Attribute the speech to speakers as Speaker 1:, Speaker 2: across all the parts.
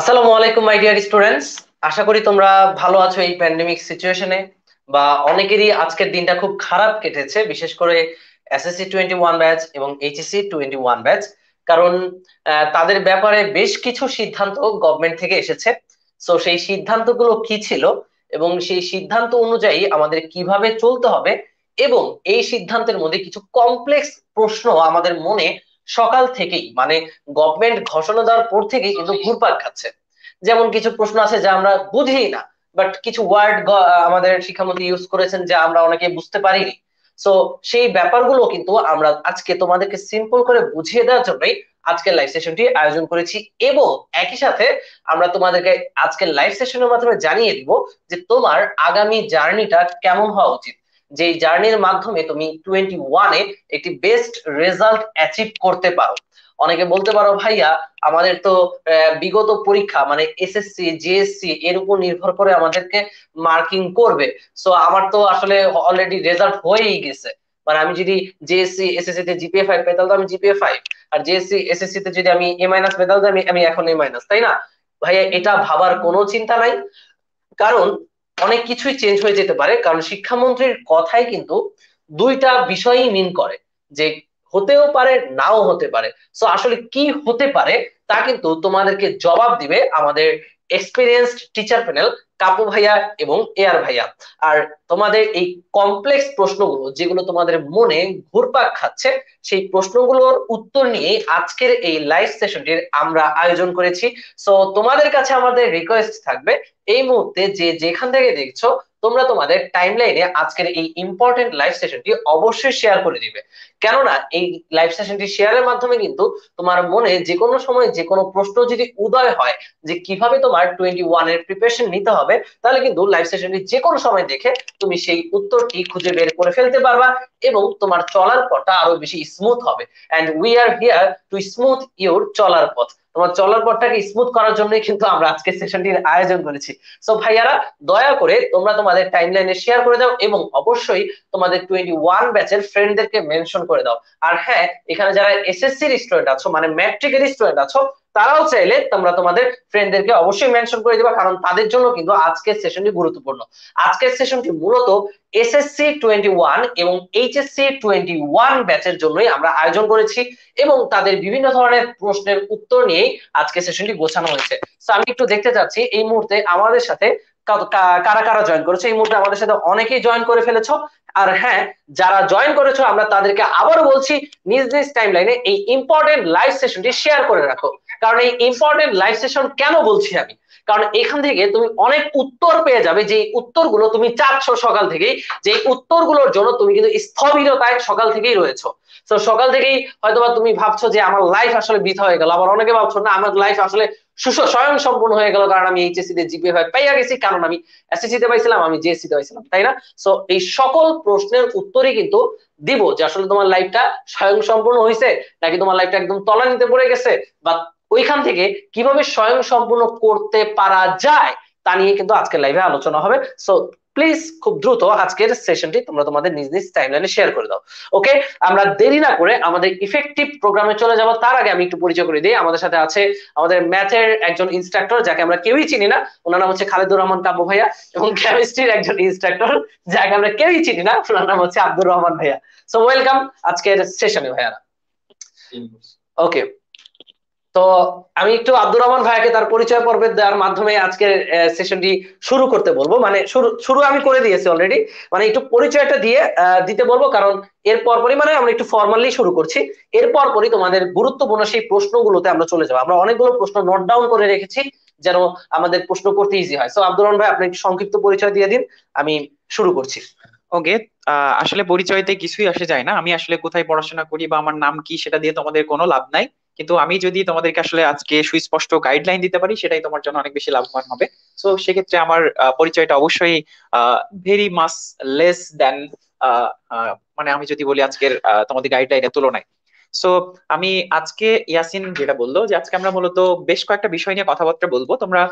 Speaker 1: আসসালামু আলাইকুম my dear students আশা করি তোমরা ভালো আছো এই প্যান্ডেমিক সিচুয়েশনে বা অনেকেরই আজকের দিনটা খুব খারাপ কেটেছে বিশেষ করে এসএসসি টোয়েন্টি ওয়ান ব্যাচ এবং এইচএসসি টোয়েন্টি ওয়ান ব্যাচ কারণ তাদের ব্যাপারে বেশ কিছু সিদ্ধান্ত গভর্নমেন্ট থেকে এসেছে সো সেই সিদ্ধান্তগুলো কি ছিল এবং সেই সিদ্ধান্ত অনুযায়ী আমাদের কিভাবে চলতে হবে এবং এই সিদ্ধান্তের মধ্যে কিছু কমপ্লেক্স প্রশ্ন আমাদের মনে সকাল থেকেই মানে গভর্নমেন্ট ঘোষণা দেওয়ার পর থেকেই কিন্তু ঘুরপাক খাচ্ছে যেমন কিছু প্রশ্ন আছে যা আমরা বুঝি না বাট কিছু ওয়ার্ড আমাদের শিক্ষামন্ত্রী ইউজ করেছেন যা আমরা অনেকে বুঝতে পারিনি সো সেই ব্যাপারগুলো কিন্তু আমরা আজকে তোমাদেরকে সিম্পল করে বুঝিয়ে দেওয়ার জন্যই আজকের লাইভ সেশনটি আয়োজন করেছি এবং একই সাথে আমরা তোমাদেরকে আজকের লাইভ সেশনের মাধ্যমে জানিয়ে দিব যে তোমার আগামী জার্নিটা কেমন হওয়া উচিত যে জার্নির মাধ্যমে তুমি টোয়েন্টি ওয়ানে একটি বেস্ট রেজাল্ট অ্যাচিভ করতে পারো অনেকে বলতে পারো ভাইয়া আমাদের তো বিগত পরীক্ষা মানে এসএসসি জিএসসি এর উপর নির্ভর করে আমাদেরকে মার্কিং করবে সো আমার তো আসলে অলরেডি রেজাল্ট হয়েই গেছে মানে আমি যদি জিএসসি এসএসসি তে জিপিএ ফাইভ পাই তো আমি জিপিএ ফাইভ আর জিএসসি এসএসসি তে যদি আমি এ মাইনাস পাই আমি আমি এখন এ মাইনাস তাই না ভাইয়া এটা ভাবার কোনো চিন্তা নাই কারণ অনেক কিছুই চেঞ্জ হয়ে যেতে পারে কারণ শিক্ষামন্ত্রীর কথাই কিন্তু দুইটা বিষয়ই মিন করে যে হতেও পারে নাও হতে পারে সো আসলে কি হতে পারে তা কিন্তু তোমাদেরকে জবাব দিবে আমাদের এক্সপিরিয়েন্সড টিচার প্যানেল কাপু ভাইয়া এবং এয়ার ভাইয়া আর তোমাদের এই কমপ্লেক্স প্রশ্নগুলো যেগুলো তোমাদের মনে ঘুরপাক খাচ্ছে সেই প্রশ্নগুলোর উত্তর নিয়ে আজকের এই লাইভ সেশনটির আমরা আয়োজন করেছি সো তোমাদের কাছে আমাদের রিকোয়েস্ট থাকবে এই মুহূর্তে যে যেখান থেকে দেখছো তোমরা তোমাদের টাইমলাইনে আজকের এই ইম্পর্টেন্ট লাইভ সেশনটি অবশ্যই শেয়ার করে দিবে কেননা এই লাইভ সেশনটি শেয়ারের মাধ্যমে কিন্তু তোমার মনে যে কোনো সময় যে কোনো প্রশ্ন যদি উদয় হয় যে কিভাবে তোমার টোয়েন্টি এর প্রিপারেশন নিতে হবে তাহলে কিন্তু লাইভ সেশনটি যে কোনো সময় দেখে তুমি সেই উত্তরটি খুঁজে বের করে ফেলতে পারবা এবং তোমার চলার পথটা আরো বেশি স্মুথ হবে and we are here to smooth your চলার পথ তোমার চলার পথটাকে স্মুথ করার জন্যই কিন্তু আমরা আজকে সেশনটির আয়োজন করেছি সো ভাইয়ারা দয়া করে তোমরা তোমাদের টাইমলাইনে শেয়ার করে দাও এবং অবশ্যই তোমাদের টোয়েন্টি ওয়ান ব্যাচের ফ্রেন্ডদেরকে মেনশন করে দাও আর হ্যাঁ এখানে যারা এসএসসির স্টুডেন্ট আছো মানে ম্যাট্রিকের স্টুডেন্ট আছো তারাও চাইলে তোমরা তোমাদের ফ্রেন্ডদেরকে অবশ্যই মেনশন করে দেবা কারণ তাদের জন্য কিন্তু আজকের সেশনটি গুরুত্বপূর্ণ আজকের সেশনটি মূলত এসএসসি টোয়েন্টি ওয়ান এবং এইচএসসি টোয়েন্টি ওয়ান ব্যাচের জন্যই আমরা আয়োজন করেছি এবং তাদের বিভিন্ন ধরনের প্রশ্নের উত্তর নিয়েই আজকে সেশনটি গোছানো হয়েছে আমি একটু দেখতে চাচ্ছি এই মুহূর্তে আমাদের সাথে কারা কারা জয়েন করেছো এই মুহূর্তে আমাদের সাথে অনেকেই জয়েন করে ফেলেছো আর হ্যাঁ যারা জয়েন করেছো আমরা তাদেরকে আবারও বলছি নিজ নিজ টাইম লাইনে এই ইম্পর্টেন্ট লাইভ সেশনটি শেয়ার করে রাখো কারণ এই ইম্পর্টেন্ট লাইভ সেশন কেন বলছি আমি কারণ এখান থেকে তুমি অনেক উত্তর পেয়ে যাবে যে উত্তরগুলো তুমি চাচ্ছ সকাল থেকেই যে উত্তরগুলোর জন্য তুমি কিন্তু স্থবিরতায় সকাল থেকেই রয়েছো তো সকাল থেকেই হয়তোবা তুমি ভাবছো যে আমার লাইফ আসলে বৃথ হয়ে গেল আবার অনেকে ভাবছো না আমার লাইফ আসলে স্বয়ং সম্পূর্ণ হয়ে গেল কারণ আমি এইচএসি তে জিপিএ ফাইভ পাইয়া গেছি কারণ আমি এসএসসি তে পাইছিলাম আমি জিএসসি তে পাইছিলাম তাই না সো এই সকল প্রশ্নের উত্তরই কিন্তু দিব যে আসলে তোমার লাইফটা স্বয়ং সম্পূর্ণ হয়েছে নাকি তোমার লাইফটা একদম তলা নিতে পড়ে গেছে বা ওইখান থেকে কিভাবে স্বয়ং সম্পূর্ণ করতে পারা যায় তা নিয়ে কিন্তু আজকের লাইভে আলোচনা হবে সো প্লিজ খুব দ্রুত আজকের সেশনটি তোমরা তোমাদের নিজ নিজ টাইমলাইনে শেয়ার করে দাও ওকে আমরা দেরি না করে আমাদের ইফেক্টিভ প্রোগ্রামে চলে যাব তার আগে আমি একটু পরিচয় করে দিই আমাদের সাথে আছে আমাদের ম্যাথের একজন ইনস্ট্রাক্টর যাকে আমরা কেউই চিনি না ওনার নাম হচ্ছে খালেদুর রহমান কাবু ভাইয়া এবং কেমিস্ট্রির একজন ইনস্ট্রাক্টর যাকে আমরা কেউই চিনি না ওনার নাম হচ্ছে আব্দুর রহমান ভাইয়া সো ওয়েলকাম আজকের সেশনে ভাইয়ারা ওকে তো আমি একটু আব্দুর রহমান ভাইকে তার পরিচয় পর্বে দেওয়ার মাধ্যমে আজকের সেশনটি শুরু করতে বলবো মানে শুরু শুরু আমি করে দিয়েছি অলরেডি মানে একটু পরিচয়টা দিয়ে দিতে বলবো কারণ এর পরপরই মানে আমরা একটু ফর্মালি শুরু করছি এর পরপরই তোমাদের গুরুত্বপূর্ণ সেই প্রশ্নগুলোতে আমরা চলে যাবো আমরা অনেকগুলো প্রশ্ন নোট ডাউন করে রেখেছি যেন আমাদের প্রশ্ন করতে ইজি হয় সো আব্দুর রহমান ভাই আপনি
Speaker 2: একটু সংক্ষিপ্ত পরিচয় দিয়ে দিন আমি শুরু করছি ওকে আসলে পরিচয়তে কিছুই আসে যায় না আমি আসলে কোথায় পড়াশোনা করি বা আমার নাম কি সেটা দিয়ে তোমাদের কোনো লাভ নাই কিন্তু আমি যদি তোমাদেরকে আসলে আজকে সুস্পষ্ট গাইডলাইন দিতে পারি সেটাই তোমার জন্য অনেক বেশি লাভবান হবে সো সেক্ষেত্রে আমার পরিচয়টা অবশ্যই ভেরি মাস লেস দেন মানে আমি যদি বলি আজকের তোমাদের গাইডলাইনের তুলনায় সো আমি আজকে ইয়াসিন যেটা বললো যে আজকে আমরা মূলত বেশ কয়েকটা বিষয় নিয়ে কথাবার্তা বলবো তোমরা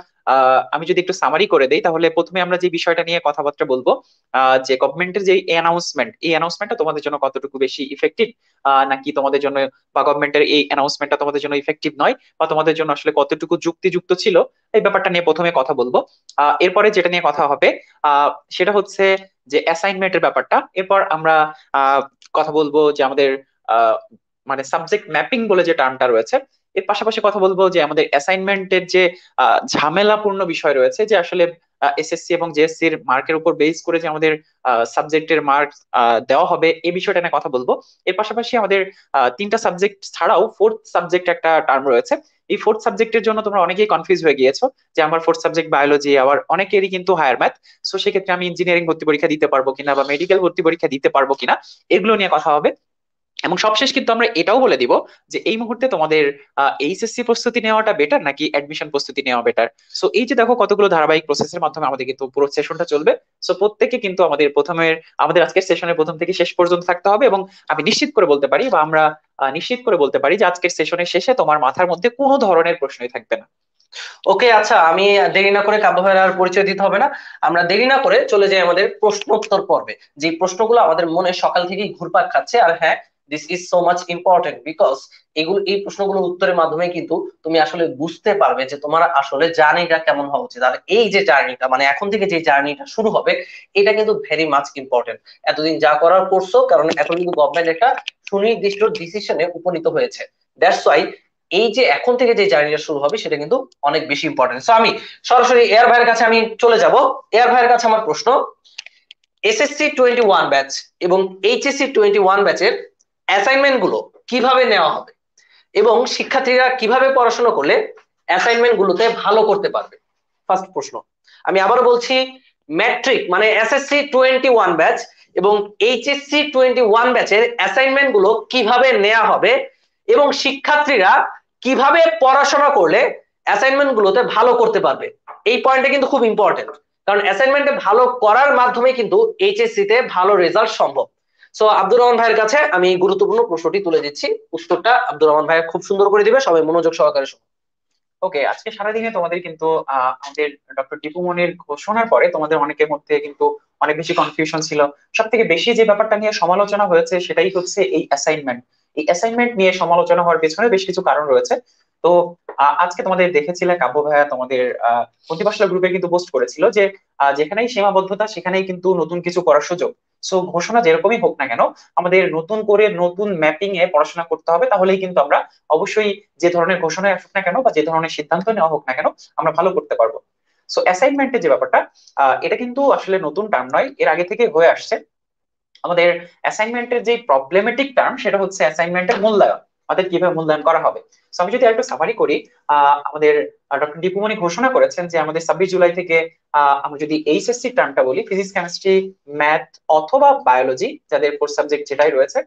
Speaker 2: আমি যদি একটু সামারি করে দেই তাহলে প্রথমে আমরা যে বিষয়টা নিয়ে কথাবার্তা বলবো যে গভর্নমেন্টের যে অ্যানাউন্সমেন্ট এই অ্যানাউন্সমেন্টটা তোমাদের জন্য কতটুকু বেশি ইফেক্টিভ নাকি তোমাদের জন্য বা গভর্নমেন্টের এই অ্যানাউন্সমেন্টটা তোমাদের জন্য ইফেক্টিভ নয় বা তোমাদের জন্য আসলে কতটুকু যুক্তিযুক্ত ছিল এই ব্যাপারটা নিয়ে প্রথমে কথা বলবো এরপরে যেটা নিয়ে কথা হবে সেটা হচ্ছে যে অ্যাসাইনমেন্টের ব্যাপারটা এরপর আমরা কথা বলবো যে আমাদের মানে সাবজেক্ট ম্যাপিং বলে যে টার্মটা রয়েছে এর পাশাপাশি কথা বলবো যে আমাদের অ্যাসাইনমেন্টের যে ঝামেলাপূর্ণ বিষয় রয়েছে যে আসলে এসএসসি এবং জিএসসি এর মার্কের উপর বেস করে যে আমাদের সাবজেক্টের মার্ক দেওয়া হবে এই বিষয়টা নিয়ে কথা বলবো এর পাশাপাশি আমাদের তিনটা সাবজেক্ট ছাড়াও ফোর্থ সাবজেক্ট একটা টার্ম রয়েছে এই ফোর্থ সাবজেক্টের জন্য তোমরা অনেকেই কনফিউজ হয়ে গিয়েছো যে আমার ফোর্থ সাবজেক্ট বায়োলজি আবার অনেকেরই কিন্তু হায়ার ম্যাথ সো সেক্ষেত্রে আমি ইঞ্জিনিয়ারিং ভর্তি পরীক্ষা দিতে পারবো কিনা বা মেডিকেল ভর্তি পরীক্ষা দিতে পারবো কিনা এগুলো নিয়ে কথা হবে এবং সবশেষ কিন্তু আমরা এটাও বলে দিব যে এই মুহূর্তে তোমাদের এইচএসসি প্রস্তুতি নেওয়াটা বেটার নাকি অ্যাডমিশন প্রস্তুতি নেওয়া বেটার সো এই যে দেখো কতগুলো ধারাবাহিক প্রসেসের মাধ্যমে আমাদের কিন্তু পুরো সেশনটা চলবে সো প্রত্যেকে কিন্তু আমাদের প্রথমের আমাদের আজকের সেশনের প্রথম থেকে শেষ পর্যন্ত থাকতে হবে এবং আমি নিশ্চিত করে বলতে পারি বা আমরা নিশ্চিত করে বলতে পারি যে আজকের সেশনের শেষে তোমার মাথার মধ্যে কোনো ধরনের প্রশ্নই থাকবে না ওকে আচ্ছা আমি দেরি না করে কাব্য ভাইয়ের আর পরিচয় দিতে হবে
Speaker 3: না
Speaker 1: আমরা দেরি না করে চলে যাই আমাদের প্রশ্নোত্তর পর্বে যে প্রশ্নগুলো আমাদের মনে সকাল থেকেই ঘুরপাক খাচ্ছে আর হ্যাঁ this is so much important because এগুলো এই প্রশ্নগুলোর উত্তরের মাধ্যমে কিন্তু তুমি আসলে বুঝতে পারবে যে তোমার আসলে জার্নিটা কেমন হওয়া উচিত আর এই যে জার্নিটা মানে এখন থেকে যে জার্নিটা শুরু হবে এটা কিন্তু ভেরি মাচ ইম্পর্টেন্ট এতদিন যা করার করছো কারণ এখন কিন্তু গভর্নমেন্ট একটা সুনির্দিষ্ট ডিসিশনে উপনীত হয়েছে দ্যাটস ওয়াই এই যে এখন থেকে যে জার্নিটা শুরু হবে সেটা কিন্তু অনেক বেশি ইম্পর্টেন্ট সো আমি সরাসরি এয়ার ভাইয়ের কাছে আমি চলে যাব এয়ার ভাইয়ের কাছে আমার প্রশ্ন এসএসসি টোয়েন্টি ওয়ান ব্যাচ এবং এইচএসসি টোয়েন্টি ওয়ান ব্যাচের অ্যাসাইনমেন্টগুলো কিভাবে নেওয়া হবে এবং শিক্ষার্থীরা কিভাবে পড়াশোনা করলে অ্যাসাইনমেন্টগুলোতে ভালো করতে পারবে ফার্স্ট প্রশ্ন আমি আবারও বলছি ম্যাট্রিক মানে এসএসসি টোয়েন্টি ওয়ান ব্যাচ এবং এইচএসসি টোয়েন্টি ওয়ান ব্যাচের অ্যাসাইনমেন্ট গুলো কিভাবে নেওয়া হবে এবং শিক্ষার্থীরা কিভাবে পড়াশোনা করলে অ্যাসাইনমেন্ট মানে গুলোতে ভালো করতে পারবে এই পয়েন্টটা কিন্তু খুব ইম্পর্টেন্ট কারণ অ্যাসাইনমেন্টে ভালো করার মাধ্যমে কিন্তু এইচএসসি তে ভালো রেজাল্ট সম্ভব সো আব্দুর রহমান ভাইয়ের কাছে আমি গুরুত্বপূর্ণ প্রশ্নটি তুলে দিচ্ছি উত্তরটা আব্দুর রহমান ভাই খুব সুন্দর করে দিবে সবাই মনোযোগ
Speaker 2: সহকারে শুনুন ওকে আজকে সারাদিনে তোমাদের কিন্তু আমাদের ডক্টর টিপুমনের ঘোষণার পরে তোমাদের অনেকের মধ্যে কিন্তু অনেক বেশি কনফিউশন ছিল সব থেকে বেশি যে ব্যাপারটা নিয়ে সমালোচনা হয়েছে সেটাই হচ্ছে এই অ্যাসাইনমেন্ট এই অ্যাসাইনমেন্ট নিয়ে সমালোচনা হওয়ার পেছনে বেশ কিছু কারণ রয়েছে তো আজকে তোমাদের দেখেছিলে কাব্য ভাইয়া তোমাদের আহ প্রতিভাশালা গ্রুপে কিন্তু পোস্ট করেছিল যে যেখানেই সীমাবদ্ধতা সেখানেই কিন্তু নতুন কিছু করার সুযোগ সো ঘোষণা যেরকমই হোক না কেন আমাদের নতুন করে নতুন ম্যাপিং এ পড়াশোনা করতে হবে তাহলেই কিন্তু আমরা অবশ্যই যে ধরনের ঘোষণায় আসুক না কেন বা যে ধরনের সিদ্ধান্ত নেওয়া হোক না কেন আমরা ভালো করতে পারবো সো অ্যাসাইনমেন্টের যে ব্যাপারটা এটা কিন্তু আসলে নতুন টার্ম নয় এর আগে থেকে হয়ে আসছে আমাদের অ্যাসাইনমেন্টের যে প্রবলেমেটিক টার্ম সেটা হচ্ছে অ্যাসাইনমেন্টের মূল্যায়ন আমাদের কিভাবে মূল্যায়ন করা হবে আমি যদি একটু সাফারি করি আমাদের ডক্টর দীপুমণি ঘোষণা করেছেন যে আমাদের ছাব্বিশ জুলাই থেকে আমরা যদি এইচএসসি টার্মটা বলি ফিজিক্স কেমিস্ট্রি ম্যাথ অথবা বায়োলজি যাদের কোর্স সাবজেক্ট যেটাই রয়েছে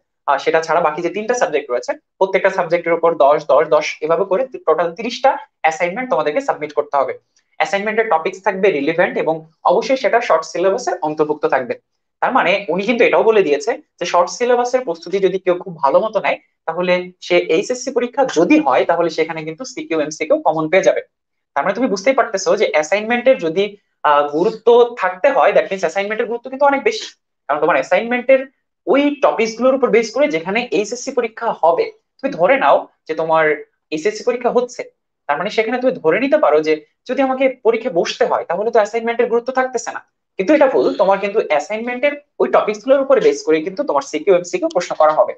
Speaker 2: সেটা ছাড়া বাকি যে তিনটা সাবজেক্ট রয়েছে প্রত্যেকটা সাবজেক্টের উপর দশ দশ দশ এভাবে করে টোটাল তিরিশটা অ্যাসাইনমেন্ট তোমাদেরকে সাবমিট করতে হবে অ্যাসাইনমেন্টের টপিক থাকবে রিলিভেন্ট এবং অবশ্যই সেটা শর্ট সিলেবাসের অন্তর্ভুক্ত থাকবে তার মানে উনি কিন্তু এটাও বলে দিয়েছে যে শর্ট সিলেবাসের প্রস্তুতি যদি কেউ খুব ভালো মতো নেয় তাহলে সে এইচএসসি পরীক্ষা যদি হয় তাহলে সেখানে কিন্তু সিকিউ এমসিকিউ কমন পেয়ে যাবে তার মানে তুমি বুঝতেই পারতেছো যে অ্যাসাইনমেন্টের যদি গুরুত্ব থাকতে হয় দ্যাট মিনস অ্যাসাইনমেন্টের গুরুত্ব কিন্তু অনেক বেশি কারণ তোমার অ্যাসাইনমেন্টের ওই টপিক গুলোর উপর বেস করে যেখানে এইচএসসি পরীক্ষা হবে তুমি ধরে নাও যে তোমার এইচএসসি পরীক্ষা হচ্ছে তার মানে সেখানে তুমি ধরে নিতে পারো যে যদি আমাকে পরীক্ষা বসতে হয় তাহলে তো অ্যাসাইনমেন্টের গুরুত্ব থাকতেছে না কিন্তু এটা ভুল তোমার কিন্তু অ্যাসাইনমেন্টের ওই টপিকস গুলোর উপরে বেস করে কিন্তু তোমার সিকিউ এমসিকিউ প্রশ্ন করা হবে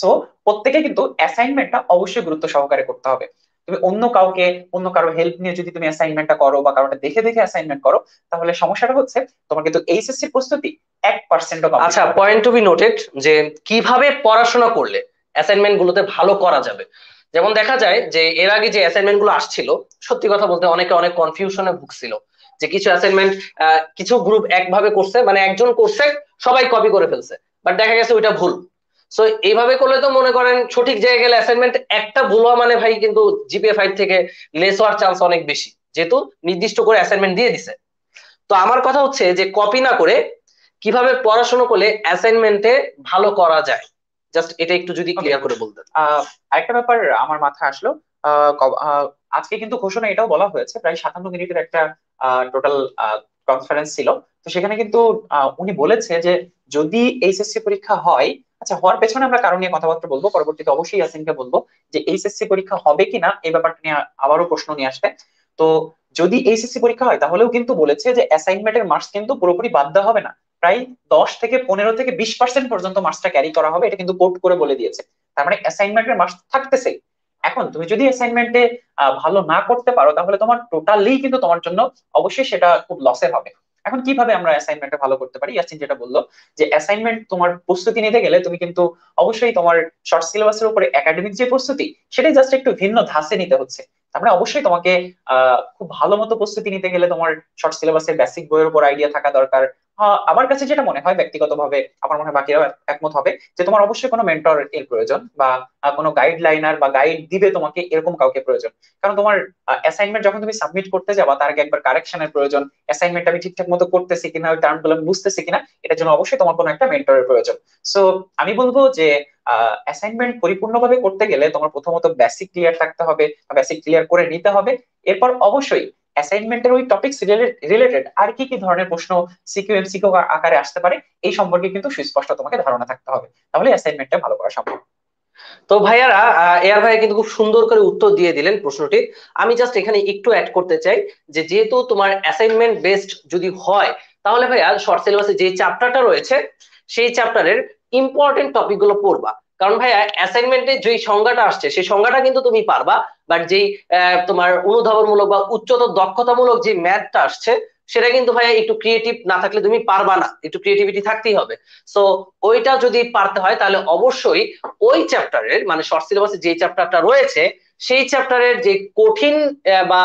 Speaker 2: সো প্রত্যেকে কিন্তু অ্যাসাইনমেন্টটা অবশ্যই গুরুত্ব সহকারে করতে হবে তুমি অন্য কাউকে অন্য কারো হেল্প নিয়ে যদি তুমি অ্যাসাইনমেন্টটা করো বা কারোটা দেখে দেখে অ্যাসাইনমেন্ট করো তাহলে সমস্যাটা হচ্ছে তোমার কিন্তু এইচএসসি প্রস্তুতি এক পার্সেন্ট আচ্ছা পয়েন্ট টু বি নোটেড
Speaker 1: যে কিভাবে পড়াশোনা করলে অ্যাসাইনমেন্ট গুলোতে ভালো করা যাবে যেমন দেখা যায় যে এর আগে যে অ্যাসাইনমেন্ট গুলো আসছিল সত্যি কথা বলতে অনেকে অনেক কনফিউশনে ভুগছিল যে কিছু অ্যাসাইনমেন্ট কিছু গ্রুপ একভাবে করছে মানে একজন করছে সবাই কপি করে ফেলছে বাট দেখা গেছে ওইটা ভুল সো এইভাবে করলে তো মনে করেন সঠিক জায়গায় গেলে অ্যাসাইনমেন্ট একটা ভুল হওয়া মানে ভাই কিন্তু জিপিএ ফাইভ থেকে লেস হওয়ার চান্স অনেক বেশি যেহেতু নির্দিষ্ট করে অ্যাসাইনমেন্ট দিয়ে দিছে তো আমার কথা হচ্ছে যে কপি না করে কিভাবে পড়াশোনা করলে অ্যাসাইনমেন্টে ভালো করা যায় জাস্ট এটা একটু যদি ক্লিয়ার করে বলতেন
Speaker 2: আরেকটা ব্যাপার আমার মাথায় আসলো আজকে কিন্তু ঘোষণা এটাও বলা হয়েছে প্রায় সাতান্ন মিনিটের একটা টোটাল কনফারেন্স ছিল তো সেখানে কিন্তু উনি বলেছে যে যদি এইচএসসি পরীক্ষা হয় আচ্ছা হওয়ার পেছনে আমরা কারণ নিয়ে কথাবার্তা বলবো পরবর্তীতে অবশ্যই আসিনকে বলবো যে এইচএসসি পরীক্ষা হবে কিনা এই ব্যাপারটা নিয়ে আবারও প্রশ্ন নিয়ে আসবে তো যদি এইচএসসি পরীক্ষা হয় তাহলেও কিন্তু বলেছে যে অ্যাসাইনমেন্টের মার্কস কিন্তু পুরোপুরি বাদ দেওয়া হবে না প্রায় দশ থেকে পনেরো থেকে বিশ পার্সেন্ট পর্যন্ত মার্কসটা ক্যারি করা হবে এটা কিন্তু কোট করে বলে দিয়েছে তার মানে অ্যাসাইনমেন্টের মার্কস থাকতেছেই এখন তুমি যদি অ্যাসাইনমেন্টে ভালো না করতে পারো তাহলে তোমার টোটালি কিন্তু তোমার জন্য অবশ্যই সেটা খুব লসে হবে এখন কিভাবে আমরা অ্যাসাইনমেন্টে ভালো করতে পারি ইয়াসিন যেটা বললো যে অ্যাসাইনমেন্ট তোমার প্রস্তুতি নিতে গেলে তুমি কিন্তু অবশ্যই তোমার শর্ট সিলেবাসের উপরে একাডেমিক যে প্রস্তুতি সেটাই জাস্ট একটু ভিন্ন ধাসে নিতে হচ্ছে তারপরে অবশ্যই তোমাকে খুব ভালো মতো প্রস্তুতি নিতে গেলে তোমার শর্ট সিলেবাসের বেসিক বইয়ের উপর আইডিয়া থাকা দরকার হ্যাঁ, আমার কাছে যেটা মনে হয় ব্যক্তিগতভাবে আমার মনে হয় বাকিরাও একমত হবে যে তোমার অবশ্যই কোনো মেন্টর এর প্রয়োজন বা কোনো গাইডলাইনার বা গাইড দিবে তোমাকে এরকম কাউকে প্রয়োজন কারণ তোমার অ্যাসাইনমেন্ট যখন তুমি সাবমিট করতে যাবা তার আগে একবার কারেকশনের প্রয়োজন অ্যাসাইনমেন্ট আমি ঠিকঠাক মতো করতেছি কিনা ওই টার্মগুলো আমি বুঝতেছি কিনা এটার জন্য অবশ্যই তোমার কোনো একটা মেন্টরের প্রয়োজন সো আমি বলবো যে অ্যাসাইনমেন্ট পরিপূর্ণভাবে করতে গেলে তোমার প্রথমত বেসিক ক্লিয়ার থাকতে হবে বেসিক ক্লিয়ার করে নিতে হবে এরপর অবশ্যই অ্যাসাইনমেন্টের ওই টপিক রিলেটেড আর কি কি ধরনের প্রশ্ন সিকিউ এমসিকিউ আকারে আসতে পারে এই সম্পর্কে কিন্তু সুস্পষ্ট তোমাকে ধারণা থাকতে হবে তাহলে অ্যাসাইনমেন্টটা ভালো করা সম্ভব তো ভাইয়ারা এয়ার ভাইয়া কিন্তু খুব সুন্দর করে উত্তর দিয়ে দিলেন
Speaker 1: প্রশ্নটি আমি জাস্ট এখানে একটু অ্যাড করতে চাই যে যেহেতু তোমার অ্যাসাইনমেন্ট বেসড যদি হয় তাহলে ভাইয়া শর্ট সিলেবাসে যে চ্যাপ্টারটা রয়েছে সেই চ্যাপ্টারের ইম্পর্টেন্ট টপিকগুলো পড়বা কারণ ভাইয়া অ্যাসাইনমেন্টে যেই সংজ্ঞাটা আসছে সেই সংজ্ঞাটা কিন্তু তুমি পারবা বাট যেই তোমার অনুধাবনমূলক বা উচ্চতর দক্ষতামূলক যে ম্যাথটা আসছে সেটা কিন্তু ভাইয়া একটু ক্রিয়েটিভ না থাকলে তুমি পারবা না একটু ক্রিয়েটিভিটি থাকতেই হবে সো ওইটা যদি পারতে হয় তাহলে অবশ্যই ওই চ্যাপ্টারের মানে শর্ট সিলেবাসে যে চ্যাপ্টারটা রয়েছে সেই চ্যাপ্টারের যে কঠিন বা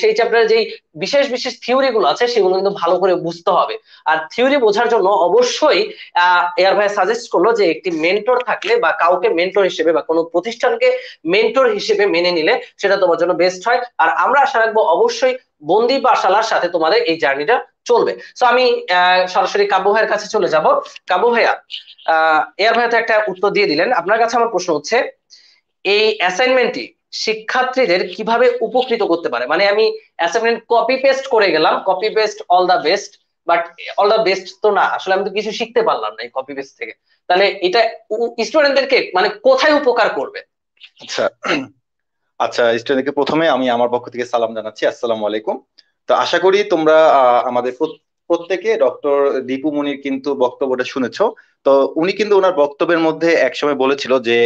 Speaker 1: সেই চ্যাপ্টারের যে বিশেষ বিশেষ থিওরি গুলো আছে সেগুলো কিন্তু ভালো করে বুঝতে হবে আর থিওরি বোঝার জন্য অবশ্যই এয়ার ভাই সাজেস্ট করলো যে একটি মেন্টর থাকলে বা কাউকে মেন্টর হিসেবে বা কোনো প্রতিষ্ঠানকে মেন্টর হিসেবে মেনে নিলে সেটা তোমার জন্য বেস্ট হয় আর আমরা আশা রাখবো অবশ্যই বন্দি পাঠশালার সাথে তোমাদের এই জার্নিটা চলবে সো আমি সরাসরি কাব্য ভাইয়ের কাছে চলে যাব কাব্য ভাইয়া এয়ার ভাইয়া তো একটা উত্তর দিয়ে দিলেন আপনার কাছে আমার প্রশ্ন হচ্ছে এই অ্যাসাইনমেন্টটি শিক্ষার্থীদের কিভাবে উপকৃত করতে পারে মানে আমি অ্যাসাইনমেন্ট কপি পেস্ট করে গেলাম copy paste all the best but all the best তো না আসলে আমি তো কিছু শিখতে পারলাম না এই কপি পেস্ট থেকে তাহলে এটা স্টুডেন্টদেরকে মানে কোথায় উপকার করবে
Speaker 3: আচ্ছা আচ্ছা স্টুডেন্টকে প্রথমে আমি আমার পক্ষ থেকে সালাম জানাচ্ছি আসসালামু আলাইকুম তো আশা করি তোমরা আমাদের প্রত্যেকে ডক্টর দীপু মুনির কিন্তু বক্তব্যটা শুনেছো তো উনি কিন্তু ওনার বক্তব্যের মধ্যে একসময় বলেছিল যে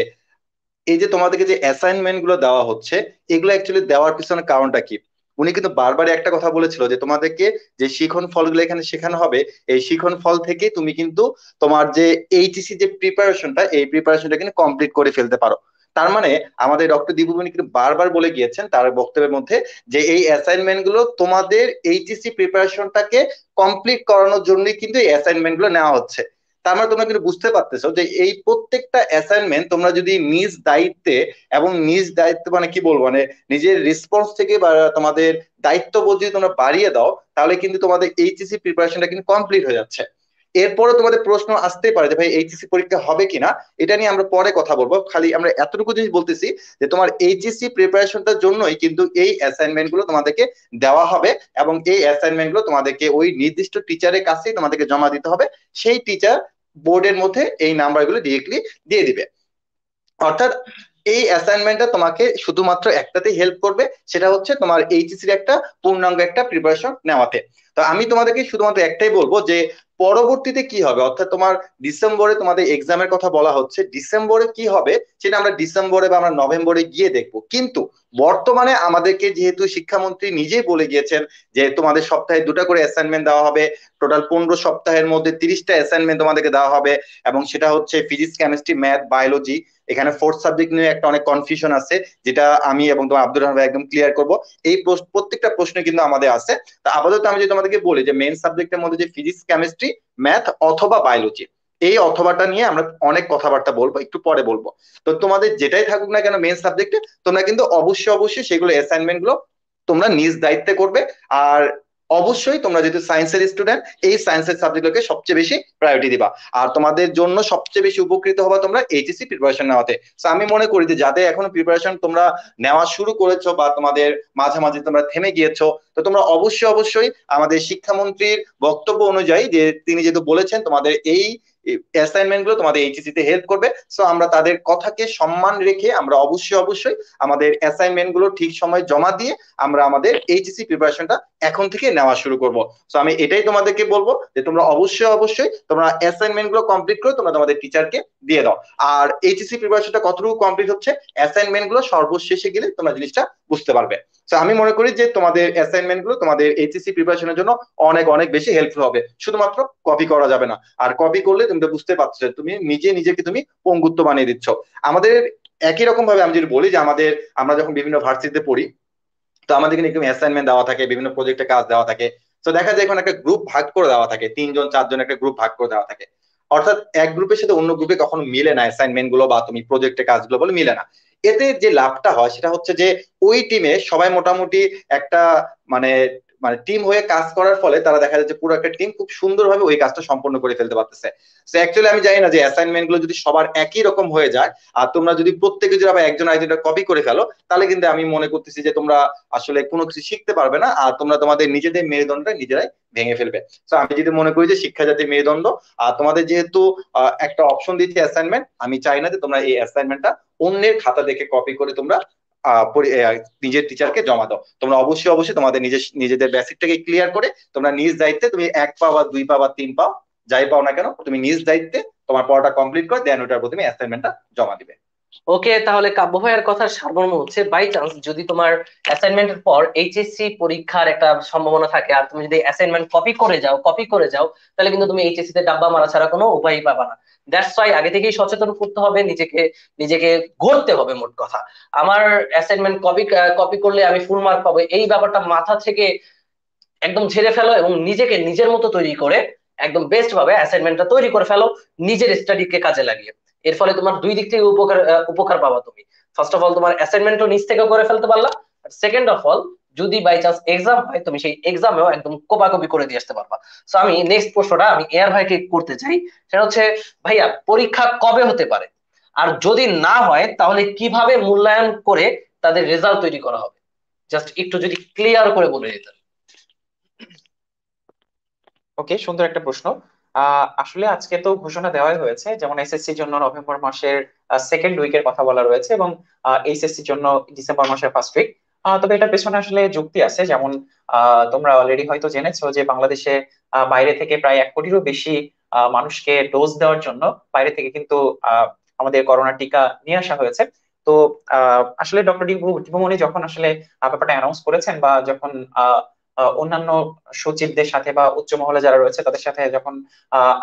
Speaker 3: এই যে তোমাদেরকে যে অ্যাসাইনমেন্ট গুলো দেওয়া হচ্ছে এগুলো অ্যাকচুয়ালি দেওয়ার পিছনে কারণটা কি উনি কিন্তু বারবার একটা কথা বলেছিল যে তোমাদেরকে যে শিখন ফলগুলো এখানে শেখানো হবে এই শিখন ফল থেকে তুমি কিন্তু তোমার যে এইচএসি যে প্রিপারেশনটা এই প্রিপারেশনটা কিন্তু কমপ্লিট করে ফেলতে পারো তার মানে আমাদের ডক্টর দীপুমণি কিন্তু বারবার বলে গিয়েছেন তার বক্তব্যের মধ্যে যে এই অ্যাসাইনমেন্ট গুলো তোমাদের এইচএসি প্রিপারেশনটাকে কমপ্লিট করানোর জন্যই কিন্তু এই অ্যাসাইনমেন্ট গুলো নেওয়া হচ্ছে তার মানে তোমরা কিন্তু বুঝতে পারতেছো যে এই প্রত্যেকটা অ্যাসাইনমেন্ট তোমরা যদি নিজ দায়িত্বে এবং নিজ দায়িত্ব মানে কি বলবো মানে নিজের রেসপন্স থেকে বা তোমাদের দায়িত্ববোধ যদি তোমরা বাড়িয়ে দাও তাহলে কিন্তু তোমাদের এইচএসি প্রিপারেশনটা কিন্তু কমপ্লিট হয়ে যাচ্ছে এরপরে তোমাদের প্রশ্ন আসতেই পারে যে ভাই এইচএসি পরীক্ষা হবে কিনা এটা নিয়ে আমরা পরে কথা বলবো খালি আমরা এতটুকু জিনিস বলতেছি যে তোমার এইচএসি প্রিপারেশনটার জন্যই কিন্তু এই অ্যাসাইনমেন্ট গুলো তোমাদেরকে দেওয়া হবে এবং এই অ্যাসাইনমেন্ট গুলো তোমাদেরকে ওই নির্দিষ্ট টিচারের কাছেই তোমাদেরকে জমা দিতে হবে সেই টিচার বোর্ডের মধ্যে এই নাম্বারগুলো ডিরেক্টলি দিয়ে দিবে অর্থাৎ এই অ্যাসাইনমেন্টটা তোমাকে শুধুমাত্র একটাতে হেল্প করবে সেটা হচ্ছে তোমার এইচএসির একটা পূর্ণাঙ্গ একটা প্রিপারেশন নেওয়াতে তো আমি তোমাদেরকে শুধুমাত্র একটাই বলবো যে পরবর্তীতে কি হবে অর্থাৎ তোমার ডিসেম্বরে তোমাদের এক্সামের কথা বলা হচ্ছে ডিসেম্বরে কি হবে সেটা আমরা ডিসেম্বরে বা আমরা নভেম্বরে গিয়ে দেখবো কিন্তু বর্তমানে আমাদেরকে যেহেতু শিক্ষামন্ত্রী নিজেই বলে গিয়েছেন যে তোমাদের সপ্তাহে দুটো করে অ্যাসাইনমেন্ট দেওয়া হবে টোটাল পনেরো সপ্তাহের মধ্যে তিরিশটা অ্যাসাইনমেন্ট তোমাদেরকে দেওয়া হবে এবং সেটা হচ্ছে ফিজিক্স কেমিস্ট্রি ম্যাথ বায়োলজি এখানে ফোর্থ সাবজেক্ট নিয়ে একটা অনেক কনফিউশন আছে যেটা আমি এবং তোমার আব্দুর রহমান একদম ক্লিয়ার করব এই প্রত্যেকটা প্রশ্ন কিন্তু আমাদের আছে তা আপাতত আমি যদি তোমাদেরকে বলি যে মেন সাবজেক্টের মধ্যে যে ফিজিক্স কেমিস্ট্রি ম্যাথ অথবা বায়োলজি এই অথবাটা নিয়ে আমরা অনেক কথাবার্তা বলবো একটু পরে বলবো তো তোমাদের যেটাই থাকুক না কেন মেন সাবজেক্টে তোমরা কিন্তু অবশ্যই অবশ্যই সেগুলো অ্যাসাইনমেন্ট গুলো তোমরা নিজ দায়িত্বে করবে আর অবশ্যই তোমরা যেহেতু সায়েন্সের স্টুডেন্ট এই সায়েন্সের সাবজেক্টগুলোকে সবচেয়ে বেশি প্রায়োরিটি দিবা আর তোমাদের জন্য সবচেয়ে বেশি উপকৃত হবা তোমরা এইচএসসি প্রিপারেশন নেওয়াতে আমি মনে করি যে যাদের এখনো প্রিপারেশন তোমরা নেওয়া শুরু করেছো বা তোমাদের মাঝে মাঝে তোমরা থেমে গিয়েছো তো তোমরা অবশ্যই অবশ্যই আমাদের শিক্ষামন্ত্রীর বক্তব্য অনুযায়ী যে তিনি যেহেতু বলেছেন তোমাদের এই অ্যাসাইনমেন্টগুলো তোমাদের এইচএসসিতে e হেল্প করবে সো আমরা তাদের কথাকে সম্মান রেখে আমরা অবশ্যই অবশ্যই আমাদের অ্যাসাইনমেন্টগুলো ঠিক সময় জমা দিয়ে আমরা আমাদের এইচএসসি প্রিপারেশনটা এখন থেকে নেওয়া শুরু করব তো আমি এটাই তোমাদেরকে বলবো যে তোমরা অবশ্যই অবশ্যই তোমরা অ্যাসাইনমেন্ট গুলো কমপ্লিট করে তোমরা তোমাদের টিচারকে দিয়ে দাও আর এইচএসি প্রিপারেশনটা কতটুকু কমপ্লিট হচ্ছে অ্যাসাইনমেন্ট গুলো সর্বশেষে গেলে তোমরা জিনিসটা বুঝতে পারবে তো আমি মনে করি যে তোমাদের অ্যাসাইনমেন্ট গুলো তোমাদের এইচএসসি প্রিপারেশনের জন্য অনেক অনেক বেশি হেল্পফুল হবে শুধুমাত্র কপি করা যাবে না আর কপি করলে তুমি তো বুঝতে পারছো তুমি নিজে নিজেকে তুমি পঙ্গুত্ব বানিয়ে দিচ্ছ আমাদের একই রকম ভাবে আমি যদি বলি যে আমাদের আমরা যখন বিভিন্ন ভার্সিটিতে পড়ি তো আমাদের কিন্তু অ্যাসাইনমেন্ট দেওয়া থাকে বিভিন্ন প্রজেক্টে কাজ দেওয়া থাকে তো দেখা যায় এখন একটা গ্রুপ ভাগ করে দেওয়া থাকে তিনজন চারজন একটা গ্রুপ ভাগ করে দেওয়া থাকে অর্থাৎ এক গ্রুপের সাথে অন্য গ্রুপে কখনো মিলে না অ্যাসাইনমেন্ট গুলো বা তুমি প্রজেক্টে কাজগুলো বলে মিলে না এতে যে লাভটা হয় সেটা হচ্ছে যে ওই টিমে সবাই মোটামুটি একটা মানে মানে টিম হয়ে কাজ করার ফলে তারা দেখা যাচ্ছে পুরো একটা টিম খুব সুন্দরভাবে ওই কাজটা সম্পন্ন করে ফেলতে পারতেছে সো অ্যাকচুয়ালি আমি জানি না যে অ্যাসাইনমেন্ট গুলো যদি সবার একই রকম হয়ে যায় আর তোমরা যদি প্রত্যেকে যদি আবার একজন আরেকজনটা কপি করে ফেলো তাহলে কিন্তু আমি মনে করতেছি যে তোমরা আসলে কোনো কিছু শিখতে পারবে না আর তোমরা তোমাদের নিজেদের মেরুদণ্ডটা নিজেরাই ভেঙে ফেলবে তো আমি যদি মনে করি যে শিক্ষা জাতির মেরুদণ্ড আর তোমাদের যেহেতু একটা অপশন দিচ্ছে অ্যাসাইনমেন্ট আমি চাই না যে তোমরা এই অ্যাসাইনমেন্টটা অন্যের খাতা দেখে কপি করে তোমরা নিজের টিচারকে জমা দাও তোমরা অবশ্যই অবশ্যই তোমাদের নিজের নিজেদের বেসিকটাকে ক্লিয়ার করে তোমরা নিজ দায়িত্বে তুমি এক পা বা দুই পা বা তিন পাও যাই পাও না কেন তুমি নিজ দায়িত্বে তোমার পড়াটা কমপ্লিট করে দেন ওটার উপর তুমি অ্যাসাইনমেন্টটা জমা দিবে
Speaker 1: ওকে তাহলে কাব্য ভাইয়ের কথা সারমর্ম হচ্ছে বাই চান্স যদি তোমার অ্যাসাইনমেন্টের পর এইচএসসি পরীক্ষার একটা সম্ভাবনা থাকে আর তুমি যদি অ্যাসাইনমেন্ট কপি করে যাও কপি করে যাও তাহলে কিন্তু তুমি এইচএসসি তে ডাব্বা মারা ছাড়া কোনো উপায়ই পাবা না দ্যাটস ওয়াই আগে থেকেই সচেতন করতে হবে নিজেকে নিজেকে গড়তে হবে মোট কথা আমার অ্যাসাইনমেন্ট কপি কপি করলে আমি ফুল মার্ক পাবো এই ব্যাপারটা মাথা থেকে একদম ছেড়ে ফেলো এবং নিজেকে নিজের মতো তৈরি করে একদম বেস্ট ভাবে অ্যাসাইনমেন্টটা তৈরি করে ফেলো নিজের স্টাডিকে কাজে লাগিয়ে এর ফলে তোমার দুই দিক থেকে উপকার উপকার পাবা তুমি ফার্স্ট অফ অল তোমার অ্যাসাইনমেন্টও নিজ থেকে করে ফেলতে পারলা সেকেন্ড অফ অল যদি বাই চান্স এক্সাম হয় তুমি সেই এক্সামেও একদম কোপাকপি করে দিয়ে আসতে পারবা তো আমি নেক্সট প্রশ্নটা আমি এয়ার ভাইকে করতে চাই সেটা হচ্ছে ভাইয়া পরীক্ষা কবে হতে পারে আর যদি না হয় তাহলে কিভাবে মূল্যায়ন করে তাদের রেজাল্ট তৈরি করা হবে
Speaker 2: জাস্ট একটু যদি ক্লিয়ার করে বলে দিতে ওকে সুন্দর একটা প্রশ্ন আসলে আজকে তো ঘোষণা দেওয়াই হয়েছে যেমন এসএসসির জন্য নভেম্বর মাসের সেকেন্ড উইকের কথা বলা রয়েছে এবং এইচএসসির জন্য ডিসেম্বর মাসের ফার্স্ট উইক তবে এটা পেছনে আসলে যুক্তি আছে যেমন তোমরা অলরেডি হয়তো জেনেছো যে বাংলাদেশে বাইরে থেকে প্রায় এক কোটিরও বেশি মানুষকে ডোজ দেওয়ার জন্য বাইরে থেকে কিন্তু আমাদের করোনা টিকা নিয়ে আসা হয়েছে তো আসলে ডক্টর ডিভুমনি যখন আসলে ব্যাপারটা অ্যানাউন্স করেছেন বা যখন অন্যান্য সচিবদের সাথে বা উচ্চ মহলে যারা রয়েছে তাদের সাথে যখন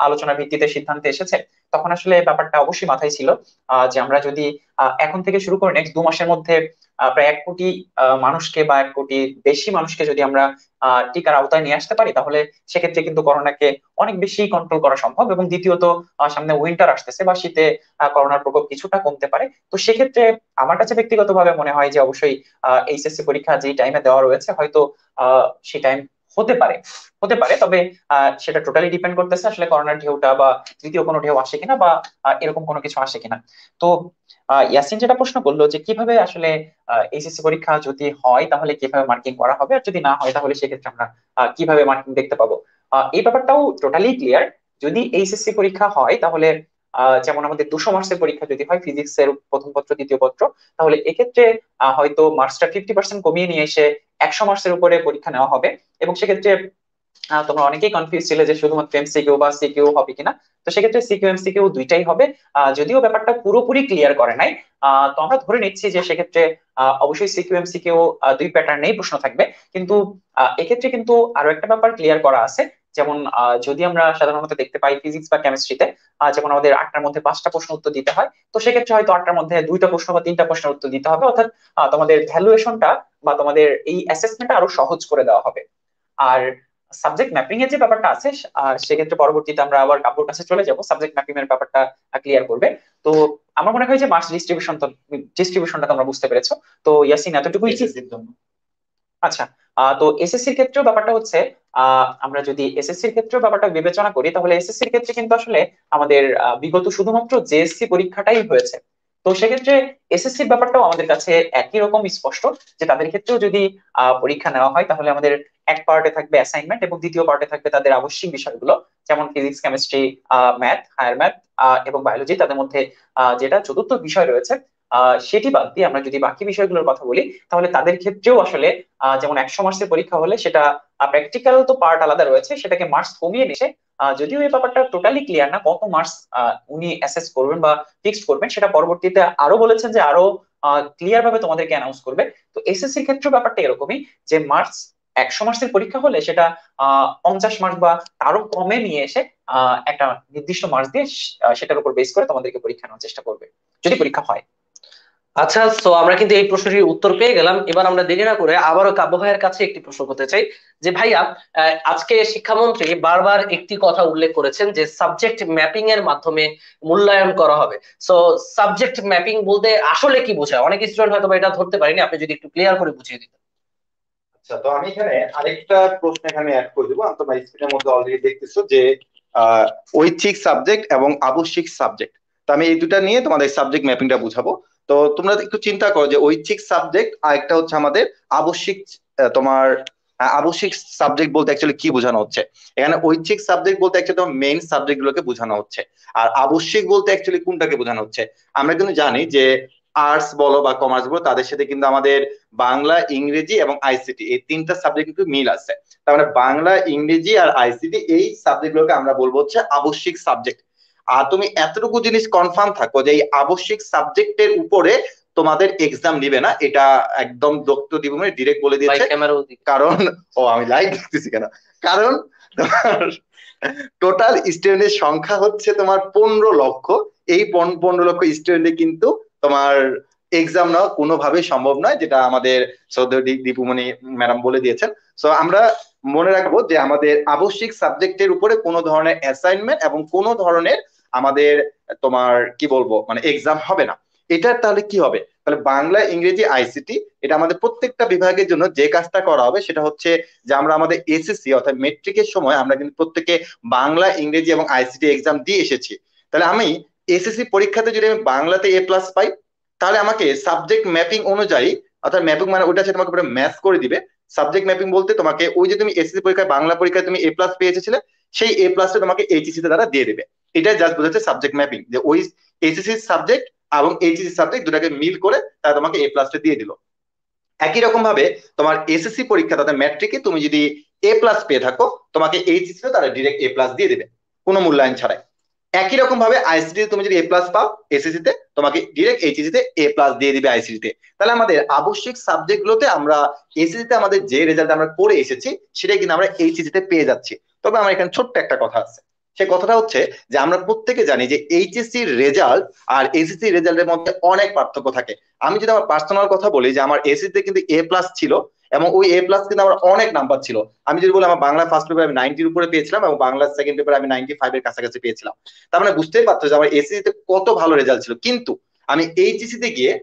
Speaker 2: আলোচনা ভিত্তিতে সিদ্ধান্তে এসেছে তখন আসলে ব্যাপারটা অবশ্যই মাথায় ছিল যে আমরা যদি এখন থেকে শুরু করে নেক্সট দু মাসের মধ্যে প্রায় এক কোটি মানুষকে বা এক কোটি বেশি মানুষকে যদি আমরা টিকার আওতায় নিয়ে আসতে পারি তাহলে সেক্ষেত্রে কিন্তু করোনাকে অনেক বেশি কন্ট্রোল করা সম্ভব এবং দ্বিতীয়ত সামনে উইন্টার আসতেছে বা শীতে করোনার প্রকোপ কিছুটা কমতে পারে তো সেক্ষেত্রে আমার কাছে ব্যক্তিগতভাবে মনে হয় যে অবশ্যই এইচএসসি পরীক্ষা যে টাইমে দেওয়া রয়েছে হয়তো সেই টাইম হতে পারে হতে পারে তবে সেটা টোটালি ডিপেন্ড করতেছে আসলে করোনার ঢেউটা বা তৃতীয় কোনো ঢেউ আসে কিনা বা এরকম কোনো কিছু আসে কিনা তো ইয়াসিন যেটা প্রশ্ন করলো যে কিভাবে আসলে এইচএসসি পরীক্ষা যদি হয় তাহলে কিভাবে মার্কিং করা হবে আর যদি না হয় তাহলে সেক্ষেত্রে আমরা কিভাবে মার্কিং দেখতে পাবো এই ব্যাপারটাও টোটালি ক্লিয়ার যদি এইচএসসি পরীক্ষা হয় তাহলে যেমন আমাদের দুশো মার্কসের পরীক্ষা যদি হয় ফিজিক্সের প্রথম পত্র দ্বিতীয় পত্র তাহলে এক্ষেত্রে হয়তো মার্কসটা ফিফটি পার্সেন্ট কমিয়ে নিয়ে এসে একশো মার্কসের উপরে পরীক্ষা নেওয়া হবে এবং সেক্ষেত্রে তোমরা অনেকেই কনফিউজ ছিলে যে শুধুমাত্র এমসিকিউ বা সিকিউ হবে কিনা তো সেক্ষেত্রে সিকিউ এমসিকিউ দুইটাই হবে যদিও ব্যাপারটা পুরোপুরি ক্লিয়ার করে নাই তো আমরা ধরে নিচ্ছি যে সেক্ষেত্রে অবশ্যই সিকিউ এমসিকিউ দুই প্যাটার্নেই প্রশ্ন থাকবে কিন্তু এক্ষেত্রে কিন্তু আরো একটা ব্যাপার ক্লিয়ার করা আছে যেমন যদি আমরা সাধারণত দেখতে পাই ফিজিক্স বা কেমিস্ট্রিতে যেমন আমাদের আটটার মধ্যে পাঁচটা প্রশ্ন উত্তর দিতে হয় তো সেক্ষেত্রে হয়তো আটটার মধ্যে দুইটা প্রশ্ন বা তিনটা প্রশ্নের উত্তর দিতে হবে অর্থাৎ তোমাদের ভ্যালুয়েশনটা বা তোমাদের এই অ্যাসেসমেন্টটা আরো সহজ করে দেওয়া হবে আর সাবজেক্ট ম্যাপিং এর যে ব্যাপারটা আছে আর সেক্ষেত্রে পরবর্তীতে আমরা আবার কাপুর কাছে চলে যাব সাবজেক্ট ম্যাপিং এর ব্যাপারটা ক্লিয়ার করবে তো আমার মনে হয় যে মাস ডিস্ট্রিবিউশন ডিস্ট্রিবিউশনটা তোমরা বুঝতে পেরেছো তো ইয়াসিন এতটুকুই আচ্ছা তো এসএসসির ক্ষেত্রেও ব্যাপারটা হচ্ছে আমরা যদি এসএসসির ক্ষেত্রেও ব্যাপারটা বিবেচনা করি তাহলে এসএসসির ক্ষেত্রে কিন্তু আসলে আমাদের বিগত শুধুমাত্র জেএসসি পরীক্ষাটাই হয়েছে তো সেক্ষেত্রে এসএসসির ব্যাপারটাও আমাদের কাছে একই রকম স্পষ্ট যে তাদের ক্ষেত্রেও যদি পরীক্ষা নেওয়া হয় তাহলে আমাদের এক পার্টে থাকবে অ্যাসাইনমেন্ট এবং দ্বিতীয় পার্টে থাকবে তাদের আবশ্যিক বিষয়গুলো যেমন physics chemistry math higher math এবং বায়োলজি তাদের মধ্যে যেটা চতুর্থ বিষয় রয়েছে সেটি বাদ দিয়ে আমরা যদি বাকি বিষয়গুলোর কথা বলি তাহলে তাদের ক্ষেত্রেও আসলে যেমন একশো মার্কসের পরীক্ষা হলে সেটা প্র্যাকটিক্যাল তো পার্ট আলাদা রয়েছে সেটাকে মার্কস কমিয়ে নিয়ে যদিও এই ব্যাপারটা টোটালি ক্লিয়ার না কত মার্কস উনি অ্যাসেস করবেন বা ফিক্সড করবেন সেটা পরবর্তীতে আরো বলেছেন যে আরো ক্লিয়ার ভাবে তোমাদেরকে অ্যানাউন্স করবে তো এসএসসির ক্ষেত্রে ব্যাপারটা এরকমই যে মার্কস একশো মার্কসের পরীক্ষা হলে সেটা আহ পঞ্চাশ মার্চ বা তারও কমে নিয়ে এসে একটা নির্দিষ্ট মার্কস দিয়ে সেটার উপর বেস করে তোমাদেরকে পরীক্ষা নেওয়ার চেষ্টা করবে যদি পরীক্ষা হয় আচ্ছা তো আমরা কিন্তু এই প্রশ্নটির উত্তর পেয়ে গেলাম এবার আমরা দেরি
Speaker 1: না করে আবারও কাব্য ভাইয়ের কাছে একটি প্রশ্ন করতে চাই যে ভাইয়া আজকে শিক্ষামন্ত্রী বারবার একটি কথা উল্লেখ করেছেন যে সাবজেক্ট ম্যাপিং এর মাধ্যমে মূল্যায়ন করা হবে সো সাবজেক্ট ম্যাপিং বলতে আসলে কি বোঝায় অনেক স্টুডেন্ট হয়তো এটা ধরতে পারিনি আপনি যদি একটু ক্লিয়ার করে বুঝিয়ে দিতেন
Speaker 3: আচ্ছা তো আমি এখানে আরেকটা প্রশ্ন এখানে অ্যাড করে দেবো আমি তোমার স্ক্রিনের মধ্যে অলরেডি দেখতেছো যে ঐচ্ছিক সাবজেক্ট এবং আবশ্যিক সাবজেক্ট তো আমি এই দুটা নিয়ে তোমাদের সাবজেক্ট ম্যাপিংটা বুঝাবো তো তোমরা একটু চিন্তা করো যে ঐচ্ছিক সাবজেক্ট আর একটা হচ্ছে আমাদের আবশ্যিক তোমার আবশ্যিক সাবজেক্ট বলতে অ্যাকচুয়ালি কি বোঝানো হচ্ছে এখানে ঐচ্ছিক সাবজেক্ট বলতে অ্যাকচুয়ালি তোমার মেইন সাবজেক্ট গুলোকে বোঝানো হচ্ছে আর আবশ্যিক বলতে অ্যাকচুয়ালি কোনটাকে বোঝানো হচ্ছে আমরা কিন্তু জানি যে আর্টস বলো বা কমার্স বলো তাদের সাথে কিন্তু আমাদের বাংলা ইংরেজি এবং আইসিটি এই তিনটা সাবজেক্ট কিন্তু মিল আছে তার মানে বাংলা ইংরেজি আর আইসিটি এই সাবজেক্ট গুলোকে আমরা বলবো হচ্ছে আবশ্যিক সাবজেক্ট আর তুমি এতটুকু জিনিস কনফার্ম থাকো যে এই আবশ্যিক সাবজেক্টের উপরে তোমাদের এক্সাম নিবে না এটা একদম দক্ত মানে ডিরেক্ট বলে দিয়েছে কারণ ও আমি লাইভ দেখতেছি কেন কারণ টোটাল স্টুডেন্টের সংখ্যা হচ্ছে তোমার পনেরো লক্ষ এই পনেরো লক্ষ স্টুডেন্টে কিন্তু তোমার এক্সাম নেওয়া কোনোভাবে সম্ভব নয় যেটা আমাদের দীপুমণি ম্যাডাম বলে দিয়েছেন সো আমরা মনে রাখবো যে আমাদের আবশ্যিক সাবজেক্টের উপরে কোনো ধরনের অ্যাসাইনমেন্ট এবং কোনো ধরনের আমাদের তোমার কি বলবো মানে এক্সাম হবে না এটা তাহলে কি হবে তাহলে বাংলা ইংরেজি আইসিটি এটা আমাদের প্রত্যেকটা বিভাগের জন্য যে কাজটা করা হবে সেটা হচ্ছে যে আমরা আমাদের এসএসসি অর্থাৎ মেট্রিকের সময় আমরা কিন্তু প্রত্যেকে বাংলা ইংরেজি এবং আইসিটি এক্সাম দিয়ে এসেছি তাহলে আমি এসএসসি পরীক্ষাতে যদি আমি বাংলাতে এ প্লাস পাই তাহলে আমাকে সাবজেক্ট ম্যাপিং অনুযায়ী অর্থাৎ ম্যাপিং মানে ওটা হচ্ছে তোমাকে ম্যাথ করে দিবে সাবজেক্ট ম্যাপিং বলতে তোমাকে ওই যে তুমি এসএসসি পরীক্ষায় বাংলা পরীক্ষায় তুমি এ প্লাস পেয়েছিলে সেই এ প্লাসটা তোমাকে এইচএসসি দ্বারা দিয়ে দেবে এটা জাস্ট বোঝাচ্ছে সাবজেক্ট ম্যাপিং যে ওই এইচএসসি সাবজেক্ট এবং এইচএসসি সাবজেক্ট দুটাকে মিল করে তারা তোমাকে এ প্লাসটা দিয়ে দিল একই রকম ভাবে তোমার এসএসসি পরীক্ষা তাদের ম্যাট্রিকে তুমি যদি এ প্লাস পেয়ে থাকো তোমাকে এইচএসসি তারা ডিরেক্ট এ প্লাস দিয়ে দেবে কোনো মূল্যায়ন ছাড়াই একই রকম ভাবে আইসিটি তুমি যদি এ প্লাস পাও এসএসসি তে তোমাকে ডিরেক্ট এইচএসসি তে এ প্লাস দিয়ে দিবে আইসিটি তে তাহলে আমাদের আবশ্যিক সাবজেক্টগুলোতে আমরা এসএসসি তে আমাদের যে রেজাল্ট আমরা করে এসেছি সেটা কিন্তু আমরা এইচএসসি তে পেয়ে যাচ্ছি তবে আমার এখানে ছোট্ট একটা কথা আছে সে কথাটা হচ্ছে যে আমরা প্রত্যেকে জানি যে এইচএসসি রেজাল্ট আর এসএসসি রেজাল্টের মধ্যে অনেক পার্থক্য থাকে আমি যদি আমার পার্সোনাল কথা বলি যে আমার এসএসসিতে কিন্তু এ প্লাস ছিল এবং ওই এ প্লাস কিন্তু আমার অনেক নাম্বার ছিল আমি যদি বলি আমার বাংলা ফার্স্ট পেপার আমি নাইনটির উপরে পেয়েছিলাম এবং বাংলা সেকেন্ড পেপার আমি নাইনটি ফাইভ এর কাছাকাছি পেয়েছিলাম তার মানে বুঝতেই পারতো যে আমার এসএসসিতে কত ভালো রেজাল্ট ছিল কিন্তু আমি এইচএসসিতে গিয়ে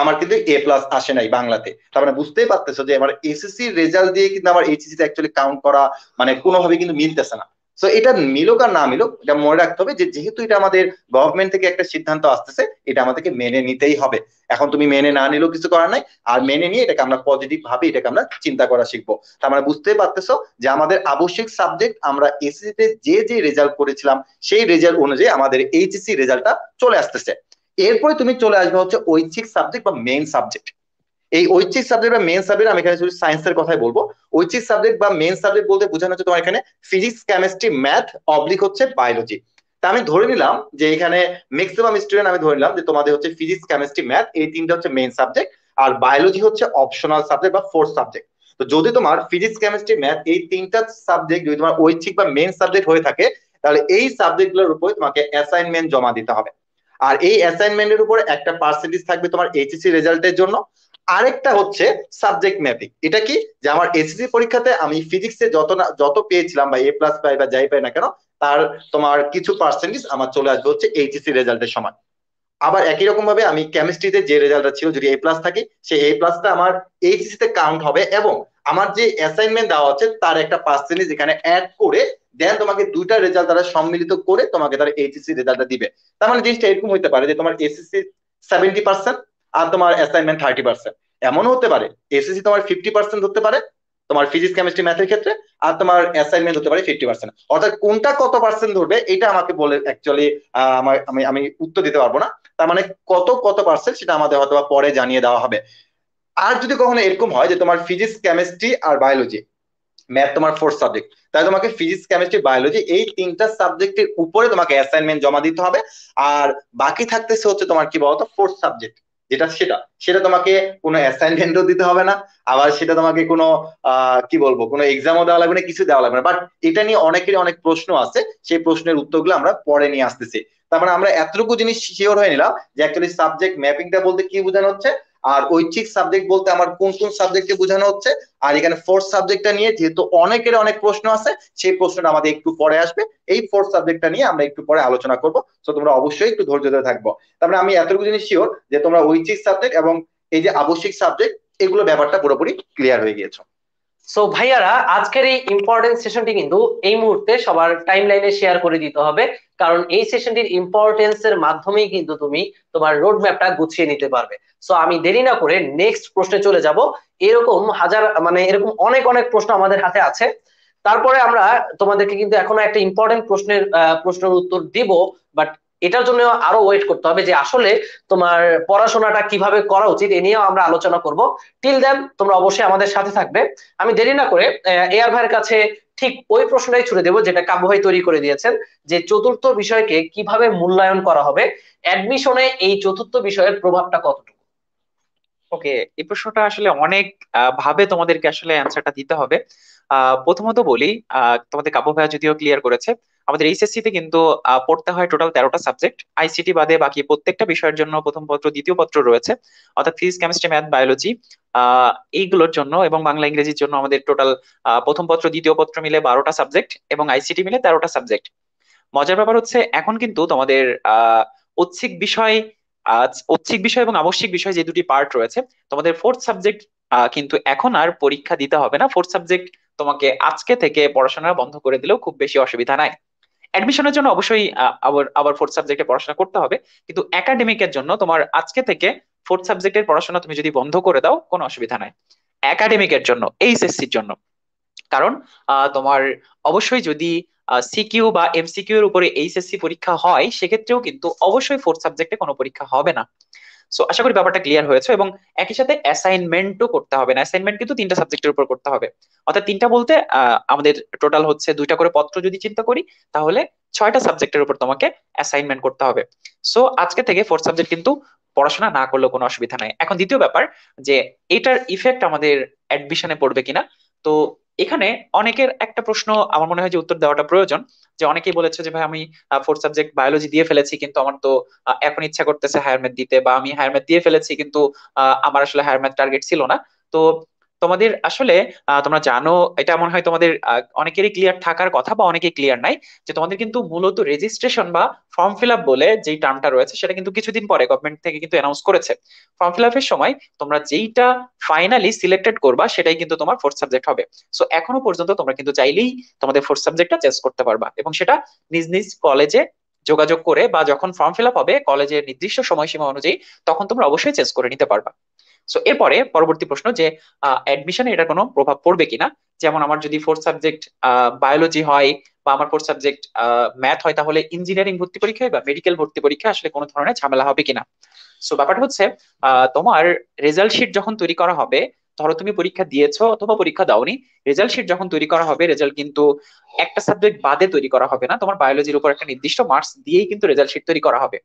Speaker 3: আমার কিন্তু এ প্লাস আসে নাই বাংলাতে তার মানে বুঝতেই পারতেছো যে আমার এসএসসি রেজাল্ট দিয়ে কিন্তু আমার এইচএসসিতে অ্যাকচুয়ালি কাউন্ট করা মানে কোনোভাবে কিন্তু মিলতেছে না সো এটা মিলুক আর না মিলুক এটা মনে রাখতে হবে যে যেহেতু এটা আমাদের গভর্নমেন্ট থেকে একটা সিদ্ধান্ত আসতেছে এটা আমাদেরকে মেনে নিতেই হবে এখন তুমি মেনে না নিলেও কিছু করার নাই আর মেনে নিয়ে এটাকে আমরা পজিটিভ ভাবে এটাকে আমরা চিন্তা করা শিখবো তা আমরা বুঝতেই পারতেছো যে আমাদের আবশ্যিক সাবজেক্ট আমরা এসএসসি তে যে যে রেজাল্ট করেছিলাম সেই রেজাল্ট অনুযায়ী আমাদের এইচএসসি রেজাল্টটা চলে আসতেছে এরপরে তুমি চলে আসবে হচ্ছে ঐচ্ছিক সাবজেক্ট বা মেইন সাবজেক্ট এই ঐচ্ছিক সাবজেক্ট বা মেন সাবজেক্ট আমি এখানে শুধু সায়েন্সের কথাই বলবো ঐচ্ছিক সাবজেক্ট বা মেন সাবজেক্ট বলতে বোঝানো হচ্ছে তোমার এখানে ফিজিক্স কেমিস্ট্রি ম্যাথ অবলিক হচ্ছে বায়োলজি তা আমি ধরে নিলাম যে এখানে ম্যাক্সিমাম স্টুডেন্ট আমি ধরে নিলাম যে তোমাদের হচ্ছে ফিজিক্স কেমিস্ট্রি ম্যাথ এই তিনটা হচ্ছে মেন সাবজেক্ট আর বায়োলজি হচ্ছে অপশনাল সাবজেক্ট বা ফোর্থ সাবজেক্ট তো যদি তোমার ফিজিক্স কেমিস্ট্রি ম্যাথ এই তিনটা সাবজেক্ট যদি তোমার ঐচ্ছিক বা মেন সাবজেক্ট হয়ে থাকে তাহলে এই সাবজেক্ট গুলোর উপরে তোমাকে অ্যাসাইনমেন্ট জমা দিতে হবে আর এই অ্যাসাইনমেন্টের উপর একটা পার্সেন্টেজ থাকবে তোমার এইচএসসি রেজাল্টের জন্য আরেকটা হচ্ছে সাবজেক্ট ম্যাপিং এটা কি যে আমার এসএসসি পরীক্ষাতে আমি ফিজিক্সে যত যত পেয়েছিলাম বা এ প্লাস পাই বা যাই পাই না কেন তার তোমার কিছু পার্সেন্টেজ আমার চলে আসবে হচ্ছে এইচএসসি রেজাল্টের সময় আবার একই রকম ভাবে আমি কেমিস্ট্রিতে যে রেজাল্টটা ছিল যদি এ প্লাস থাকে সেই এ প্লাসটা আমার এইচএসসি তে কাউন্ট হবে এবং আমার যে অ্যাসাইনমেন্ট দেওয়া আছে তার একটা পার্সেন্টেজ এখানে অ্যাড করে দেন তোমাকে দুইটা রেজাল্ট তারা সম্মিলিত করে তোমাকে তারা এইচএসসি রেজাল্টটা দিবে তার মানে জিনিসটা এরকম হতে পারে যে তোমার এসএসসি সেভেন্টি পার্সেন্ট আর তোমার অ্যাসাইনমেন্ট থার্টি পার্সেন্ট এমনও হতে পারে এসএসসি তোমার ফিফটি পার্সেন্ট হতে পারে তোমার ফিজিক্স কেমিস্ট্রি ম্যাথের ক্ষেত্রে আর তোমার অ্যাসাইনমেন্ট হতে পারে ফিফটি পার্সেন্ট অর্থাৎ কোনটা কত পার্সেন্ট ধরবে এটা আমাকে বলে অ্যাকচুয়ালি আমার আমি আমি উত্তর দিতে পারবো না তার মানে কত কত পার্সেন্ট সেটা আমাদের হয়তো পরে জানিয়ে দেওয়া হবে আর যদি কখনো এরকম হয় যে তোমার ফিজিক্স কেমিস্ট্রি আর বায়োলজি ম্যাথ তোমার ফোর্থ সাবজেক্ট তাই তোমাকে ফিজিক্স কেমিস্ট্রি বায়োলজি এই তিনটা সাবজেক্টের উপরে তোমাকে অ্যাসাইনমেন্ট জমা দিতে হবে আর বাকি থাকতেছে হচ্ছে তোমার কি বলতো ফোর্থ সাবজেক্ট যেটা সেটা সেটা তোমাকে কোনো অ্যাসাইনমেন্টও দিতে হবে না আবার সেটা তোমাকে কোনো কি বলবো কোনো এক্সামও দেওয়া লাগবে না কিছু দেওয়া লাগবে না বাট এটা নিয়ে অনেকেরই অনেক প্রশ্ন আছে সেই প্রশ্নের উত্তরগুলো আমরা পরে নিয়ে আসতেছি তারপরে আমরা এতটুকু জিনিস শিওর হয়ে নিলাম যে অ্যাকচুয়ালি সাবজেক্ট ম্যাপিংটা বলতে কি বোঝানো হচ্ছে আর ঐচ্ছিক সাবজেক্ট বলতে আমার কোন কোন সাবজেক্টে বোঝানো হচ্ছে আর এখানে ফোর্থ সাবজেক্টটা নিয়ে যেহেতু অনেকের অনেক প্রশ্ন আছে সেই প্রশ্নটা আমাদের একটু পরে আসবে এই ফোর্থ সাবজেক্টটা নিয়ে আমরা একটু পরে আলোচনা করব তো তোমরা অবশ্যই একটু ধৈর্য ধরে থাকবো তারপরে মানে আমি এতটুকু জিনিস শিওর যে তোমরা ঐচ্ছিক সাবজেক্ট এবং এই যে আবশ্যিক সাবজেক্ট এগুলো ব্যাপারটা পুরোপুরি ক্লিয়ার হয়ে গিয়েছো
Speaker 1: সো ভাইয়ারা আজকের এই ইম্পর্টেন্ট সেশনটি কিন্তু এই মুহূর্তে সবার টাইম লাইনে শেয়ার করে দিতে হবে কারণ এই সেশনটির ইম্পর্টেন্স এর মাধ্যমেই কিন্তু তুমি তোমার রোড ম্যাপটা গুছিয়ে নিতে পারবে সো আমি দেরি না করে নেক্সট প্রশ্নে চলে যাব এরকম হাজার মানে এরকম অনেক অনেক প্রশ্ন আমাদের হাতে আছে তারপরে আমরা তোমাদেরকে কিন্তু এখনো একটা ইম্পর্টেন্ট প্রশ্নের প্রশ্নের উত্তর দিব বাট এটার জন্য আরো ওয়েট করতে হবে যে আসলে তোমার পড়াশোনাটা কিভাবে করা উচিত এ নিয়েও আমরা আলোচনা করব টিল দেন তোমরা অবশ্যই আমাদের সাথে থাকবে আমি দেরি না করে এয়ার ভাইয়ের কাছে ঠিক ওই প্রশ্নটাই ছুড়ে দেবো যেটা কাব্য ভাই তৈরি করে দিয়েছেন যে চতুর্থ বিষয়কে কিভাবে মূল্যায়ন করা হবে অ্যাডমিশনে এই চতুর্থ বিষয়ের প্রভাবটা কতটুকু
Speaker 2: ওকে এই প্রশ্নটা আসলে অনেক ভাবে তোমাদেরকে আসলে অ্যান্সারটা দিতে হবে প্রথমত বলি তোমাদের কাব্য ভাইয়া যদিও ক্লিয়ার করেছে আমাদের এইচএসসি তে কিন্তু পড়তে হয় টোটাল তেরোটা সাবজেক্ট আইসিটি বাদে বাকি প্রত্যেকটা বিষয়ের জন্য প্রথম পত্র দ্বিতীয় পত্র রয়েছে অর্থাৎ ফিজিক্স কেমিস্ট্রি ম্যাথ বায়োলজি এইগুলোর জন্য এবং বাংলা ইংরেজির জন্য আমাদের টোটাল প্রথম পত্র দ্বিতীয় পত্র মিলে বারোটা সাবজেক্ট এবং আইসিটি মিলে তেরোটা সাবজেক্ট মজার ব্যাপার হচ্ছে এখন কিন্তু তোমাদের ঐচ্ছিক বিষয় ঐচ্ছিক বিষয় এবং আবশ্যিক বিষয় যে দুটি পার্ট রয়েছে তোমাদের ফোর্থ সাবজেক্ট কিন্তু এখন আর পরীক্ষা দিতে হবে না ফোর্থ সাবজেক্ট তোমাকে আজকে থেকে পড়াশোনা বন্ধ করে দিলেও খুব বেশি অসুবিধা নাই অ্যাডমিশনের জন্য অবশ্যই আবার আবার ফোর্থ সাবজেক্টে পড়াশোনা করতে হবে কিন্তু একাডেমিকের জন্য তোমার আজকে থেকে ফোর্থ সাবজেক্টের পড়াশোনা তুমি যদি বন্ধ করে দাও কোনো অসুবিধা নাই একাডেমিকের জন্য এইচএসসির জন্য কারণ তোমার অবশ্যই যদি সিকিউ বা এমসিকিউ এর উপরে এইচএসসি পরীক্ষা হয় সেক্ষেত্রেও কিন্তু অবশ্যই ফোর্থ সাবজেক্টে কোনো পরীক্ষা হবে না সো আশা করি ব্যাপারটা ক্লিয়ার হয়েছে এবং একই সাথে অ্যাসাইনমেন্টও করতে হবে না অ্যাসাইনমেন্ট কিন্তু তিনটা সাবজেক্টের উপর করতে হবে অর্থাৎ তিনটা বলতে আমাদের টোটাল হচ্ছে দুইটা করে পত্র যদি চিন্তা করি তাহলে ছয়টা সাবজেক্টের উপর তোমাকে অ্যাসাইনমেন্ট করতে হবে সো আজকে থেকে ফোর্থ সাবজেক্ট কিন্তু পড়াশোনা না করলেও কোনো অসুবিধা নাই এখন দ্বিতীয় ব্যাপার যে এটার ইফেক্ট আমাদের অ্যাডমিশনে পড়বে কিনা তো এখানে অনেকের একটা প্রশ্ন আমার মনে হয় যে উত্তর দেওয়াটা প্রয়োজন যে অনেকেই বলেছে যে ভাই আমি ফোর্থ সাবজেক্ট বায়োলজি দিয়ে ফেলেছি কিন্তু আমার তো এখন ইচ্ছা করতেছে হায়ার ম্যাথ দিতে বা আমি হায়ার ম্যাথ দিয়ে ফেলেছি কিন্তু আমার আসলে হায়ার ম্যাথ টার্গেট ছিল না তো তোমাদের আসলে তোমরা জানো এটা মনে হয় তোমাদের অনেকেরই ক্লিয়ার থাকার কথা বা অনেকে ক্লিয়ার নাই যে তোমাদের কিন্তু মূলত রেজিস্ট্রেশন বা ফর্ম ফিল আপ বলে যেই টার্মটা রয়েছে সেটা কিন্তু কিছুদিন পরে গভর্নমেন্ট থেকে কিন্তু অ্যানাউন্স করেছে ফর্ম ফিল আপের সময় তোমরা যেইটা ফাইনালি সিলেক্টেড করবা সেটাই কিন্তু তোমার ফোর্থ সাবজেক্ট হবে সো এখনো পর্যন্ত তোমরা কিন্তু চাইলেই তোমাদের ফোর্থ সাবজেক্টটা চেস করতে পারবা এবং সেটা নিজ নিজ কলেজে যোগাযোগ করে বা যখন ফর্ম ফিল আপ হবে কলেজের নির্দিষ্ট সময়সীমা অনুযায়ী তখন তোমরা অবশ্যই চেঞ্জ করে নিতে পারবা সো এরপরে পরবর্তী প্রশ্ন যে অ্যাডমিশনে এটা কোনো প্রভাব পড়বে কিনা যেমন আমার যদি ফোর্থ সাবজেক্ট বায়োলজি হয় বা আমার ফোর্থ সাবজেক্ট ম্যাথ হয় তাহলে ইঞ্জিনিয়ারিং ভর্তি পরীক্ষা বা মেডিকেল ভর্তি পরীক্ষা আসলে কোনো ধরনের ঝামেলা হবে কিনা সো ব্যাপারটা হচ্ছে তোমার রেজাল্ট শিট যখন তৈরি করা হবে ধরো তুমি পরীক্ষা দিয়েছো অথবা পরীক্ষা দাওনি রেজাল্ট শিট যখন তৈরি করা হবে রেজাল্ট কিন্তু একটা সাবজেক্ট বাদে তৈরি করা হবে না তোমার বায়োলজির উপর একটা নির্দিষ্ট মার্কস দিয়েই কিন্তু রেজাল্ট শিট তৈরি করা হবে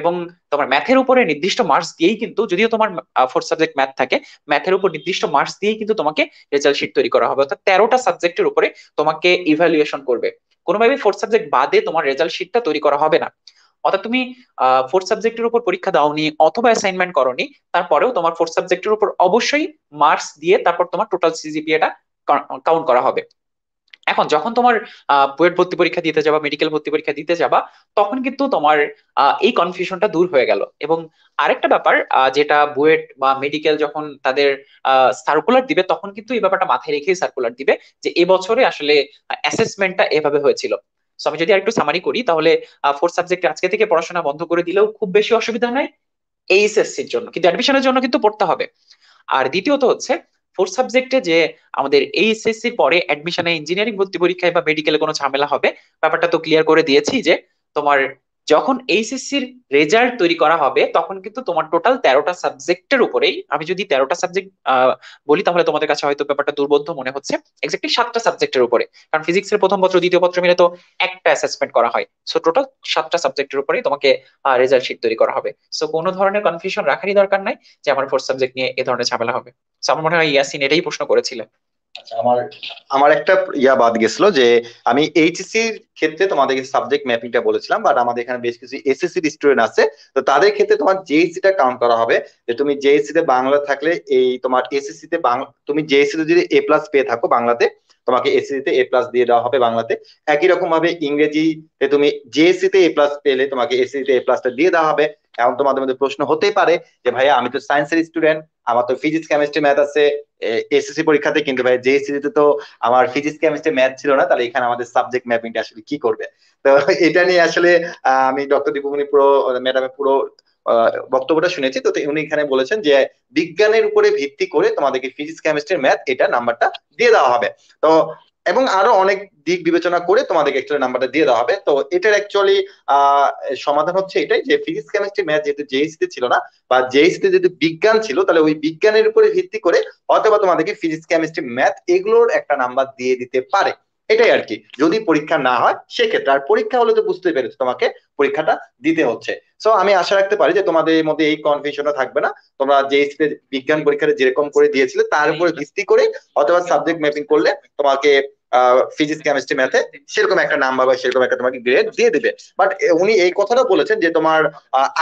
Speaker 2: এবং তোমার ম্যাথের উপরে নির্দিষ্ট মার্কস দিয়েই কিন্তু যদিও তোমার ফোর্থ সাবজেক্ট ম্যাথ থাকে ম্যাথের উপর নির্দিষ্ট মার্কস দিয়েই কিন্তু তোমাকে রেজাল্ট শিট তৈরি করা হবে অর্থাৎ তেরোটা সাবজেক্টের উপরে তোমাকে ইভ্যালুয়েশন করবে কোনোভাবে ফোর্থ সাবজেক্ট বাদে তোমার রেজাল্ট শিটটা তৈরি করা হবে না অর্থাৎ তুমি ফোর্থ সাবজেক্টের উপর পরীক্ষা দাওনি অথবা অ্যাসাইনমেন্ট করনি তারপরেও তোমার ফোর্থ সাবজেক্টের উপর অবশ্যই মার্কস দিয়ে তারপর তোমার টোটাল সিজিপিএটা কাউন্ট করা হবে এখন যখন তোমার বুয়েট ভর্তি পরীক্ষা দিতে যাবা মেডিকেল ভর্তি পরীক্ষা দিতে যাবা তখন কিন্তু তোমার এই কনফিউশনটা দূর হয়ে গেল এবং আরেকটা ব্যাপার যেটা বুয়েট বা মেডিকেল যখন তাদের সার্কুলার দিবে তখন কিন্তু এই ব্যাপারটা মাথায় রেখেই সার্কুলার দিবে যে এবছরে আসলে অ্যাসেসমেন্টটা এভাবে হয়েছিল সো আমি যদি আরেকটু সামারি করি তাহলে ফোর সাবজেক্ট আজকে থেকে পড়াশোনা বন্ধ করে দিলেও খুব বেশি অসুবিধা নাই এইচএসসির জন্য কিন্তু অ্যাডমিশনের জন্য কিন্তু পড়তে হবে আর দ্বিতীয়ত হচ্ছে ফোর সাবজেক্টে যে আমাদের এইচএসসি পরে অ্যাডমিশনে ইঞ্জিনিয়ারিং ভর্তি পরীক্ষায় বা মেডিকেলে কোনো ঝামেলা হবে ব্যাপারটা তো ক্লিয়ার করে দিয়েছি যে তোমার যখন এর রেজাল্ট তৈরি করা হবে তখন কিন্তু তোমার টোটাল তেরোটা সাবজেক্টের উপরেই আমি যদি তেরোটা সাবজেক্ট বলি তাহলে তোমাদের কাছে হয়তো ব্যাপারটা দুর্বোধ্য মনে হচ্ছে এক্স্যাক্টলি সাতটা সাবজেক্টের উপরে কারণ ফিজিক্স এর প্রথম পত্র দ্বিতীয় পত্র মিলে তো একটা অ্যাসেসমেন্ট করা হয় সো টোটাল সাতটা সাবজেক্টের উপরেই তোমাকে রেজাল্ট শিট তৈরি করা হবে সো কোনো ধরনের কনফিউশন রাখারই দরকার নাই যে আমার ফোর্থ সাবজেক্ট নিয়ে এ ধরনের ঝামেলা হবে সো আমার মনে হয় ইয়াসিন এটাই প্রশ্ন
Speaker 3: করেছিলেন আচ্ছা, আমার আমার একটা ইয়া বাদ গেছিল যে আমি এইচএসসি এর ক্ষেত্রে তোমাদেরকে সাবজেক্ট ম্যাপিংটা বলেছিলাম বাট আমাদের এখানে বেশ কিছু এসএসসি এর স্টুডেন্ট আছে তো তাদের ক্ষেত্রে তোমার জেএসসি টা কাউন্ট করা হবে যে তুমি জেএসসি তে বাংলা থাকলে এই তোমার এসএসসি তে তুমি জেএসসি তে যদি এ প্লাস পেয়ে থাকো বাংলাতে তোমাকে এসএসসি তে এ প্লাস দিয়ে দেওয়া হবে বাংলাতে একই রকম ভাবে ইংরেজিতে তুমি জেএসসি তে এ প্লাস পেলে তোমাকে এসএসসি তে এ প্লাসটা দিয়ে দেওয়া হবে এখন তো মধ্যে প্রশ্ন হতেই পারে যে ভাইয়া আমি তো সায়েন্সের স্টুডেন্ট আমার তো ফিজিক্স কেমিস্ট্রি ম্যাথ আছে এসএসসি পরীক্ষাতে কিন্তু ভাই জেএসসিতে তো আমার ফিজিক্স কেমিস্ট্রি ম্যাথ ছিল না তাহলে এখানে আমাদের সাবজেক্ট ম্যাপিংটা আসলে কি করবে তো এটা নিয়ে আসলে আমি ডক্টর দীপমণি পুরো ম্যাডামের পুরো বক্তব্যটা শুনেছি তো উনি এখানে বলেছেন যে বিজ্ঞানের উপরে ভিত্তি করে তোমাদেরকে ফিজিক্স কেমিস্ট্রি ম্যাথ এটা নাম্বারটা দিয়ে দেওয়া হবে তো এবং আরো অনেক দিক বিবেচনা করে তোমাদেরকে একচুয়ালি নাম্বারটা দিয়ে দেওয়া হবে তো এটার অ্যাকচুয়ালি সমাধান হচ্ছে এটাই যে ফিজিক্স কেমিস্ট্রি ম্যাথ যেহেতু জেএসিতে ছিল না বা জেএসিতে যদি বিজ্ঞান ছিল তাহলে ওই বিজ্ঞানের উপরে ভিত্তি করে অথবা তোমাদেরকে ফিজিক্স কেমিস্ট্রি ম্যাথ এগুলোর একটা নাম্বার দিয়ে দিতে পারে এটাই আর কি যদি পরীক্ষা না হয় সেক্ষেত্রে আর পরীক্ষা হলে তো বুঝতে পেরেছো তোমাকে পরীক্ষাটা দিতে হচ্ছে সো আমি আশা রাখতে পারি যে তোমাদের মধ্যে এই কনফিউশনটা থাকবে না তোমরা যে বিজ্ঞান পরীক্ষাটা যেরকম করে দিয়েছিলে তার উপরে ভিত্তি করে অথবা সাবজেক্ট ম্যাপিং করলে তোমাকে ফিজিক্স কেমিস্ট্রি ম্যাথে সেরকম একটা নাম্বার বা সেরকম একটা তোমাকে গ্রেড দিয়ে দিবে বাট উনি এই কথাটা বলেছেন যে তোমার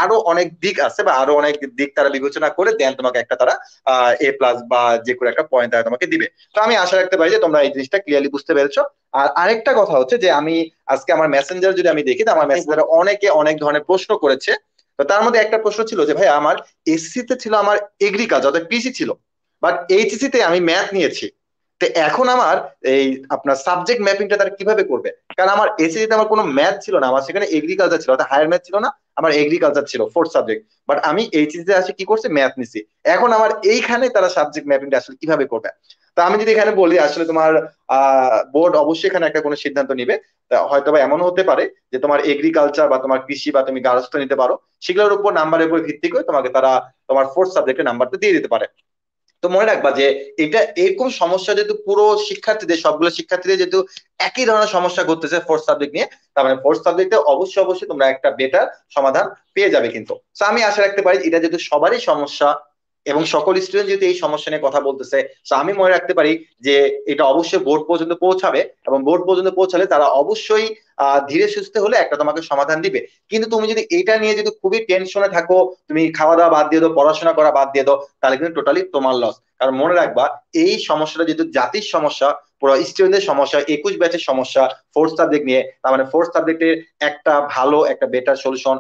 Speaker 3: আরো অনেক দিক আছে বা আরো অনেক দিক তারা বিবেচনা করে দেন তোমাকে একটা তারা এ প্লাস বা যে করে একটা পয়েন্ট তারা তোমাকে দিবে তো আমি আশা রাখতে পারি যে তোমরা এই জিনিসটা ক্লিয়ারলি বুঝতে পেরেছো আর আরেকটা কথা হচ্ছে যে আমি আজকে আমার মেসেঞ্জার যদি আমি দেখি আমার মেসেঞ্জারে অনেকে অনেক ধরনের প্রশ্ন করেছে তো তার মধ্যে একটা প্রশ্ন ছিল যে ভাই আমার এসসিতে তে ছিল আমার এগ্রিকালচার অর্থাৎ কৃষি ছিল বাট এইচএসসিতে তে আমি ম্যাথ নিয়েছি তো এখন আমার এই আপনার সাবজেক্ট ম্যাপিংটা তারা কিভাবে করবে কারণ আমার এসএসিতে আমার কোনো ম্যাথ ছিল না আমার সেখানে এগ্রিকালচার ছিল অর্থাৎ হায়ার ম্যাথ ছিল না আমার এগ্রিকালচার ছিল ফোর্থ সাবজেক্ট বাট আমি এইচএসিতে আসে কি করছে ম্যাথ নিছি এখন আমার এইখানে তারা সাবজেক্ট ম্যাপিংটা আসলে কিভাবে করবে তা আমি যদি এখানে বলি আসলে তোমার বোর্ড অবশ্যই এখানে একটা কোনো সিদ্ধান্ত নিবে হয়তো বা এমন হতে পারে যে তোমার এগ্রিকালচার বা তোমার কৃষি বা তুমি গার্হস্থ্য নিতে পারো সেগুলোর উপর নাম্বারের উপর ভিত্তি করে তোমাকে তারা তোমার ফোর্থ সাবজেক্টের নাম্বারটা দিয়ে দিতে পারে তো মনে রাখবা যে এটা এরকম সমস্যা যেহেতু পুরো শিক্ষার্থীদের সবগুলো শিক্ষার্থীদের যেহেতু একই ধরনের সমস্যা ঘটতেছে ফোর্থ সাবজেক্ট নিয়ে তার মানে ফোর্থ সাবজেক্টে অবশ্যই অবশ্যই তোমরা একটা বেটার সমাধান পেয়ে যাবে কিন্তু তা আমি আশা রাখতে পারি এটা যেহেতু সবারই সমস্যা এবং সকল স্টুডেন্ট যেহেতু এই সমস্যা নিয়ে কথা বলতেছে তো আমি মনে রাখতে পারি যে এটা অবশ্যই বোর্ড পর্যন্ত পৌঁছাবে এবং বোর্ড পর্যন্ত পৌঁছালে তারা অবশ্যই ধীরে সুস্থ হলে একটা তোমাকে সমাধান দিবে কিন্তু তুমি যদি এটা নিয়ে যদি খুবই টেনশনে থাকো তুমি খাওয়া দাওয়া বাদ দিয়ে দাও পড়াশোনা করা বাদ দিয়ে দাও তাহলে কিন্তু টোটালি তোমার লস কারণ মনে রাখবা এই সমস্যাটা যেহেতু জাতির সমস্যা পুরো স্টুডেন্টদের সমস্যা একুশ ব্যাচের সমস্যা ফোর্থ সাবজেক্ট নিয়ে তার মানে ফোর্থ সাবজেক্টের একটা ভালো একটা বেটার সলিউশন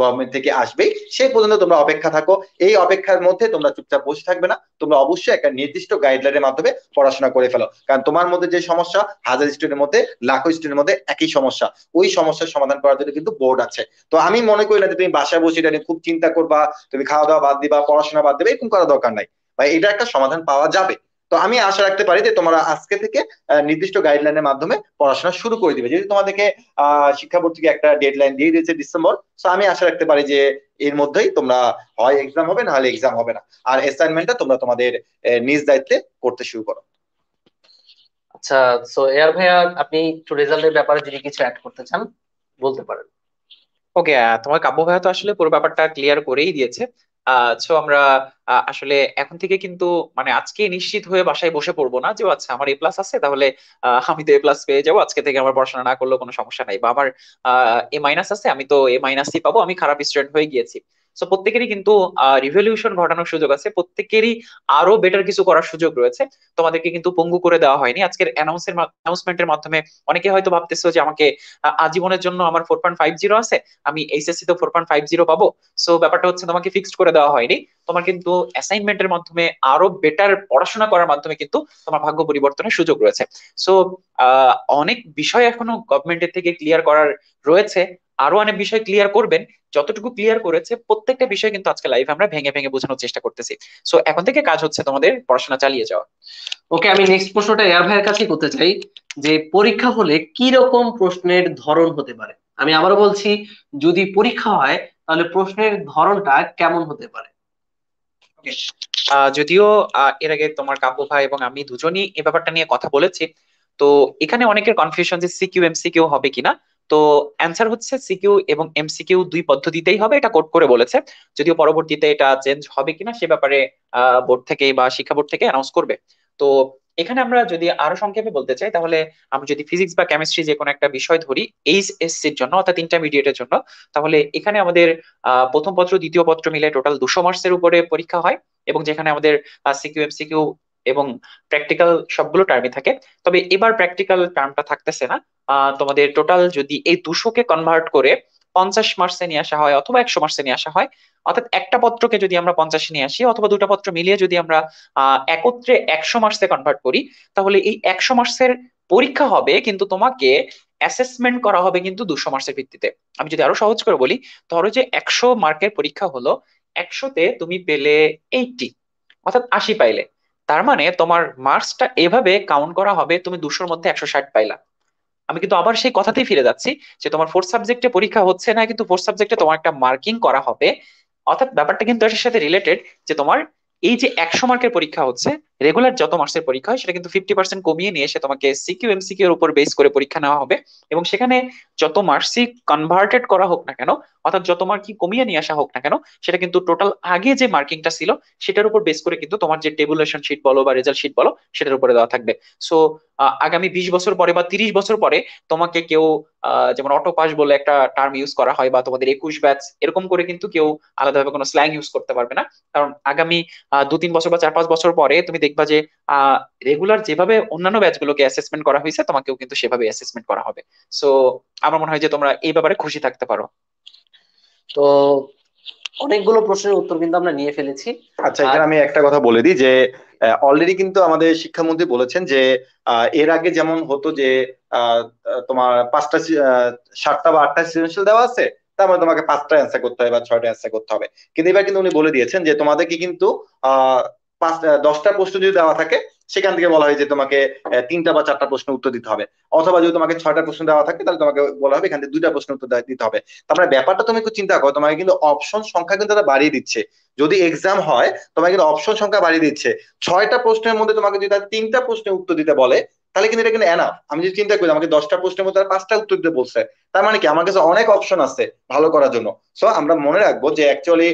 Speaker 3: গভর্নমেন্ট থেকে আসবেই সেই পর্যন্ত তোমরা অপেক্ষা থাকো এই অপেক্ষার মধ্যে তোমরা চুপচাপ বসে থাকবে না তোমরা অবশ্যই একটা নির্দিষ্ট গাইডলাইনের মাধ্যমে পড়াশোনা করে ফেলো কারণ তোমার মধ্যে যে সমস্যা হাজার স্টুডেন্টের মধ্যে লাখো স্টুডেন্টের মধ্যে একই সমস্যা ওই সমস্যার সমাধান করার জন্য কিন্তু বোর্ড আছে তো আমি মনে করি না যে তুমি বাসায় বসে এটা নিয়ে খুব চিন্তা করবা তুমি খাওয়া দাওয়া বাদ দিবা পড়াশোনা বাদ দিবা এরকম করার দরকার নাই ভাই এটা একটা সমাধান পাওয়া যাবে তো আমি আশা রাখতে পারি যে তোমরা আজকে থেকে নির্দিষ্ট গাইডলাইনের মাধ্যমে পড়াশোনা শুরু করে দিবে যেহেতু তোমাদেরকে শিক্ষা বোর্ড থেকে একটা ডেডলাইন দিয়ে দিয়েছে ডিসেম্বর তো আমি আশা রাখতে পারি যে এর মধ্যেই তোমরা হয় এক্সাম হবে না হলে এক্সাম হবে না আর অ্যাসাইনমেন্টটা তোমরা তোমাদের নিজ দায়িত্বে করতে শুরু করো
Speaker 1: আচ্ছা সো এয়ার ভাইয়া আপনি একটু রেজাল্টের ব্যাপারে যদি কিছু অ্যাড
Speaker 2: করতে চান বলতে পারেন ওকে তোমার কাব্য ভাইয়া তো আসলে পুরো ব্যাপারটা ক্লিয়ার করেই দিয়েছে সো আমরা আসলে এখন থেকে কিন্তু মানে আজকে নিশ্চিত হয়ে বাসায় বসে পড়বো না যে আচ্ছা আমার এ প্লাস আছে তাহলে আমি তো এ প্লাস পেয়ে যাবো আজকে থেকে আমার পড়াশোনা না করলেও কোনো সমস্যা নাই বা আমার এ মাইনাস আছে আমি তো এ মাইনাসই পাবো আমি খারাপ স্টুডেন্ট হয়ে গিয়েছি সো প্রত্যেকেরই কিন্তু রিভলিউশন ঘটানোর সুযোগ আছে প্রত্যেকেরই আরো বেটার কিছু করার সুযোগ রয়েছে তোমাদেরকে কিন্তু পঙ্গু করে দেওয়া হয়নি আজকের অ্যানাউন্সমেন্টের মাধ্যমে অনেকে হয়তো ভাবতেছো যে আমাকে আজীবনের জন্য আমার ফোর পয়েন্ট ফাইভ জিরো আছে আমি এইচএসসি তো ফোর পয়েন্ট ফাইভ জিরো পাবো সো ব্যাপারটা হচ্ছে তোমাকে ফিক্সড করে দেওয়া হয়নি তোমার কিন্তু অ্যাসাইনমেন্টের মাধ্যমে আরো বেটার পড়াশোনা করার মাধ্যমে কিন্তু তোমার ভাগ্য পরিবর্তনের সুযোগ রয়েছে সো অনেক বিষয় এখনো গভর্নমেন্টের থেকে ক্লিয়ার করার রয়েছে আরো অনেক বিষয় ক্লিয়ার করবেন যতটুকু ক্লিয়ার করেছে প্রত্যেকটা বিষয় কিন্তু আজকে লাইভ আমরা ভেঙে ভেঙে বোঝানোর চেষ্টা করতেছি সো এখন থেকে কাজ হচ্ছে তোমাদের পড়াশোনা চালিয়ে যাওয়া ওকে আমি নেক্সট প্রশ্নটা এয়ার ভাইয়ের কাছে করতে চাই যে পরীক্ষা হলে কি রকম প্রশ্নের
Speaker 1: ধরন হতে পারে আমি আবারও বলছি যদি পরীক্ষা হয় তাহলে প্রশ্নের ধরনটা কেমন হতে পারে
Speaker 2: যদিও এর আগে তোমার কাব্য ভাই এবং আমি দুজনই এ ব্যাপারটা নিয়ে কথা বলেছি তো এখানে অনেকের কনফিউশন যে সিকিউ এমসিকিউ হবে কিনা তো অ্যান্সার হচ্ছে সিকিউ এবং এমসিকিউ দুই পদ্ধতিতেই হবে এটা কোট করে বলেছে যদিও পরবর্তীতে এটা চেঞ্জ হবে কিনা সে ব্যাপারে বোর্ড থেকে বা শিক্ষা বোর্ড থেকে অ্যানাউন্স করবে তো এখানে আমরা যদি আরো সংক্ষেপে বলতে চাই তাহলে আমরা যদি ফিজিক্স বা কেমিস্ট্রি যে কোনো একটা বিষয় ধরি এইচ এসসির জন্য অর্থাৎ ইন্টারমিডিয়েটের জন্য তাহলে এখানে আমাদের প্রথম পত্র দ্বিতীয় পত্র মিলে টোটাল দুশো মার্কসের উপরে পরীক্ষা হয় এবং যেখানে আমাদের সিকিউ এমসিকিউ এবং প্র্যাকটিক্যাল সবগুলো টার্মই থাকে তবে এবার প্র্যাকটিক্যাল টার্মটা থাকতেছে না তোমাদের টোটাল যদি এই দুশোকে কনভার্ট করে পঞ্চাশ মার্কসে নিয়ে আসা হয় অথবা একশো মার্কসে নিয়ে আসা হয় অর্থাৎ একটা পত্রকে যদি আমরা পঞ্চাশে নিয়ে আসি অথবা দুটা পত্র মিলিয়ে যদি আমরা একত্রে একশো মার্কসে কনভার্ট করি তাহলে এই একশো মার্কসের পরীক্ষা হবে কিন্তু তোমাকে অ্যাসেসমেন্ট করা হবে কিন্তু দুশো মার্কসের ভিত্তিতে আমি যদি আরো সহজ করে বলি ধরো যে একশো মার্কের পরীক্ষা হলো একশোতে তুমি পেলে এইটি অর্থাৎ আশি পাইলে তার মানে তোমার মার্কসটা এভাবে কাউন্ট করা হবে তুমি দুশোর মধ্যে একশো ষাট পাইলা আমি কিন্তু আবার সেই কথাতেই ফিরে যাচ্ছি যে তোমার ফোর্থ সাবজেক্টে পরীক্ষা হচ্ছে না কিন্তু ফোর্থ সাবজেক্টে তোমার একটা মার্কিং করা হবে অর্থাৎ ব্যাপারটা কিন্তু এটার সাথে রিলেটেড যে তোমার এই যে একশো মার্কের পরীক্ষা হচ্ছে রেগুলার যত মাসের পরীক্ষা হয় সেটা কিন্তু ফিফটি পার্সেন্ট কমিয়ে নিয়ে এসে তোমাকে সিকিউ এমসিকিউ এর উপর বেস করে পরীক্ষা নেওয়া হবে এবং সেখানে যত মার্কসই কনভার্টেড করা হোক না কেন অর্থাৎ যত মার্কি কমিয়ে নিয়ে আসা হোক না কেন সেটা কিন্তু টোটাল আগে যে মার্কিংটা ছিল সেটার উপর বেস করে কিন্তু তোমার যে টেবুলেশন শিট বলো বা রেজাল্ট শিট বলো সেটার উপরে দেওয়া থাকবে সো আগামী বিশ বছর পরে বা তিরিশ বছর পরে তোমাকে কেউ যেমন অটো পাস বলে একটা টার্ম ইউজ করা হয় বা তোমাদের একুশ ব্যাচ এরকম করে কিন্তু কেউ আলাদাভাবে কোনো স্ল্যাং ইউজ করতে পারবে না কারণ আগামী দু তিন বছর বা চার পাঁচ বছর পরে তুমি দেখবা যে রেগুলার যেভাবে অন্যান্য ব্যাচগুলোকে অ্যাসেসমেন্ট করা হয়েছে তোমাকেও কিন্তু সেভাবে অ্যাসেসমেন্ট করা হবে সো আমার মনে হয় যে তোমরা এই ব্যাপারে খুশি থাকতে পারো তো অনেকগুলো
Speaker 1: প্রশ্নের
Speaker 3: উত্তর কিন্তু আমরা নিয়ে ফেলেছি আচ্ছা এখানে আমি একটা কথা বলে দিই যে অলরেডি কিন্তু আমাদের শিক্ষামন্ত্রী বলেছেন যে এর আগে যেমন হতো যে তোমার পাঁচটা সাতটা বা আটটা সিজনশীল দেওয়া আছে তারপরে তোমাকে পাঁচটা অ্যান্সার করতে হবে বা ছয়টা অ্যান্সার করতে হবে কিন্তু এবার কিন্তু উনি বলে দিয়েছেন যে তোমাদেরকে কিন্তু দশটা প্রশ্ন যদি দেওয়া থাকে সেখান থেকে বলা হয় যে তোমাকে তিনটা বা চারটা প্রশ্ন উত্তর দিতে হবে অথবা যদি তোমাকে ছয়টা প্রশ্ন দেওয়া থাকে তাহলে তোমাকে বলা হবে এখান থেকে দুইটা প্রশ্ন উত্তর দিতে হবে তারপরে ব্যাপারটা তুমি একটু চিন্তা করো তোমাকে কিন্তু অপশন সংখ্যা কিন্তু তারা বাড়িয়ে দিচ্ছে যদি এক্সাম হয় তোমাকে কিন্তু অপশন সংখ্যা বাড়িয়ে দিচ্ছে ছয়টা প্রশ্নের মধ্যে তোমাকে যদি তিনটা প্রশ্নের উত্তর দিতে বলে তাহলে কিন্তু এটা কিন্তু এনাফ আমি যদি চিন্তা করি আমাকে দশটা প্রশ্নের মধ্যে পাঁচটা উত্তর দিতে বলছে তার মানে কি আমার কাছে অনেক অপশন আছে ভালো করার জন্য সো আমরা মনে রাখবো যে অ্যাকচুয়ালি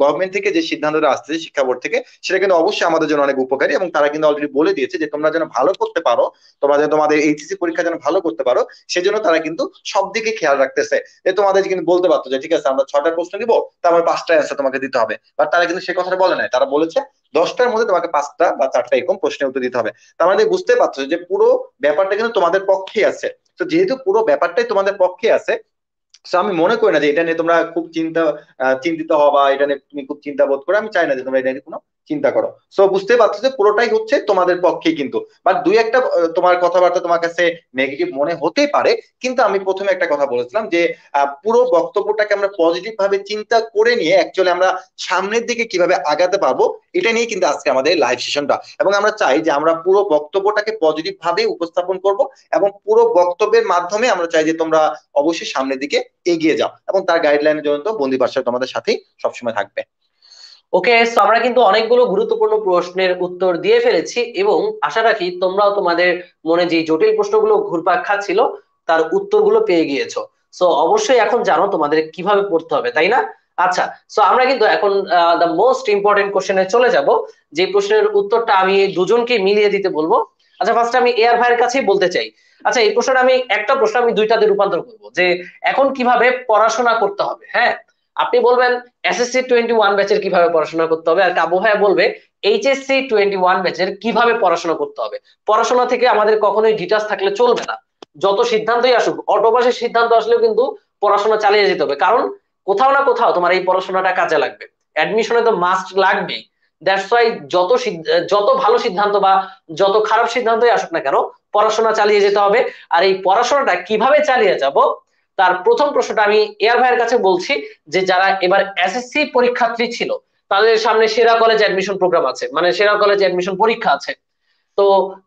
Speaker 3: গভর্নমেন্ট থেকে যে সিদ্ধান্তটা আসছে শিক্ষা বোর্ড থেকে সেটা কিন্তু অবশ্যই আমাদের জন্য অনেক উপকারী এবং তারা কিন্তু অলরেডি বলে দিয়েছে যে তোমরা যেন ভালো করতে পারো তোমরা যেন তোমাদের এইচএসি পরীক্ষা যেন ভালো করতে পারো সেজন্য তারা কিন্তু সব দিকে খেয়াল রাখতেছে যে তোমাদের কিন্তু বলতে পারতো যে ঠিক আছে আমরা ছটা প্রশ্ন নিবো তারপর পাঁচটা অ্যান্সার তোমাকে দিতে হবে বাট তারা কিন্তু সে কথাটা বলে নাই তারা বলেছে দশটার মধ্যে তোমাকে পাঁচটা বা চারটা এরকম প্রশ্নের উত্তর দিতে হবে তার মানে বুঝতে পারছো যে পুরো ব্যাপারটা কিন্তু তোমাদের পক্ষে আছে তো যেহেতু পুরো ব্যাপারটাই তোমাদের পক্ষে আছে সো আমি মনে করি না যে এটা নিয়ে তোমরা খুব চিন্তা চিন্তিত হওয়া বা এটা নিয়ে তুমি খুব চিন্তা বোধ করো আমি চাই না যে তোমরা এটা নিয়ে কোনো চিন্তা করো সো বুঝতে পারছো যে পুরোটাই হচ্ছে তোমাদের পক্ষে কিন্তু বাট দুই একটা তোমার কথাবার্তা তোমার কাছে নেগেটিভ মনে হতেই পারে কিন্তু আমি প্রথমে একটা কথা বলেছিলাম যে পুরো বক্তব্যটাকে আমরা পজিটিভ ভাবে চিন্তা করে নিয়ে অ্যাকচুয়ালি আমরা সামনের দিকে কিভাবে আগাতে পারবো এটা নিয়ে কিন্তু আজকে আমাদের লাইভ সেশনটা এবং আমরা চাই যে আমরা পুরো বক্তব্যটাকে পজিটিভ ভাবে উপস্থাপন করব এবং পুরো বক্তব্যের মাধ্যমে আমরা চাই যে তোমরা অবশ্যই সামনের দিকে এগিয়ে যাও এবং তার গাইডলাইনের জন্য তো বন্দি তোমাদের সাথেই সবসময় থাকবে ওকে সো আমরা কিন্তু অনেকগুলো গুরুত্বপূর্ণ প্রশ্নের উত্তর দিয়ে ফেলেছি এবং
Speaker 1: আশা রাখি তোমরাও তোমাদের মনে যে জটিল প্রশ্নগুলো ঘুরপাক খাচ্ছিল তার উত্তরগুলো পেয়ে গিয়েছো সো অবশ্যই এখন জানো তোমাদের কিভাবে পড়তে হবে তাই না আচ্ছা সো আমরা কিন্তু এখন দ্য মোস্ট ইম্পর্টেন্ট কোশ্চেনে চলে যাব যে প্রশ্নের উত্তরটা আমি দুজনকে মিলিয়ে দিতে বলবো আচ্ছা ফার্স্ট আমি এয়ার ভাইয়ের কাছেই বলতে চাই আচ্ছা এই প্রশ্নটা আমি একটা প্রশ্ন আমি দুইটাতে রূপান্তর করব যে এখন কিভাবে পড়াশোনা করতে হবে হ্যাঁ আপনি বলবেন এসএসসি টোয়েন্টি ওয়ান ব্যাচের কিভাবে পড়াশোনা করতে হবে আর কাবু ভাইয়া বলবে এইচএসসি টোয়েন্টি ওয়ান ব্যাচের কিভাবে পড়াশোনা করতে হবে পড়াশোনা থেকে আমাদের কখনোই ডিটাস থাকলে চলবে না যত সিদ্ধান্তই আসুক অটোপাসের সিদ্ধান্ত আসলেও কিন্তু পড়াশোনা চালিয়ে যেতে হবে কারণ কোথাও না কোথাও তোমার এই পড়াশোনাটা কাজে লাগবে অ্যাডমিশনে তো মাস্ট লাগবেই দ্যাটস ওয়াই যত যত ভালো সিদ্ধান্ত বা যত খারাপ সিদ্ধান্তই আসুক না কেন পড়াশোনা চালিয়ে যেতে হবে আর এই পড়াশোনাটা কিভাবে চালিয়ে যাব তার প্রথম প্রশ্নটা আমি এয়ার ভাইয়ের কাছে বলছি যে যারা এবার এসএসসি পরীক্ষার্থী ছিল তাদের সামনে সেরা কলেজ অ্যাডমিশন প্রোগ্রাম আছে মানে সেরা কলেজ অ্যাডমিশন পরীক্ষা আছে তো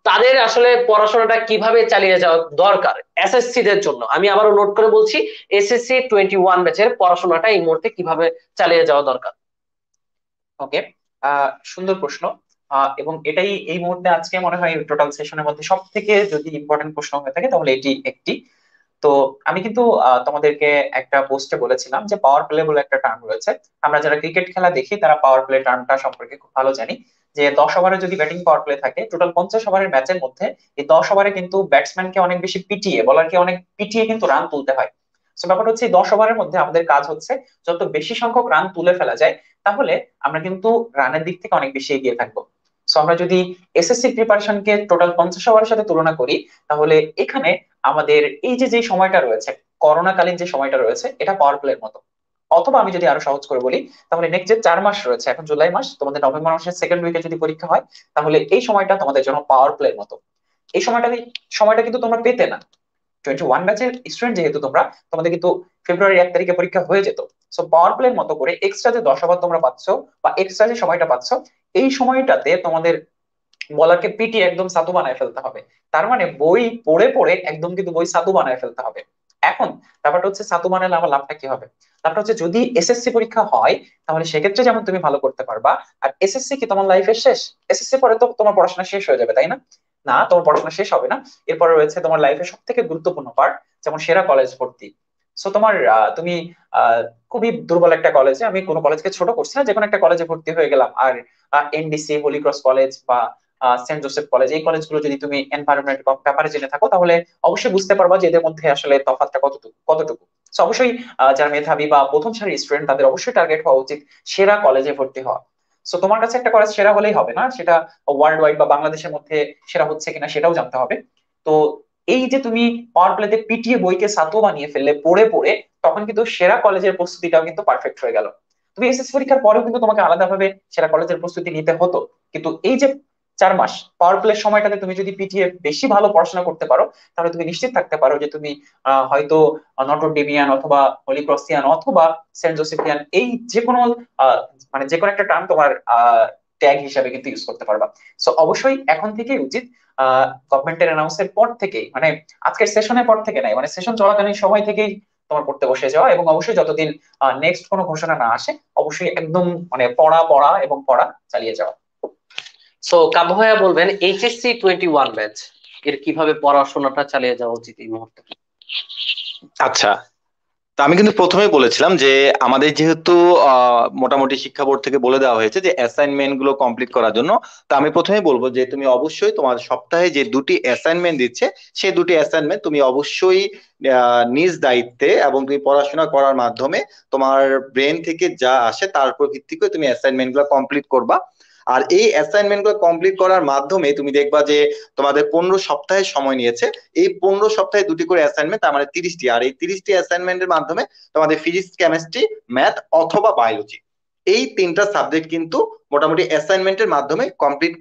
Speaker 1: তাদের আসলে পড়াশোনাটা কিভাবে চালিয়ে যাওয়া দরকার এসএসসি দের জন্য আমি আবারও নোট করে বলছি এসএসসি টোয়েন্টি ওয়ান ব্যাচের পড়াশোনাটা এই মুহূর্তে কিভাবে চালিয়ে যাওয়া দরকার
Speaker 2: ওকে সুন্দর প্রশ্ন এবং এটাই এই মুহূর্তে আজকে মনে হয় টোটাল সেশনের মধ্যে সব থেকে যদি ইম্পর্টেন্ট প্রশ্ন হয়ে থাকে তাহলে এটি একটি তো আমি কিন্তু তোমাদেরকে একটা পোস্টে বলেছিলাম যে পাওয়ার প্লে বলে একটা টার্ম রয়েছে আমরা যারা ক্রিকেট খেলা দেখি তারা পাওয়ার প্লে টার্মটা সম্পর্কে খুব ভালো জানি যে দশ ওভারে যদি ব্যাটিং পাওয়ার প্লে থাকে টোটাল পঞ্চাশ ওভারের ম্যাচের মধ্যে এই দশ ওভারে কিন্তু ব্যাটসম্যানকে অনেক বেশি পিটিয়ে বলারকে অনেক পিটিয়ে কিন্তু রান তুলতে হয় তো ব্যাপারটা হচ্ছে দশ ওভারের মধ্যে আমাদের কাজ হচ্ছে যত বেশি সংখ্যক রান তুলে ফেলা যায় তাহলে আমরা কিন্তু রানের দিক থেকে অনেক বেশি এগিয়ে থাকবো আমরা যদি এসএসসি প্রিপারেশনকে টোটাল পঞ্চাশ ওভারের সাথে তুলনা করি তাহলে এখানে আমাদের এই যে যে সময়টা রয়েছে করোনাকালীন যে সময়টা রয়েছে এটা পাওয়ার প্লের মতো অথবা আমি যদি আরো সহজ করে বলি তাহলে নেক্সট যে চার মাস রয়েছে এখন জুলাই মাস তোমাদের নভেম্বর মাসের সেকেন্ড উইকে যদি পরীক্ষা হয় তাহলে এই সময়টা তোমাদের জন্য পাওয়ার প্লের মতো এই সময়টা সময়টা কিন্তু তোমরা পেতে না টোয়েন্টি ওয়ান ব্যাচের স্টুডেন্ট যেহেতু তোমরা তোমাদের কিন্তু ফেব্রুয়ারি এক তারিখে পরীক্ষা হয়ে যেত সো পাওয়ার প্লের মতো করে এক্সট্রা যে দশ ওভার তোমরা পাচ্ছ বা এক্সট্রা যে সময়টা পাচ্ছ এই সময়টাতে তোমাদের বলাকে পিটি একদম সাতু বানায় ফেলতে হবে তার মানে বই পড়ে পড়ে একদম কিন্তু বই সাতু বানায় ফেলতে হবে এখন ব্যাপারটা হচ্ছে সাতু বানালে আমার লাভটা কি হবে লাভটা হচ্ছে যদি এসএসসি পরীক্ষা হয় তাহলে সেক্ষেত্রে যেমন তুমি ভালো করতে পারবা আর এসএসসি কি তোমার লাইফের শেষ এসএসসি পরে তো তোমার পড়াশোনা শেষ হয়ে যাবে তাই না না তোমার পড়াশোনা শেষ হবে না এরপরে রয়েছে তোমার লাইফের সব থেকে গুরুত্বপূর্ণ পার্ট যেমন সেরা কলেজ ভর্তি সো তোমার তুমি খুবই দুর্বল একটা কলেজে আমি কোনো কলেজকে ছোট করছি না যে কোনো একটা কলেজে ভর্তি হয়ে গেলাম আর এনডিসি হোলি ক্রস কলেজ বা সেন্ট জোসেফ কলেজ এই কলেজগুলো যদি তুমি এনভায়রনমেন্ট বা ব্যাপারে জেনে থাকো তাহলে অবশ্যই বুঝতে পারবা যে এদের মধ্যে আসলে তফাতটা কতটুকু কতটুকু সো অবশ্যই যারা মেধাবী বা প্রথম সারির স্টুডেন্ট তাদের অবশ্যই টার্গেট হওয়া উচিত সেরা কলেজে ভর্তি হওয়া সো তোমার কাছে একটা কলেজ সেরা হলেই হবে না সেটা ওয়ার্ল্ড ওয়াইড বা বাংলাদেশের মধ্যে সেরা হচ্ছে কিনা সেটাও জানতে হবে তো এই যে তুমি পাওয়ার প্লেতে পিটিয়ে বইকে সাতু বানিয়ে ফেললে পড়ে পড়ে তখন কিন্তু সেরা কলেজের প্রস্তুতিটাও কিন্তু পারফেক্ট হয়ে গেল তুমি এসএস পরীক্ষার পরেও কিন্তু তোমাকে আলাদাভাবে সেরা কলেজের প্রস্তুতি নিতে হতো কিন্তু এই যে চার মাস পাওয়ার প্লের সময়টাতে তুমি যদি পিটিএ বেশি ভালো পড়াশোনা করতে পারো তাহলে তুমি নিশ্চিত থাকতে পারো যে তুমি হয়তো ডেমিয়ান অথবা হলিক্রসিয়ান অথবা সেন্ট জোসেফিয়ান এই যে কোনো মানে যে কোনো একটা টার্ম তোমার ট্যাগ হিসাবে কিন্তু ইউজ করতে পারবা সো অবশ্যই এখন থেকেই উচিত গভর্নমেন্টের অ্যানাউন্সের পর থেকেই মানে আজকের সেশনের পর থেকে নাই মানে সেশন চলাকালীন সময় থেকেই তোমার পড়তে বসে যাওয়া এবং অবশ্যই যতদিন নেক্সট কোনো ঘোষণা না আসে অবশ্যই একদম মানে পড়া পড়া এবং পড়া চালিয়ে যাওয়া সো কামহয়া বলবেন এইচএসসি
Speaker 1: টোয়েন্টি ওয়ান ব্যাচ এর কিভাবে পড়াশোনাটা চালিয়ে যাওয়া উচিত এই মুহূর্তে
Speaker 3: আচ্ছা তা আমি কিন্তু প্রথমেই বলেছিলাম যে আমাদের যেহেতু মোটামুটি শিক্ষা বোর্ড থেকে বলে দেওয়া হয়েছে যে অ্যাসাইনমেন্ট গুলো কমপ্লিট করার জন্য তা আমি প্রথমেই বলবো যে তুমি অবশ্যই তোমার সপ্তাহে যে দুটি অ্যাসাইনমেন্ট দিচ্ছে সেই দুটি অ্যাসাইনমেন্ট তুমি অবশ্যই নিজ দায়িত্বে এবং তুমি পড়াশোনা করার মাধ্যমে তোমার ব্রেন থেকে যা আসে তার উপর ভিত্তি করে তুমি অ্যাসাইনমেন্ট গুলো কমপ্লিট করবা আর এই অ্যাসাইনমেন্টগুলো কমপ্লিট করার মাধ্যমে তুমি দেখবা যে তোমাদের পনেরো সপ্তাহে সময় নিয়েছে এই পনেরো সপ্তাহে দুটি করে অ্যাসাইনমেন্ট তার মানে তিরিশটি আর এই তিরিশটি অ্যাসাইনমেন্টের মাধ্যমে তোমাদের ফিজিক্স কেমিস্ট্রি ম্যাথ অথবা বায়োলজি এই তিনটা সাবজেক্ট কিন্তু মোটামুটি অ্যাসাইনমেন্টের মাধ্যমে কমপ্লিট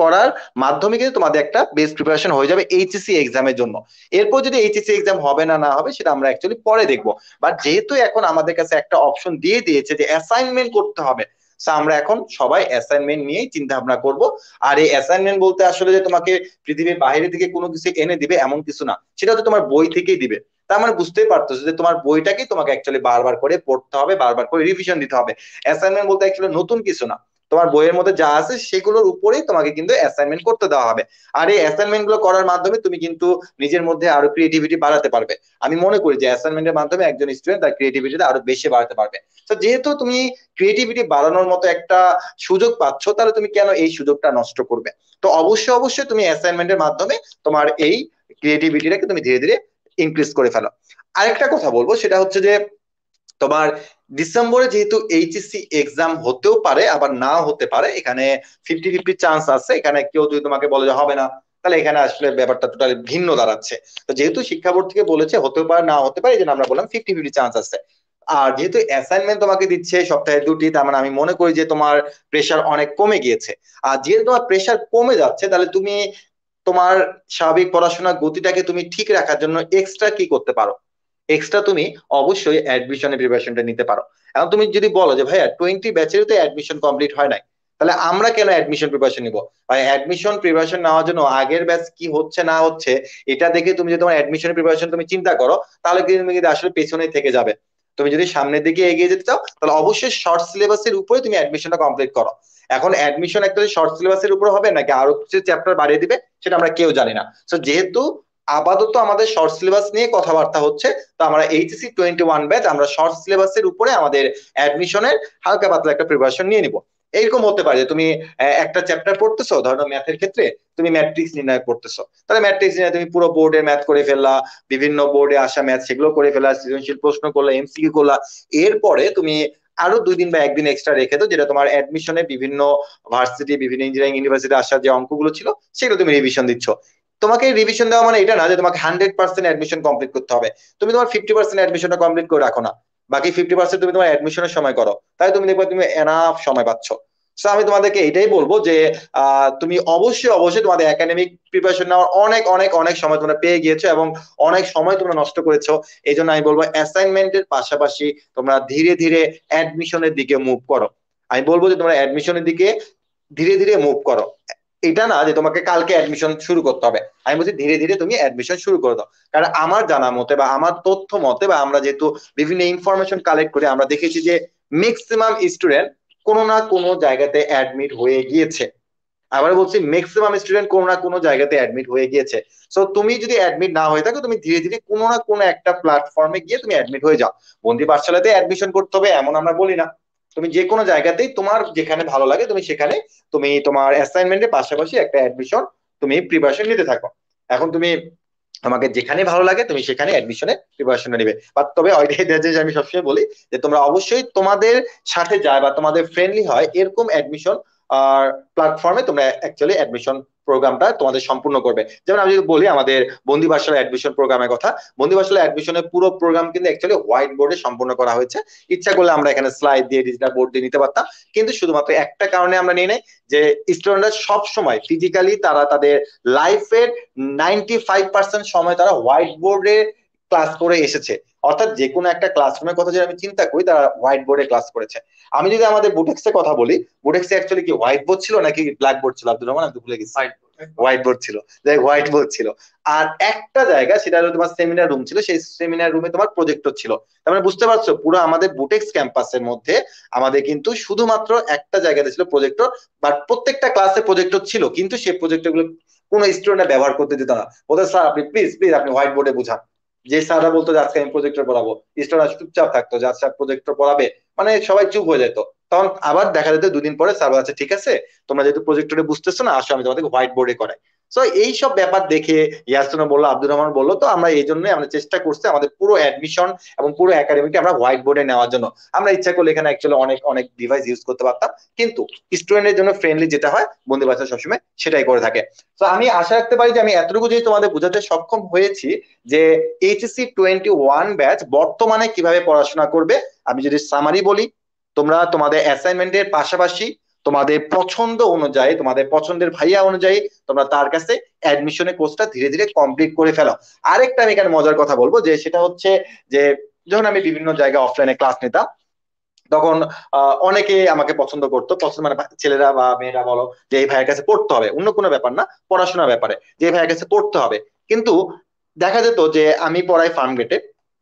Speaker 3: করার মাধ্যমে কিন্তু তোমাদের একটা বেস্ট প্রিপারেশন হয়ে যাবে এইচএসসি এক্সামের জন্য এরপর যদি এইচএসসি এক্সাম হবে না না হবে সেটা আমরা অ্যাকচুয়ালি পরে দেখবো বাট যেহেতু এখন আমাদের কাছে একটা অপশন দিয়ে দিয়েছে যে অ্যাসাইনমেন্ট করতে হবে সো আমরা এখন সবাই অ্যাসাইনমেন্ট নিয়েই চিন্তা ভাবনা করব আর এই অ্যাসাইনমেন্ট বলতে আসলে যে তোমাকে পৃথিবীর বাইরে থেকে কোনো কিছু এনে দিবে এমন কিছু না সেটা তো তোমার বই থেকেই দিবে তার মানে বুঝতেই পারতো যে তোমার বইটাকেই তোমাকে অ্যাকচুয়ালি বারবার করে পড়তে হবে বারবার করে রিভিশন দিতে হবে অ্যাসাইনমেন্ট বলতে অ্যাকচুয়ালি নতুন কিছু না তোমার বইয়ের মধ্যে যা আছে সেগুলোর উপরেই তোমাকে কিন্তু অ্যাসাইনমেন্ট করতে দেওয়া হবে আর এই অ্যাসাইনমেন্ট গুলো করার মাধ্যমে তুমি কিন্তু নিজের মধ্যে আরো ক্রিয়েটিভিটি বাড়াতে পারবে আমি মনে করি যে অ্যাসাইনমেন্টের মাধ্যমে একজন স্টুডেন্ট তার ক্রিয়েটিভিটিটা আরো বেশি বাড়াতে পারবে তো যেহেতু তুমি ক্রিয়েটিভিটি বাড়ানোর মতো একটা সুযোগ পাচ্ছ তাহলে তুমি কেন এই সুযোগটা নষ্ট করবে তো অবশ্যই অবশ্যই তুমি অ্যাসাইনমেন্টের মাধ্যমে তোমার এই ক্রিয়েটিভিটিটাকে তুমি ধীরে ধীরে ইনক্রিজ করে ফেলো আরেকটা কথা বলবো সেটা হচ্ছে যে তোমার ডিসেম্বরে যেহেতু এইচএসসি এক্সাম হতেও পারে আবার না হতে পারে এখানে ফিফটি ফিফটি চান্স আছে এখানে কেউ যদি তোমাকে বলে যে হবে না তাহলে এখানে আসলে ব্যাপারটা টোটালি ভিন্ন দাঁড়াচ্ছে তো যেহেতু শিক্ষা বোর্ড থেকে বলেছে হতেও পারে না হতে পারে এই জন্য আমরা বললাম ফিফটি ফিফটি চান্স আছে আর যেহেতু অ্যাসাইনমেন্ট তোমাকে দিচ্ছে সপ্তাহে দুটি তার মানে আমি মনে করি যে তোমার প্রেশার অনেক কমে গিয়েছে আর যেহেতু তোমার প্রেশার কমে যাচ্ছে তাহলে তুমি তোমার স্বাভাবিক পড়াশোনার গতিটাকে তুমি ঠিক রাখার জন্য এক্সট্রা কি করতে পারো এক্সট্রা তুমি অবশ্যই অ্যাডমিশনের প্রিপারেশনটা নিতে পারো এখন তুমি যদি বলো যে ভাইয়া টোয়েন্টি ব্যাচেরও তো অ্যাডমিশন কমপ্লিট হয় নাই তাহলে আমরা কেন অ্যাডমিশন প্রিপারেশন নিব ভাই অ্যাডমিশন প্রিপারেশন নেওয়ার জন্য আগের ব্যাচ কি হচ্ছে না হচ্ছে এটা দেখে তুমি যদি তোমার অ্যাডমিশন প্রিপারেশন তুমি চিন্তা করো তাহলে কিন্তু তুমি কিন্তু আসলে পেছনেই থেকে যাবে তুমি যদি সামনের দিকে এগিয়ে যেতে চাও তাহলে অবশ্যই শর্ট সিলেবাসের উপরে তুমি অ্যাডমিশনটা কমপ্লিট করো এখন অ্যাডমিশন একটা শর্ট সিলেবাসের উপর হবে নাকি আরো কিছু চ্যাপ্টার বাড়িয়ে দিবে সেটা আমরা কেউ জানি না তো যেহেতু আপাতত আমাদের শর্ট সিলেবাস নিয়ে কথাবার্তা হচ্ছে তো আমরা এইচএসি টোয়েন্টি ওয়ান ব্যাচ আমরা শর্ট সিলেবাসের উপরে আমাদের অ্যাডমিশনের হালকা পাতলা একটা প্রিপারেশন নিয়ে নিব এইরকম হতে পারে যে তুমি একটা চ্যাপ্টার পড়তেছো ধরো ম্যাথের ক্ষেত্রে তুমি ম্যাট্রিক্স নির্ণয় করতেছো তাহলে ম্যাট্রিক্স নির্ণয় তুমি পুরো বোর্ডে ম্যাথ করে ফেললা বিভিন্ন বোর্ডে আসা ম্যাথ সেগুলো করে ফেলা সৃজনশীল প্রশ্ন করলা এমসিকিউ করলা এরপরে তুমি আরো দুই দিন বা একদিন এক্সট্রা রেখে দো যেটা তোমার অ্যাডমিশনে বিভিন্ন ভার্সিটি বিভিন্ন ইঞ্জিনিয়ারিং ইউনিভার্সিটি আসার যে অঙ্কগুলো ছিল সেগুলো তুমি রিভিশন দিচ্ছ তোমাকে রিভিশন দেওয়া মানে এটা না যে তোমাকে হান্ড্রেড পার্সেন্ট অ্যাডমিশন কমপ্লিট করতে হবে তুমি তোমার ফিফটি পার্সেন্ট অ্যাডমিশনটা কমপ্লিট করে রাখো না বাকি ফিফটি পার্সেন্ট তুমি তোমার অ্যাডমিশনের সময় করো তাই তুমি দেখবে তুমি এনাফ সময় পাচ্ছ সো আমি তোমাদেরকে এটাই বলবো যে তুমি অবশ্যই অবশ্যই তোমাদের একাডেমিক প্রিপারেশন নেওয়ার অনেক অনেক অনেক সময় তোমরা পেয়ে গিয়েছো এবং অনেক সময় তোমরা নষ্ট করেছো এই জন্য আমি বলবো অ্যাসাইনমেন্টের পাশাপাশি তোমরা ধীরে ধীরে অ্যাডমিশনের দিকে মুভ করো আমি বলবো যে তোমরা অ্যাডমিশনের দিকে ধীরে ধীরে মুভ করো এটা না যে তোমাকে কালকে অ্যাডমিশন শুরু করতে হবে আমি বলছি ধীরে ধীরে তুমি অ্যাডমিশন শুরু করে দাও কারণ আমার জানা মতে বা আমার তথ্য মতে বা আমরা যেহেতু বিভিন্ন ইনফরমেশন কালেক্ট করে আমরা দেখেছি যে ম্যাক্সিমাম স্টুডেন্ট কোনো না কোনো জায়গাতে অ্যাডমিট হয়ে গিয়েছে আবার বলছি ম্যাক্সিমাম স্টুডেন্ট কোনো না কোনো জায়গাতে অ্যাডমিট হয়ে গিয়েছে সো তুমি যদি অ্যাডমিট না হয়ে থাকো তুমি ধীরে ধীরে কোনো না কোনো একটা প্ল্যাটফর্মে গিয়ে তুমি অ্যাডমিট হয়ে যাও বন্দি পাঠশালাতে অ্যাডমিশন করতে হবে এমন আমরা বলি না তুমি যে কোনো জায়গাতেই তোমার যেখানে ভালো লাগে তুমি সেখানে তুমি তোমার অ্যাসাইনমেন্টের পাশাপাশি একটা অ্যাডমিশন তুমি প্রিপারেশন নিতে থাকো এখন তুমি আমাকে যেখানে ভালো লাগে তুমি সেখানে অ্যাডমিশনে প্রিপারেশনটা নিবে বা তবে আমি সবসময় বলি যে তোমরা অবশ্যই তোমাদের সাথে যায় বা তোমাদের ফ্রেন্ডলি হয় এরকম অ্যাডমিশন আর প্ল্যাটফর্মে তোমরা অ্যাকচুয়ালি অ্যাডমিশন প্রোগ্রামটা তোমাদের সম্পূর্ণ করবে যেমন আমি যদি বলি আমাদের বন্দি ভাষার অ্যাডমিশন প্রোগ্রামের কথা বন্দি ভাষার অ্যাডমিশনের পুরো প্রোগ্রাম কিন্তু অ্যাকচুয়ালি হোয়াইট বোর্ডে সম্পূর্ণ করা হয়েছে ইচ্ছা করলে আমরা এখানে স্লাইড দিয়ে ডিজিটাল বোর্ড দিয়ে নিতে পারতাম কিন্তু শুধুমাত্র একটা কারণে আমরা নিয়ে নেই যে স্টুডেন্টরা সব সময় ফিজিক্যালি তারা তাদের লাইফের নাইনটি ফাইভ পার্সেন্ট সময় তারা হোয়াইট বোর্ডে ক্লাস করে এসেছে অর্থাৎ যে কোনো একটা ক্লাসরুমের কথা যদি আমি চিন্তা করি তারা হোয়াইট বোর্ডে ক্লাস করেছে আমি যদি আমাদের বুটেক্সের কথা বলি বুটেক্সে অ্যাকচুয়ালি কি হোয়াইট বোর্ড ছিল নাকি ব্ল্যাক বোর্ড ছিল আব্দুল রহমান আমি ভুলে গেছি হোয়াইট বোর্ড ছিল যাই হোয়াইট বোর্ড ছিল আর একটা জায়গা সেটা হলো তোমার সেমিনার রুম ছিল সেই সেমিনার রুমে তোমার প্রজেক্টর ছিল তার মানে বুঝতে পারছো পুরো আমাদের বুটেক্স ক্যাম্পাসের মধ্যে আমাদের কিন্তু শুধুমাত্র একটা জায়গাতে ছিল প্রজেক্টর বাট প্রত্যেকটা ক্লাসে প্রজেক্টর ছিল কিন্তু সেই প্রজেক্টর গুলো কোনো স্টুডেন্ট ব্যবহার করতে দিত না বলতে স্যার আপনি প্লিজ প্লিজ আপনি হোয়াইট বোর্ডে বুঝান যে স্যাররা বলতো যে আজকে আমি প্রজেক্টর পড়াবো স্টার চুপচাপ থাকতো যে আজকে আচ্ছা প্রজেক্টর পড়াবে মানে সবাই চুপ হয়ে যেত তখন আবার দেখা যেত দুদিন পরে স্যার আছে আচ্ছা ঠিক আছে তোমরা যেহেতু প্রজেক্টরে বুঝতেছো না আসো আমি তোমাদের হোয়াইট বোর্ডে করাই সো এইসব ব্যাপার দেখে ইয়াসনা বললো আব্দুর রহমান বললো তো আমরা এই জন্যই আমরা চেষ্টা করছি আমাদের পুরো অ্যাডমিশন এবং পুরো একাডেমিকে আমরা হোয়াইট বোর্ডে নেওয়ার জন্য আমরা ইচ্ছা করলে এখানে অ্যাকচুয়ালি অনেক অনেক ডিভাইস ইউজ করতে পারতাম কিন্তু স্টুডেন্টের জন্য ফ্রেন্ডলি যেটা হয় বন্ধু বাচ্চা সবসময় সেটাই করে থাকে তো আমি আশা রাখতে পারি যে আমি এতটুকু যদি তোমাদের বোঝাতে সক্ষম হয়েছি যে এইচএসসি টোয়েন্টি ওয়ান ব্যাচ বর্তমানে কিভাবে পড়াশোনা করবে আমি যদি সামারি বলি তোমরা তোমাদের অ্যাসাইনমেন্টের পাশাপাশি তোমাদের পছন্দ অনুযায়ী তোমাদের পছন্দের ভাইয়া অনুযায়ী তোমরা তার কাছে অ্যাডমিশনের কোর্সটা ধীরে ধীরে কমপ্লিট করে ফেলো আরেকটা আমি এখানে মজার কথা বলবো যে সেটা হচ্ছে যে যখন আমি বিভিন্ন জায়গায় অফলাইনে ক্লাস নিতাম তখন অনেকে আমাকে পছন্দ করতো পছন্দ মানে ছেলেরা বা মেয়েরা বলো যে এই ভাইয়ের কাছে পড়তে হবে অন্য কোনো ব্যাপার না পড়াশোনার ব্যাপারে যে ভাইয়ের কাছে পড়তে হবে কিন্তু দেখা যেত যে আমি পড়াই ফার্ম গেটে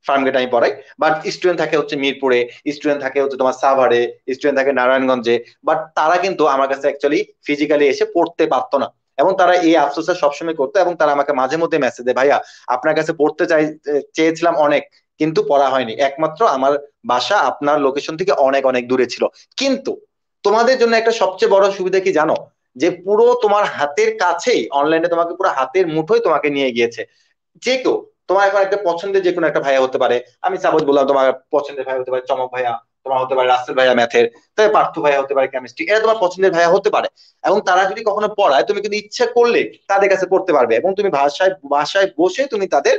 Speaker 3: ফার্মগেট আমি পড়াই বাট স্টুডেন্ট থাকে হচ্ছে মিরপুরে স্টুডেন্ট থাকে হচ্ছে তোমার সাভারে স্টুডেন্ট থাকে নারায়ণগঞ্জে বাট তারা কিন্তু আমার কাছে অ্যাকচুয়ালি ফিজিক্যালি এসে পড়তে পারতো না এবং তারা এই আফসোসটা সবসময় করতো এবং তারা আমাকে মাঝে মধ্যে মেসেজ দেয় ভাইয়া আপনার কাছে পড়তে চাই চেয়েছিলাম অনেক কিন্তু পড়া হয়নি একমাত্র আমার বাসা আপনার লোকেশন থেকে অনেক অনেক দূরে ছিল কিন্তু তোমাদের জন্য একটা সবচেয়ে বড় সুবিধা কি জানো যে পুরো তোমার হাতের কাছেই অনলাইনে তোমাকে পুরো হাতের মুঠোয় তোমাকে নিয়ে গিয়েছে যে কেউ তোমার এখন একটা পছন্দের যে কোনো একটা ভাইয়া হতে পারে আমি সাপোজ বললাম তোমার পছন্দের ভাইয়া হতে পারে চমক ভাইয়া তোমার হতে পারে রাসেল ভাইয়া ম্যাথের তাই পার্থ ভাইয়া হতে পারে কেমিস্ট্রি এরা তোমার পছন্দের ভাইয়া হতে পারে এবং তারা যদি কখনো পড়ায় তুমি কিন্তু ইচ্ছা করলে তাদের কাছে পড়তে পারবে এবং তুমি ভাষায় ভাষায় বসে তুমি তাদের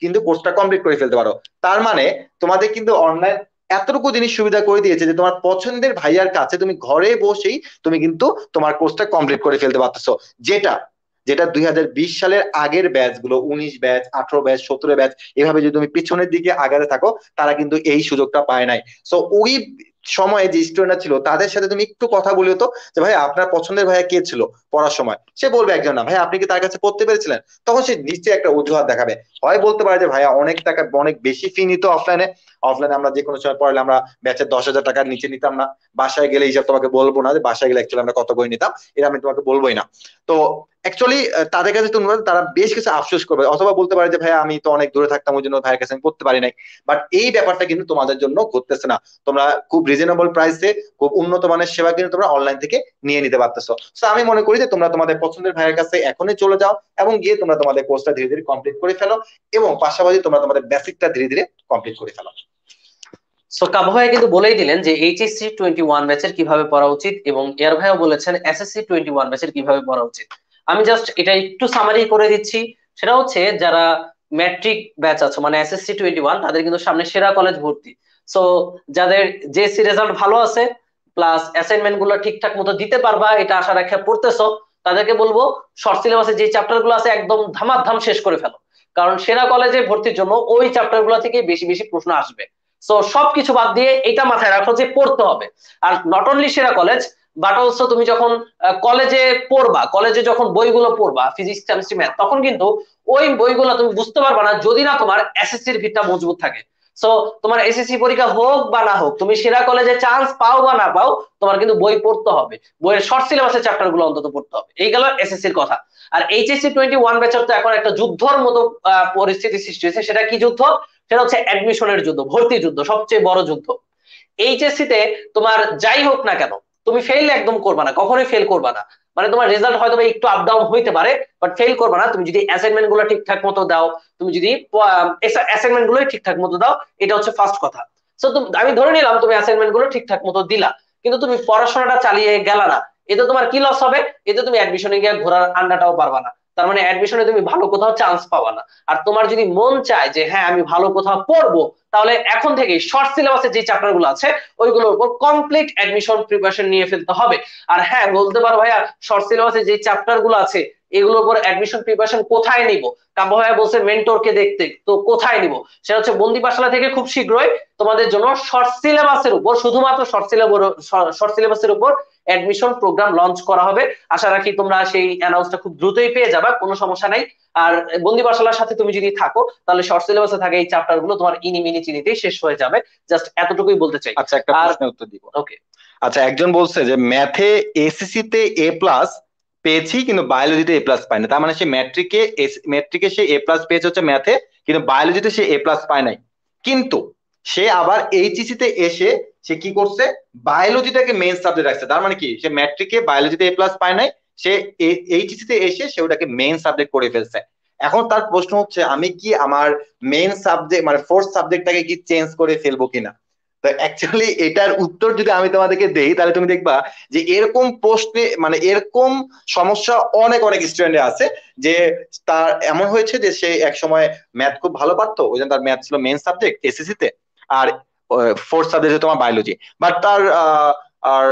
Speaker 3: কিন্তু কোর্সটা কমপ্লিট করে ফেলতে পারো তার মানে তোমাদের কিন্তু অনলাইন এতটুকু জিনিস সুবিধা করে দিয়েছে যে তোমার পছন্দের ভাইয়ার কাছে তুমি ঘরে বসেই তুমি কিন্তু তোমার কোর্সটা কমপ্লিট করে ফেলতে পারতেছো যেটা যেটা দুই সালের আগের ব্যাচ গুলো উনিশ ব্যাচ আঠারো ব্যাচ সতেরো ব্যাচ এভাবে যদি তুমি পিছনের দিকে আগাতে থাকো তারা কিন্তু এই সুযোগটা পায় নাই সো ওই সময়ে যে স্টুডেন্ট ছিল তাদের সাথে তুমি একটু কথা বলি তো যে ভাই আপনার পছন্দের ভাইয়া কে ছিল পড়ার সময় সে বলবে একজন না ভাই আপনি কি তার কাছে পড়তে পেরেছিলেন তখন সে নিশ্চয়ই একটা অজুহাত দেখাবে হয় বলতে পারে যে ভাইয়া অনেক টাকা অনেক বেশি ফি নিত অফলাইনে অফলাইনে আমরা যে কোনো সময় পড়ালে আমরা ব্যাচের দশ হাজার টাকার নিচে নিতাম না বাসায় গেলে হিসাব তোমাকে বলবো না যে বাসায় গেলে অ্যাকচুয়ালি আমরা কত বই নিতাম এটা আমি তোমাকে বলবোই না তো অ্যাকচুয়ালি তাদের কাছে তুমি তারা বেশ কিছু আফসোস করবে অথবা বলতে পারে যে ভাই আমি তো অনেক দূরে থাকতাম ওই জন্য ভাইয়ের কাছে আমি করতে পারি নাই বাট এই ব্যাপারটা কিন্তু তোমাদের জন্য করতেছে না তোমরা খুব রিজনেবল প্রাইসে খুব উন্নত মানের সেবা কিন্তু তোমরা অনলাইন থেকে নিয়ে নিতে পারতেছো তো আমি মনে করি যে তোমরা তোমাদের পছন্দের ভাইয়ের কাছে এখনই চলে যাও এবং গিয়ে তোমরা তোমাদের কোর্সটা ধীরে ধীরে কমপ্লিট করে ফেলো এবং পাশাপাশি তোমরা তোমাদের বেসিকটা ধীরে ধীরে কমপ্লিট করে ফেলো
Speaker 1: সো কাব কিন্তু বলেই দিলেন যে এইচএসসি টোয়েন্টি ওয়ান ব্যাচের কিভাবে পড়া উচিত এবং এর ভাইও বলেছেন এসএসসি টোয়েন্টি ওয়ান ব্যাচের কিভাবে পড়া উচিত আমি জাস্ট এটা একটু সামারি করে দিচ্ছি সেটা হচ্ছে যারা ম্যাট্রিক ব্যাচ আছে মানে এসএসসি টোয়েন্টি ওয়ান তাদের কিন্তু সামনে সেরা কলেজ ভর্তি সো যাদের জেএসসি রেজাল্ট ভালো আছে প্লাস অ্যাসাইনমেন্ট গুলো ঠিকঠাক মতো দিতে পারবা এটা আশা রাখে পড়তেছো তাদেরকে বলবো শর্ট সিলেবাসে যে চ্যাপ্টার গুলো আছে একদম ধামাধাম শেষ করে ফেলো কারণ সেরা কলেজে ভর্তির জন্য ওই চ্যাপ্টার গুলো থেকে বেশি বেশি প্রশ্ন আসবে সো সবকিছু বাদ দিয়ে এটা মাথায় রাখো যে পড়তে হবে আর নট অনলি সেরা কলেজ বাট অলসো তুমি যখন কলেজে পড়বা কলেজে যখন বইগুলো পড়বা ফিজিক্স কেমিস্ট্রি ম্যাথ তখন কিন্তু ওই বইগুলো তুমি বুঝতে পারবা না যদি না তোমার এসএসসির ভিতটা মজবুত থাকে সো তোমার এসএসসি পরীক্ষা হোক বা না হোক তুমি সেরা কলেজে চান্স পাও বা না পাও তোমার কিন্তু বই পড়তে হবে বইয়ের শর্ট সিলেবাসের চ্যাপ্টার গুলো অন্তত পড়তে হবে এই গেল এসএসসির কথা আর এইচএসসি টোয়েন্টি ওয়ান ব্যাচের তো এখন একটা যুদ্ধর মতো পরিস্থিতি সৃষ্টি হয়েছে সেটা কি যুদ্ধ সেটা হচ্ছে অ্যাডমিশনের যুদ্ধ ভর্তি যুদ্ধ সবচেয়ে বড় যুদ্ধ এইচএসসি তে তোমার যাই হোক না কেন তুমি ফেল একদম করবা না কখনোই ফেল করবা না মানে তোমার রেজাল্ট হয়তো একটু আপ ডাউন হইতে পারে বাট ফেল করবা না তুমি যদি অ্যাসাইনমেন্ট গুলো ঠিকঠাক মতো দাও তুমি যদি অ্যাসাইনমেন্ট গুলো ঠিকঠাক মতো দাও এটা হচ্ছে ফার্স্ট কথা সো আমি ধরে নিলাম তুমি অ্যাসাইনমেন্ট গুলো ঠিকঠাক মতো দিলা কিন্তু তুমি পড়াশোনাটা চালিয়ে গেলা না এতে তোমার কি লস হবে এতে তুমি অ্যাডমিশনে গিয়ে ঘোরার আন্ডাটাও পারবা না তার মানে অ্যাডমিশনে তুমি ভালো কোথাও চান্স পাবা না আর তোমার যদি মন চায় যে হ্যাঁ আমি ভালো কোথাও পড়বো তাহলে এখন থেকে শর্ট সিলেবাসে যে গুলো আছে ওইগুলোর উপর কমপ্লিট অ্যাডমিশন প্রিপারেশন নিয়ে ফেলতে হবে আর হ্যাঁ বলতে পারো ভাইয়া শর্ট সিলেবাসে যে গুলো আছে এগুলোর উপর অ্যাডমিশন প্রিপারেশন কোথায় নিব কাব্য ভাইয়া বলছে মেন্টরকে দেখতে তো কোথায় নিব সেটা হচ্ছে বন্দি পাশালা থেকে খুব শীঘ্রই তোমাদের জন্য শর্ট সিলেবাসের উপর শুধুমাত্র শর্ট সিলেবাস শর্ট সিলেবাসের উপর অ্যাডমিশন প্রোগ্রাম লঞ্চ করা হবে আশা রাখি তোমরা সেই অ্যানাউন্সটা খুব দ্রুতই পেয়ে যাবে কোনো সমস্যা নাই আর বন্দি পাঠশালার সাথে তুমি যদি থাকো তাহলে শর্ট সিলেবাসে থাকে এই চ্যাপ্টার গুলো তোমার ইনি মিনি চিনিতেই শেষ হয়ে যাবে জাস্ট এতটুকুই বলতে চাই আচ্ছা একটা প্রশ্নের
Speaker 3: উত্তর দিব ওকে আচ্ছা একজন বলছে যে ম্যাথে এসএসসি তে এ প্লাস পেয়েছি কিন্তু বায়োলজিতে এ প্লাস পাইনি তার মানে সে ম্যাট্রিকে ম্যাট্রিকে সে এ প্লাস পেয়েছে হচ্ছে ম্যাথে কিন্তু বায়োলজিতে সে এ প্লাস পায় নাই কিন্তু সে আবার এইচএসি e তে এসে সে কি করছে বায়োলজিটাকে মেন সাবজেক্ট রাখছে তার মানে কি সে ম্যাট্রিকে বায়োলজিতে এ প্লাস পায় নাই সে এইচএসিতে e এসে সে ওটাকে মেইন সাবজেক্ট করে ফেলছে এখন তার প্রশ্ন হচ্ছে আমি কি আমার মেন সাবজেক্ট মানে ফোর্থ সাবজেক্টটাকে কি চেঞ্জ করে ফেলবো কিনা তো অ্যাকচুয়ালি এটার উত্তর যদি আমি তোমাদেরকে দেই তাহলে তুমি দেখবা যে এরকম প্রশ্নে মানে এরকম সমস্যা অনেক অনেক স্টুডেন্টে আছে যে তার এমন হয়েছে যে সে এক সময় ম্যাথ খুব ভালো পারতো ওই জন্য তার ম্যাথ ছিল মেন সাবজেক্ট এসএসসি তে আর ফোর্থ সাবজেক্ট তোমার বায়োলজি বাট তার আর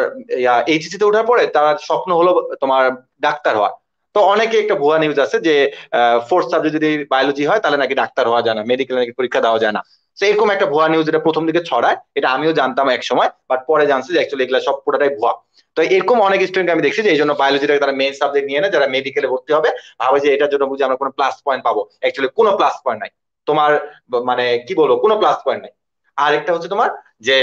Speaker 3: এইচএসি e তে ওঠার পরে তার স্বপ্ন হলো তোমার ডাক্তার হওয়া তো অনেকে একটা ভুয়া নিউজ আছে যে ফোর্থ সাবজেক্ট যদি বায়োলজি হয় তাহলে নাকি ডাক্তার হওয়া যায় না মেডিকেল নাকি পরীক্ষা দেওয়া যায় না তো এরকম একটা ভুয়া নিউজ এটা প্রথম দিকে ছড়ায় এটা আমিও জানতাম এক সময় বাট পরে জানছি যে অ্যাকচুয়ালি এগুলো সব পুরোটাই ভুয়া তো এরকম অনেক স্টুডেন্ট আমি দেখছি যে এই জন্য বায়োলজিটাকে তারা মেইন সাবজেক্ট নিয়ে না যারা মেডিকেলে ভর্তি হবে ভাবে যে এটার জন্য বুঝি আমরা কোনো প্লাস পয়েন্ট পাবো অ্যাকচুয়ালি কোনো প্লাস পয়েন্ট নাই তোমার মানে কি বলবো কোনো প্লাস পয়েন্ট নাই আরেকটা হচ্ছে তোমার যে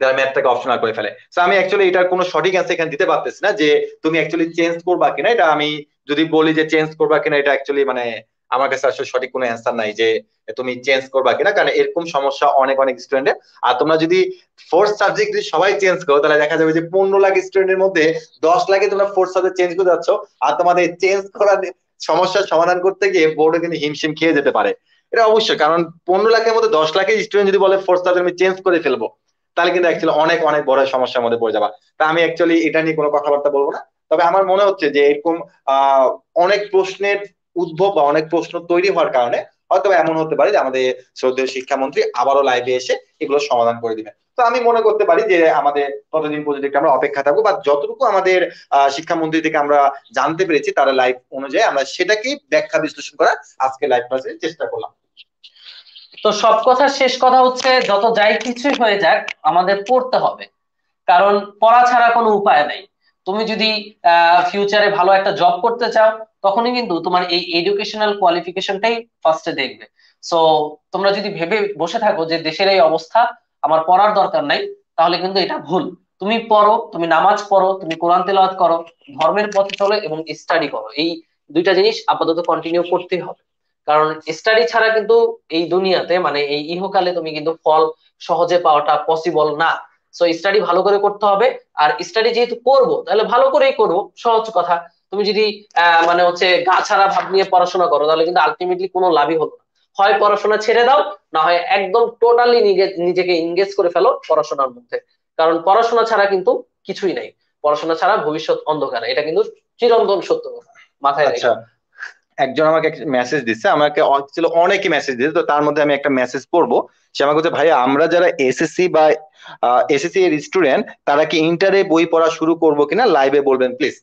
Speaker 3: যারা ম্যাথটাকে অপশনাল করে ফেলে তো আমি অ্যাকচুয়ালি এটার কোনো সঠিক অ্যান্সার এখানে দিতে পারতেছি না যে তুমি অ্যাকচুয়ালি চেঞ্জ করবা কিনা এটা আমি যদি বলি যে চেঞ্জ করবা কিনা এটা অ্যাকচুয়ালি মানে আমার কাছে আসলে সঠিক কোনো অ্যান্সার নাই যে তুমি চেঞ্জ করবা কিনা কারণ এরকম সমস্যা অনেক অনেক স্টুডেন্টের আর তোমরা যদি ফোর্থ সাবজেক্ট যদি সবাই চেঞ্জ করো তাহলে দেখা যাবে যে পনেরো লাখ স্টুডেন্টের মধ্যে দশ লাখে তোমরা ফোর্থ সাবজেক্ট চেঞ্জ করে যাচ্ছ আর তোমাদের চেঞ্জ করার সমস্যার সমাধান করতে গিয়ে বোর্ডে কিন্তু হিমশিম খেয়ে যেতে পারে এটা অবশ্যই কারণ পনেরো লাখের মধ্যে দশ লাখের স্টুডেন্ট যদি বলে ফোর্স আমি চেঞ্জ করে ফেলবো তাহলে কিন্তু অ্যাকচুয়ালি অনেক অনেক বড় সমস্যার মধ্যে পড়ে যাবা তা আমি অ্যাকচুয়ালি এটা নিয়ে কোনো কথাবার্তা বলবো না তবে আমার মনে হচ্ছে যে এরকম অনেক প্রশ্নের উদ্ভব বা অনেক প্রশ্ন তৈরি হওয়ার কারণে হয়তো এমন হতে পারে যে আমাদের শ্রদ্ধেয় শিক্ষামন্ত্রী আবারও লাইভে এসে এগুলো সমাধান করে দিবেন তো আমি মনে করতে পারি যে আমাদের ততদিন পর্যন্ত একটু আমরা অপেক্ষা থাকবো বা যতটুকু আমাদের শিক্ষামন্ত্রী থেকে আমরা জানতে পেরেছি তার লাইভ অনুযায়ী আমরা সেটাকে ব্যাখ্যা বিশ্লেষণ করার আজকে লাইভ ক্লাসে চেষ্টা করলাম
Speaker 1: তো সব কথা শেষ কথা হচ্ছে যত যাই কিছু হয়ে যাক আমাদের পড়তে হবে কারণ পড়া ছাড়া কোনো উপায় নাই তুমি যদি ফিউচারে ভালো একটা জব করতে চাও তখনই কিন্তু তোমার এই এডুকেশনাল কোয়ালিফিকেশনটাই ফার্স্টে দেখবে সো তোমরা যদি ভেবে বসে থাকো যে দেশের এই অবস্থা আমার পড়ার দরকার নাই তাহলে কিন্তু এটা ভুল তুমি পড়ো তুমি নামাজ পড়ো তুমি কোরআন তেলাওয়াত করো ধর্মের পথে চলো এবং স্টাডি করো এই দুইটা জিনিস আপাতত কন্টিনিউ করতেই হবে কারণ স্টাডি ছাড়া কিন্তু এই দুনিয়াতে মানে এই ইহকালে তুমি কিন্তু ফল সহজে পাওয়াটা পসিবল না সো স্টাডি ভালো করে করতে হবে আর স্টাডি যেহেতু করবো তাহলে ভালো করেই করবো সহজ কথা তুমি যদি মানে হচ্ছে গা ছাড়া ভাব নিয়ে পড়াশোনা করো তাহলে কিন্তু আলটিমেটলি কোনো লাভই হলো না হয় পড়াশোনা ছেড়ে দাও না হয় একদম টোটালি নিজেকে ইংগেজ করে ফেলো পড়াশোনার মধ্যে কারণ পড়াশোনা ছাড়া কিন্তু কিছুই নাই পড়াশোনা ছাড়া ভবিষ্যৎ অন্ধকার এটা কিন্তু চিরন্তন সত্য কথা মাথায় আচ্ছা
Speaker 3: একজন আমাকে মেসেজ দিচ্ছে আমাকে ছিল অনেকে মেসেজ দিচ্ছে তো তার মধ্যে আমি একটা মেসেজ পড়বো সে আমাকে বলছে ভাই আমরা যারা এসএসসি বা এসএসসি এর স্টুডেন্ট তারা কি ইন্টারে বই পড়া শুরু করবো কিনা লাইভে বলবেন প্লিজ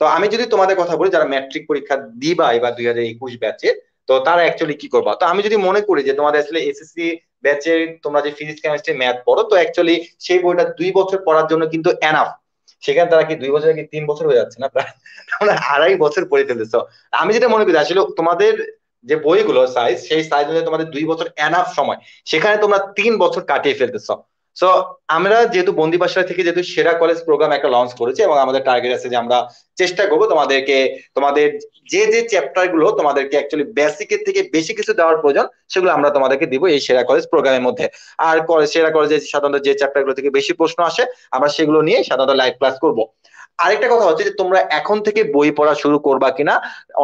Speaker 3: তো আমি যদি তোমাদের কথা বলি যারা ম্যাট্রিক পরীক্ষা দিবা এবার দুই হাজার একুশ ব্যাচে তো তারা অ্যাকচুয়ালি কি করবা তো আমি যদি মনে করি যে তোমাদের আসলে এসএসসি ব্যাচে তোমরা যে ফিজিক্স কেমিস্ট্রি ম্যাথ পড়ো তো অ্যাকচুয়ালি সেই বইটা দুই বছর পড়ার জন্য কিন্তু এনাফ সেখানে তারা কি দুই বছর কি তিন বছর হয়ে যাচ্ছে না তোমরা আড়াই বছর পড়ে ফেলতেছ আমি যেটা মনে করি আসলে তোমাদের যে বইগুলো সাইজ সেই সাইজ অনুযায়ী তোমাদের দুই বছর এনাফ সময় সেখানে তোমরা তিন বছর কাটিয়ে ফেলতেছ সো আমরা যেহেতু বন্দিবাসায় থেকে যেহেতু সেরা কলেজ প্রোগ্রাম একটা লঞ্চ করেছি এবং আমাদের টার্গেট আছে যে আমরা চেষ্টা করব তোমাদেরকে তোমাদের যে যে চ্যাপ্টার গুলো তোমাদেরকে অ্যাকচুয়ালি বেসিকের থেকে বেশি কিছু দেওয়ার প্রয়োজন সেগুলো আমরা তোমাদেরকে দিব এই সেরা কলেজ প্রোগ্রামের মধ্যে আর সেরা কলেজে সাধারণত যে চ্যাপ্টার গুলো থেকে বেশি প্রশ্ন আসে আমরা সেগুলো নিয়ে সাধারণত লাইভ ক্লাস করব আরেকটা কথা হচ্ছে যে তোমরা এখন থেকে বই পড়া শুরু করবা কিনা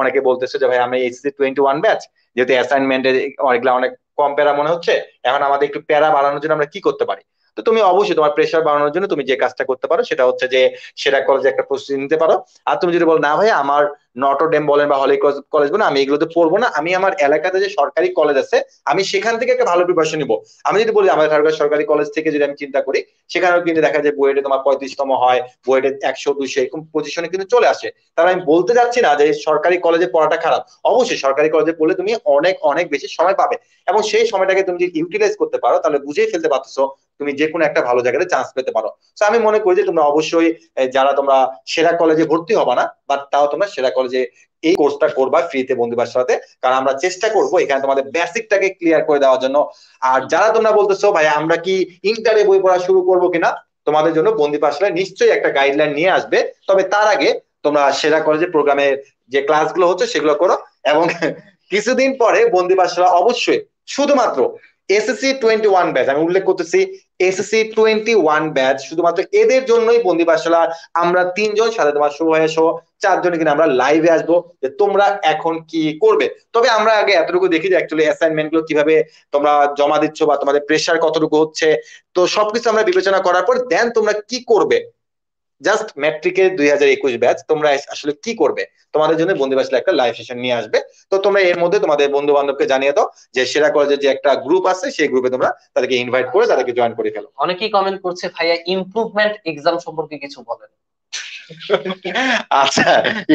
Speaker 3: অনেকে বলতেছে যে ভাই আমি সি টোয়েন্টি ওয়ান ব্যাচ যেহেতু অ্যাসাইনমেন্টে অনেকগুলো অনেক কম প্যারা মনে হচ্ছে এখন আমাদের একটু প্যারা বাড়ানোর জন্য আমরা কি করতে পারি তো তুমি অবশ্যই তোমার প্রেশার বাড়ানোর জন্য তুমি যে কাজটা করতে পারো সেটা হচ্ছে যে সেরা কলেজে একটা প্রস্তুতি নিতে পারো আর তুমি যদি বলো না ভাই আমার নটরডেম বলেন বা হলি কলেজ বলেন আমি এগুলোতে পড়বো না আমি আমার এলাকাতে যে সরকারি কলেজ আছে আমি সেখান থেকে একটা ভালো প্রিপারেশন নিবো আমি যদি বলি আমাদের ঢাকা সরকারি কলেজ থেকে যদি আমি চিন্তা করি সেখানেও কিন্তু দেখা যায় বুয়েটে তোমার পঁয়ত্রিশতম হয় বুয়েটে একশো দুশো এরকম পজিশনে কিন্তু চলে আসে তাহলে আমি বলতে যাচ্ছি না যে সরকারি কলেজে পড়াটা খারাপ অবশ্যই সরকারি কলেজে পড়লে তুমি অনেক অনেক বেশি সময় পাবে এবং সেই সময়টাকে তুমি যদি ইউটিলাইজ করতে পারো তাহলে বুঝেই ফেলতে পারতেছো তুমি যে কোনো একটা ভালো জায়গাতে চান্স পেতে পারো তো আমি মনে করি যে তোমরা অবশ্যই যারা তোমরা সেরা কলেজে ভর্তি হবা না বাট তাও তোমরা সেরা কলেজে এই কোর্সটা করবা ফ্রিতে বন্ধুবার সাথে কারণ আমরা চেষ্টা করব এখানে তোমাদের বেসিকটাকে ক্লিয়ার করে দেওয়ার জন্য আর যারা তোমরা বলতেছো ভাই আমরা কি ইন্টারে বই পড়া শুরু করবো কিনা তোমাদের জন্য বন্দি নিশ্চয়ই একটা গাইডলাইন নিয়ে আসবে তবে তার আগে তোমরা সেরা কলেজে প্রোগ্রামের যে ক্লাসগুলো হচ্ছে সেগুলো করো এবং কিছুদিন পরে বন্দি অবশ্যই শুধুমাত্র এসএসসি টোয়েন্টি ওয়ান ব্যাচ আমি উল্লেখ করতেছি এসএসসি টোয়েন্টি ওয়ান ব্যাচ শুধুমাত্র এদের জন্যই বন্দি পাঠশালা আমরা তিনজন সাথে তোমার শুভ হয়ে সহ চারজনে কিন্তু আমরা লাইভে আসবো যে তোমরা এখন কি করবে তবে আমরা আগে এতটুকু দেখি যে অ্যাকচুয়ালি অ্যাসাইনমেন্ট গুলো কিভাবে তোমরা জমা দিচ্ছ বা তোমাদের প্রেশার কতটুকু হচ্ছে তো সবকিছু আমরা বিবেচনা করার পর দেন তোমরা কি করবে জাস্ট ম্যাট্রিকের দুই হাজার একুশ ব্যাচ তোমরা আসলে কি করবে তোমাদের জন্য বন্ধু বাসলে একটা লাইভ সেশন নিয়ে আসবে তো তোমরা এর মধ্যে তোমাদের বন্ধু বান্ধবকে জানিয়ে দাও যে সেরা কলেজের যে একটা গ্রুপ আছে সেই গ্রুপে তোমরা তাদেরকে ইনভাইট করে তাদেরকে জয়েন করে ফেলো
Speaker 1: অনেকেই কমেন্ট করছে ভাইয়া ইমপ্রুভমেন্ট এক্সাম সম্পর্কে কিছু বলেন
Speaker 3: আচ্ছা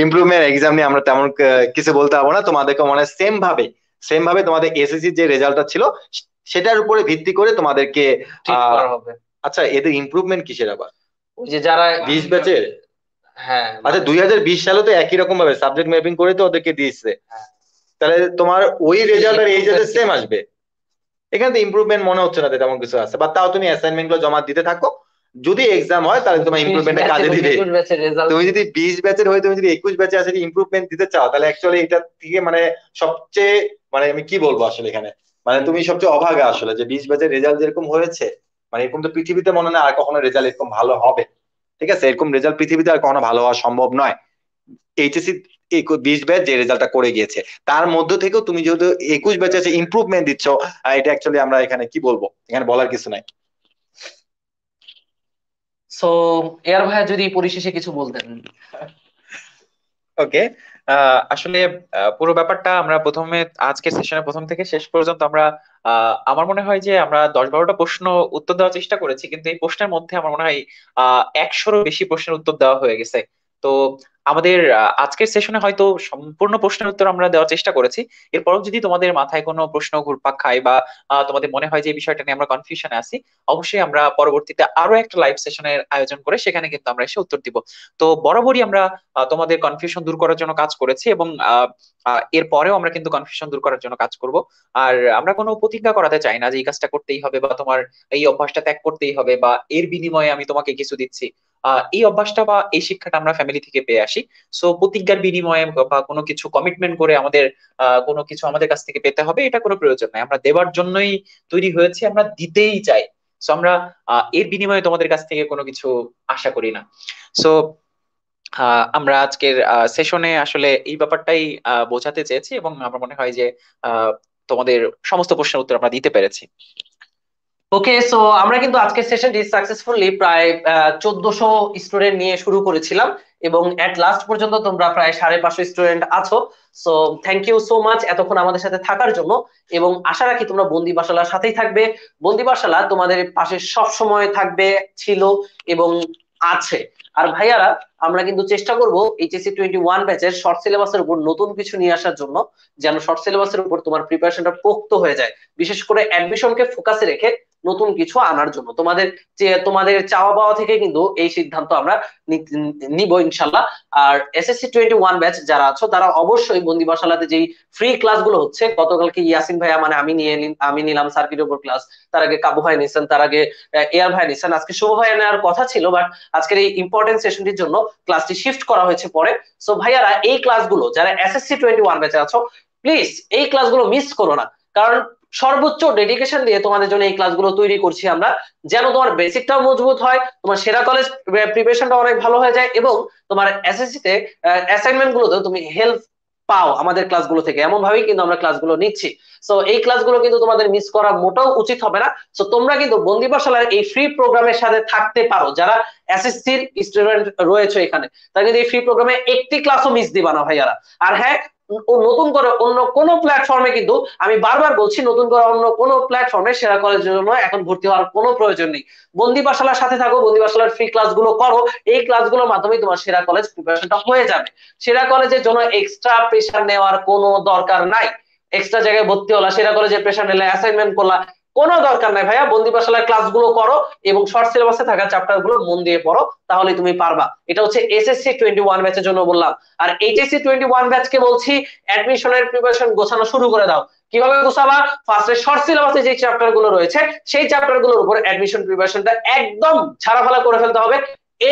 Speaker 3: ইমপ্রুভমেন্ট এক্সাম নিয়ে আমরা তেমন কিছু বলতে পারবো না তোমাদেরকে মানে সেম ভাবে সেম ভাবে তোমাদের এসএসসি যে রেজাল্টটা ছিল সেটার উপরে ভিত্তি করে তোমাদেরকে আচ্ছা এদের ইমপ্রুভমেন্ট কিসের আবার
Speaker 1: যে যারা বিশ
Speaker 3: ব্যাচের হ্যাঁ আচ্ছা মানে দুই হাজার বিশ সালে তো একই রকম ভাবে সাবজেক্ট ম্যাপিং করে তো ওদেরকে দিয়েছে হ্যাঁ। তাহলে তোমার ওই রেজাল্ট আর এই রেজাল্ট সেম আসবে এখানে তো ইমপ্রুভমেন্ট মনে হচ্ছে না তেমন কিছু আছে বা তাও তুমি অ্যাসাইনমেন্ট গুলো জমা দিতে থাকো যদি এক্সাম হয় তাহলে তোমার ইমপ্রুভমেন্টটা কাজে দিবে তুমি যদি বিশ ব্যাচের হয়ে তুমি যদি একুশ ব্যাচে আসলে ইমপ্রুভমেন্ট দিতে চাও তাহলে অ্যাকচুয়ালি এটা থেকে মানে সবচেয়ে মানে আমি কি বলবো আসলে এখানে মানে তুমি সবচেয়ে অভাগা আসলে যে বিশ ব্যাচের রেজাল্ট যেরকম হয়েছে মানে এরকম তো পৃথিবীতে মনে হয় আর কখনো রেজাল্ট এরকম ভালো হবে ঠিক আছে এরকম রেজাল্ট পৃথিবীতে আর কখনো ভালো হওয়া সম্ভব নয় এইচএসসি বিশ ব্যাচ যে রেজাল্টটা করে গিয়েছে তার মধ্য থেকেও তুমি যেহেতু একুশ ব্যাচ আছে ইম্প্রুভমেন্ট দিচ্ছ এটা অ্যাকচুয়ালি আমরা এখানে কি বলবো এখানে বলার কিছু নাই
Speaker 1: সো এর ভাইয়া যদি পরিশেষে কিছু বলতেন
Speaker 3: ওকে আসলে পুরো
Speaker 2: ব্যাপারটা আমরা প্রথমে আজকে সেশনে প্রথম থেকে শেষ পর্যন্ত আমরা আমার মনে হয় যে আমরা দশ বারোটা প্রশ্ন উত্তর দেওয়ার চেষ্টা করেছি কিন্তু এই প্রশ্নের মধ্যে আমার মনে হয় আহ একশোরও বেশি প্রশ্নের উত্তর দেওয়া হয়ে গেছে তো আমাদের আজকের সেশনে হয়তো সম্পূর্ণ প্রশ্নের উত্তর আমরা দেওয়ার চেষ্টা করেছি এরপরও যদি তোমাদের মাথায় কোনো প্রশ্ন ঘুরপাক খায় বা তোমাদের মনে হয় যে এই বিষয়টা নিয়ে আমরা কনফিউশনে আছি অবশ্যই আমরা পরবর্তীতে আরো একটা লাইভ সেশনের আয়োজন করে সেখানে কিন্তু আমরা এসে উত্তর দিব তো বরাবরই আমরা তোমাদের কনফিউশন দূর করার জন্য কাজ করেছি এবং এরপরেও আমরা কিন্তু কনফিউশন দূর করার জন্য কাজ করব আর আমরা কোনো প্রতিজ্ঞা করাতে চাই না যে এই কাজটা করতেই হবে বা তোমার এই অভ্যাসটা ত্যাগ করতেই হবে বা এর বিনিময়ে আমি তোমাকে কিছু দিচ্ছি এই অভ্যাসটা বা এই শিক্ষাটা আমরা ফ্যামিলি থেকে পেয়ে আসি সো প্রতিজ্ঞার বিনিময়ে বা কোনো কিছু কমিটমেন্ট করে আমাদের কোনো কিছু আমাদের কাছ থেকে পেতে হবে এটা কোনো প্রয়োজন নাই আমরা দেবার জন্যই তৈরি হয়েছে আমরা দিতেই চাই সো আমরা এর বিনিময়ে তোমাদের কাছ থেকে কোনো কিছু আশা করি না সো আমরা আজকের সেশনে আসলে এই ব্যাপারটাই বোঝাতে চেয়েছি এবং আমার মনে হয় যে তোমাদের সমস্ত প্রশ্নের উত্তর আমরা দিতে পেরেছি
Speaker 1: ওকে সো আমরা
Speaker 2: কিন্তু আজকের সেশনটি সাকসেসফুলি প্রায় চোদ্দশো স্টুডেন্ট নিয়ে
Speaker 1: শুরু করেছিলাম এবং অ্যাট লাস্ট পর্যন্ত তোমরা প্রায় সাড়ে পাঁচশো স্টুডেন্ট আছো so thank you so much এতক্ষণ আমাদের সাথে থাকার জন্য এবং আশা রাখি তোমরা বন্দি বাসালার সাথেই থাকবে বন্দি বাসালা তোমাদের পাশে সব সময় থাকবে ছিল এবং আছে আর ভাইয়ারা আমরা কিন্তু চেষ্টা করব এইচএসসি টোয়েন্টি ওয়ান ব্যাচের শর্ট সিলেবাসের উপর নতুন কিছু নিয়ে আসার জন্য যেন শর্ট সিলেবাসের উপর তোমার প্রিপারেশনটা পোক্ত হয়ে যায় বিশেষ করে অ্যাডমিশনকে ফোকাসে রেখে নতুন কিছু আনার জন্য তোমাদের যে তোমাদের চাওয়া পাওয়া থেকে কিন্তু এই সিদ্ধান্ত আমরা নিব ইনশাল্লাহ আর এসএসসি টোয়েন্টি ওয়ান ব্যাচ যারা আছো তারা অবশ্যই বন্দিবাসালাতে যেই ফ্রি ক্লাসগুলো হচ্ছে গতকালকে ইয়াসিন ভাইয়া মানে আমি নিয়ে আমি নিলাম সার্কিট ওপর ক্লাস তার আগে কাবু ভাই নিছেন তার আগে এয়ার ভাই নিছেন আজকে শুভ ভাই নেওয়ার কথা ছিল বাট আজকের এই ইম্পর্টেন্ট সেশনটির জন্য ক্লাসটি শিফট করা হয়েছে পরে সো ভাইয়ারা এই ক্লাসগুলো যারা এসএসসি টোয়েন্টি ওয়ান ব্যাচে আছো প্লিজ এই ক্লাসগুলো মিস করো না কারণ সর্বোচ্চ ডেডিকেশন দিয়ে তোমাদের জন্য এই ক্লাসগুলো তৈরি করছি আমরা যেন তোমার বেসিকটাও মজবুত হয় তোমার সেরা কলেজ প্রিপারেশনটা অনেক ভালো হয়ে যায় এবং তোমার এসএসসি তে অ্যাসাইনমেন্ট গুলোতে তুমি হেল্প পাও আমাদের ক্লাসগুলো থেকে এমন ভাবেই কিন্তু আমরা ক্লাসগুলো নিচ্ছি সো এই ক্লাসগুলো কিন্তু তোমাদের মিস করা মোটেও উচিত হবে না সো তোমরা কিন্তু বন্দি এই ফ্রি প্রোগ্রামের সাথে থাকতে পারো যারা এসএসসির স্টুডেন্ট রয়েছে এখানে তারা কিন্তু এই ফ্রি প্রোগ্রামে একটি ক্লাসও মিস দিবা না ভাইয়ারা আর হ্যাঁ নতুন করে অন্য কোন প্ল্যাটফর্মে কিন্তু আমি বারবার বলছি নতুন করে অন্য কোনো প্ল্যাটফর্মে সেরা কলেজের জন্য এখন ভর্তি হওয়ার কোনো প্রয়োজন নেই বন্দি সাথে থাকো বন্দি পাঠশালার ফ্রি ক্লাসগুলো করো এই ক্লাসগুলোর মাধ্যমে তোমার সেরা কলেজ প্রিপারেশনটা হয়ে যাবে সেরা কলেজের জন্য এক্সট্রা প্রেশার নেওয়ার কোনো দরকার নাই এক্সট্রা জায়গায় ভর্তি হলা সেরা কলেজে প্রেশার নিলে অ্যাসাইনমেন্ট করলা কোনো দরকার নাই ভাইয়া বন্দিপাশালার ক্লাসগুলো করো এবং শর্ট সিলেবাসে থাকা চ্যাপ্টারগুলো মন দিয়ে পড়ো তাহলে তুমি পারবা এটা হচ্ছে এসএসসি টোয়েন্টি ওয়ান ব্যাচের জন্য বললাম আর এইচএসসি টোয়েন্টি ওয়ান ব্যাচকে বলছি অ্যাডমিশনের প্রিপারেশন গোছানো শুরু করে দাও কিভাবে গোছাবা ফার্স্টে শর্ট সিলেবাসে যে চ্যাপ্টারগুলো রয়েছে সেই চ্যাপ্টারগুলোর উপর অ্যাডমিশন প্রিপারেশনটা একদম ছাড়াফালা করে ফেলতে হবে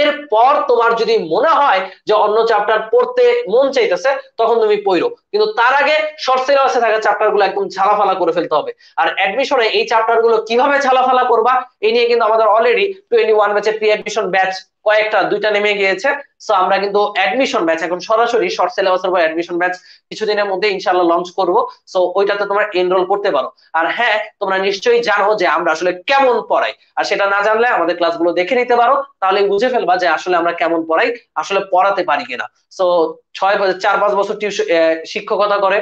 Speaker 1: এরপর তোমার যদি মনে হয় যে অন্য চ্যাপ্টার পড়তে মন চাইতেছে তখন তুমি পড়ো কিন্তু তার আগে শর্ট সিলেবাসে থাকা চ্যাপ্টারগুলো একদম ঝালাফালা করে ফেলতে হবে আর অ্যাডমিশনে এই চ্যাপ্টারগুলো কিভাবে ঝালাফালা করবা এই নিয়ে কিন্তু আমাদের অলরেডি টোয়েন্টি ওয়ান ব্যাচের প্রি অ্যাডমিশন ব্যাচ কয়েকটা দুইটা নেমে গিয়েছে সো আমরা কিন্তু অ্যাডমিশন ব্যাচ এখন সরাসরি শর্ট সিলেবাসের উপর অ্যাডমিশন ব্যাচ কিছুদিনের মধ্যে ইনশাআল্লাহ লঞ্চ করব সো ওইটাতে তোমরা এনরোল করতে পারো আর হ্যাঁ তোমরা নিশ্চয়ই জানো যে আমরা আসলে কেমন পড়াই আর সেটা না জানলে আমাদের ক্লাসগুলো দেখে নিতে পারো তাহলে বুঝে ফেলবা যে আসলে আমরা কেমন পড়াই আসলে পড়াতে পারি কিনা সো ছয় বছর চার পাঁচ বছর টিউশন শিক্ষকতা করে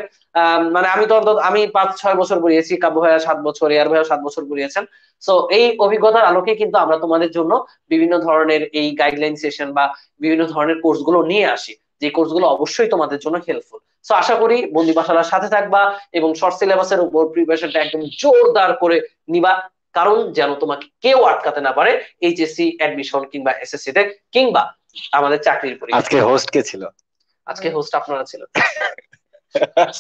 Speaker 1: মানে আমি তো অন্তত আমি পাঁচ ছয় বছর পড়িয়েছি কাব্য ভাইয়া সাত বছর এয়ার ভাইয়া সাত বছর পড়িয়েছেন সো এই অভিজ্ঞতার আলোকে কিন্তু আমরা তোমাদের জন্য বিভিন্ন ধরনের এই গাইডলাইন সেশন বা বিভিন্ন ধরনের কোর্সগুলো নিয়ে আসি যে কোর্সগুলো অবশ্যই তোমাদের জন্য হেল্পফুল সো আশা করি বন্দি পাশালার সাথে থাকবা এবং শর্ট সিলেবাসের উপর প্রিপারেশনটা একদম জোরদার করে নিবা কারণ যেন তোমাকে কেউ আটকাতে না পারে এইচএসসি অ্যাডমিশন কিংবা এসএসসি তে কিংবা আমাদের চাকরির
Speaker 3: পরীক্ষা আজকে হোস্ট কে ছিল
Speaker 1: আজকে হোস্ট আপনারা ছিল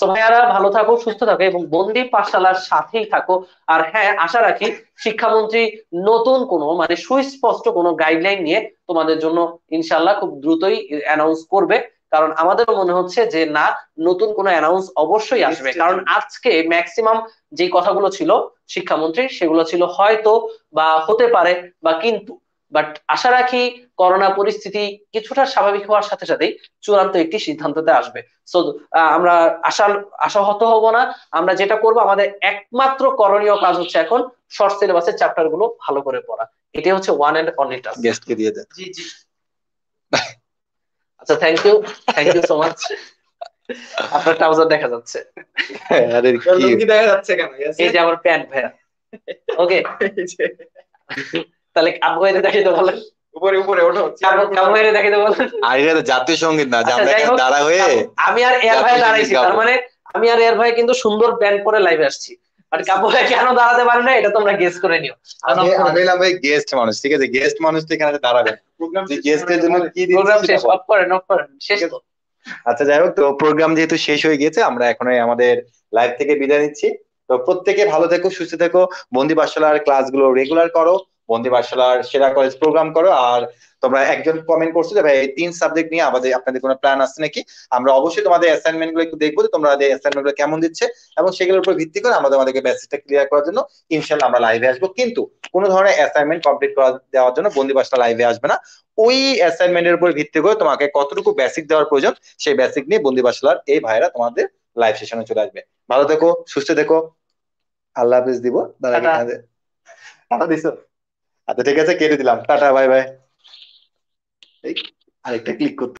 Speaker 1: সোহায়ারা ভালো থাকো সুস্থ থাকো এবং বন্দি পাঠশালার সাথেই থাকো আর হ্যাঁ আশা রাখি শিক্ষামন্ত্রী নতুন কোনো মানে সুস্পষ্ট কোনো গাইডলাইন নিয়ে তোমাদের জন্য ইনশাল্লাহ খুব দ্রুতই অ্যানাউন্স করবে কারণ আমাদের মনে হচ্ছে যে না নতুন কোনো অ্যানাউন্স অবশ্যই আসবে কারণ আজকে ম্যাক্সিমাম যে কথাগুলো ছিল শিক্ষামন্ত্রী সেগুলো ছিল হয়তো বা হতে পারে বা কিন্তু বাট আশা রাখি করোনা পরিস্থিতি কিছুটা স্বাভাবিক হওয়ার সাথে সাথেই চূড়ান্ত একটি সিদ্ধান্ততে আসবে সো আমরা আশা আশাহত হব না আমরা যেটা করব আমাদের একমাত্র করণীয় কাজ হচ্ছে এখন শর্ট সিলেবাসের চ্যাপ্টার গুলো ভালো করে পড়া এটাই হচ্ছে ওয়ান এন্ড অনলি
Speaker 3: টাস্ক কে দিয়ে দেন
Speaker 1: জি জি আচ্ছা thank you thank you so much আপনার ট্রাউজার দেখা যাচ্ছে হ্যাঁ, আরে কি দেখা যাচ্ছে কেন এই যে আমার প্যান্ট ভাই ওকে তাহলে আবহাওয়াতে দেখাইতে বলেন উপরে উপরে ওঠো কামুয়ারে দেখাইতে বলেন
Speaker 3: আর এটা জাতীয় সঙ্গীত না আচ্ছা, আমরা দাঁড়া হয়ে
Speaker 1: আমি আর এয়ার ভাই দাঁড়াইছি তার মানে আমি আর এর ভাই কিন্তু সুন্দর ব্যান্ড পরে লাইভে আসছি আর আচ্ছা। কাপড়ে কেন দাঁড়াতে পারে না এটা তোমরা গেস করে
Speaker 3: নিও আমিলাম আচ্ছা। ভাই গেস্ট মানুষ ঠিক আছে গেস্ট মানুষ তো এখানে দাঁড়াবে গেস্টের জন্য কি প্রোগ্রাম শেষ অফ
Speaker 1: করেন অফ করেন শেষ তো
Speaker 3: আচ্ছা যাই হোক তো প্রোগ্রাম যেহেতু শেষ হয়ে গেছে আমরা এখন আমাদের লাইভ থেকে বিদায় নিচ্ছি তো প্রত্যেকে ভালো থেকো সুস্থ থেকো বন্দি ক্লাস গুলো রেগুলার করো বন্দি মার্শালার সেরা কলেজ প্রোগ্রাম করো আর তোমরা একজন কমেন্ট করছো যে ভাই এই তিন সাবজেক্ট নিয়ে আমাদের আপনাদের কোনো প্ল্যান আছে নাকি আমরা অবশ্যই তোমাদের অ্যাসাইনমেন্ট গুলো একটু দেখবো যে তোমরা অ্যাসাইনমেন্ট গুলো কেমন দিচ্ছে এবং সেগুলোর উপর ভিত্তি করে আমরা তোমাদেরকে ব্যাচটা ক্লিয়ার করার জন্য ইনশাল্লাহ আমরা লাইভে আসবো কিন্তু কোনো ধরনের অ্যাসাইনমেন্ট কমপ্লিট করা দেওয়ার জন্য বন্দি বাসটা লাইভে আসবে না ওই অ্যাসাইনমেন্টের উপর ভিত্তি করে তোমাকে কতটুকু বেসিক দেওয়ার প্রয়োজন সেই বেসিক নিয়ে বন্দি বাসলার এই ভাইরা তোমাদের লাইভ সেশনে চলে আসবে ভালো থেকো সুস্থ থেকো আল্লাহ হাফিজ দিব দাদা দিছো আচ্ছা ঠিক আছে কেটে দিলাম টাটা বাই বাই আরেকটা ক্লিক করতে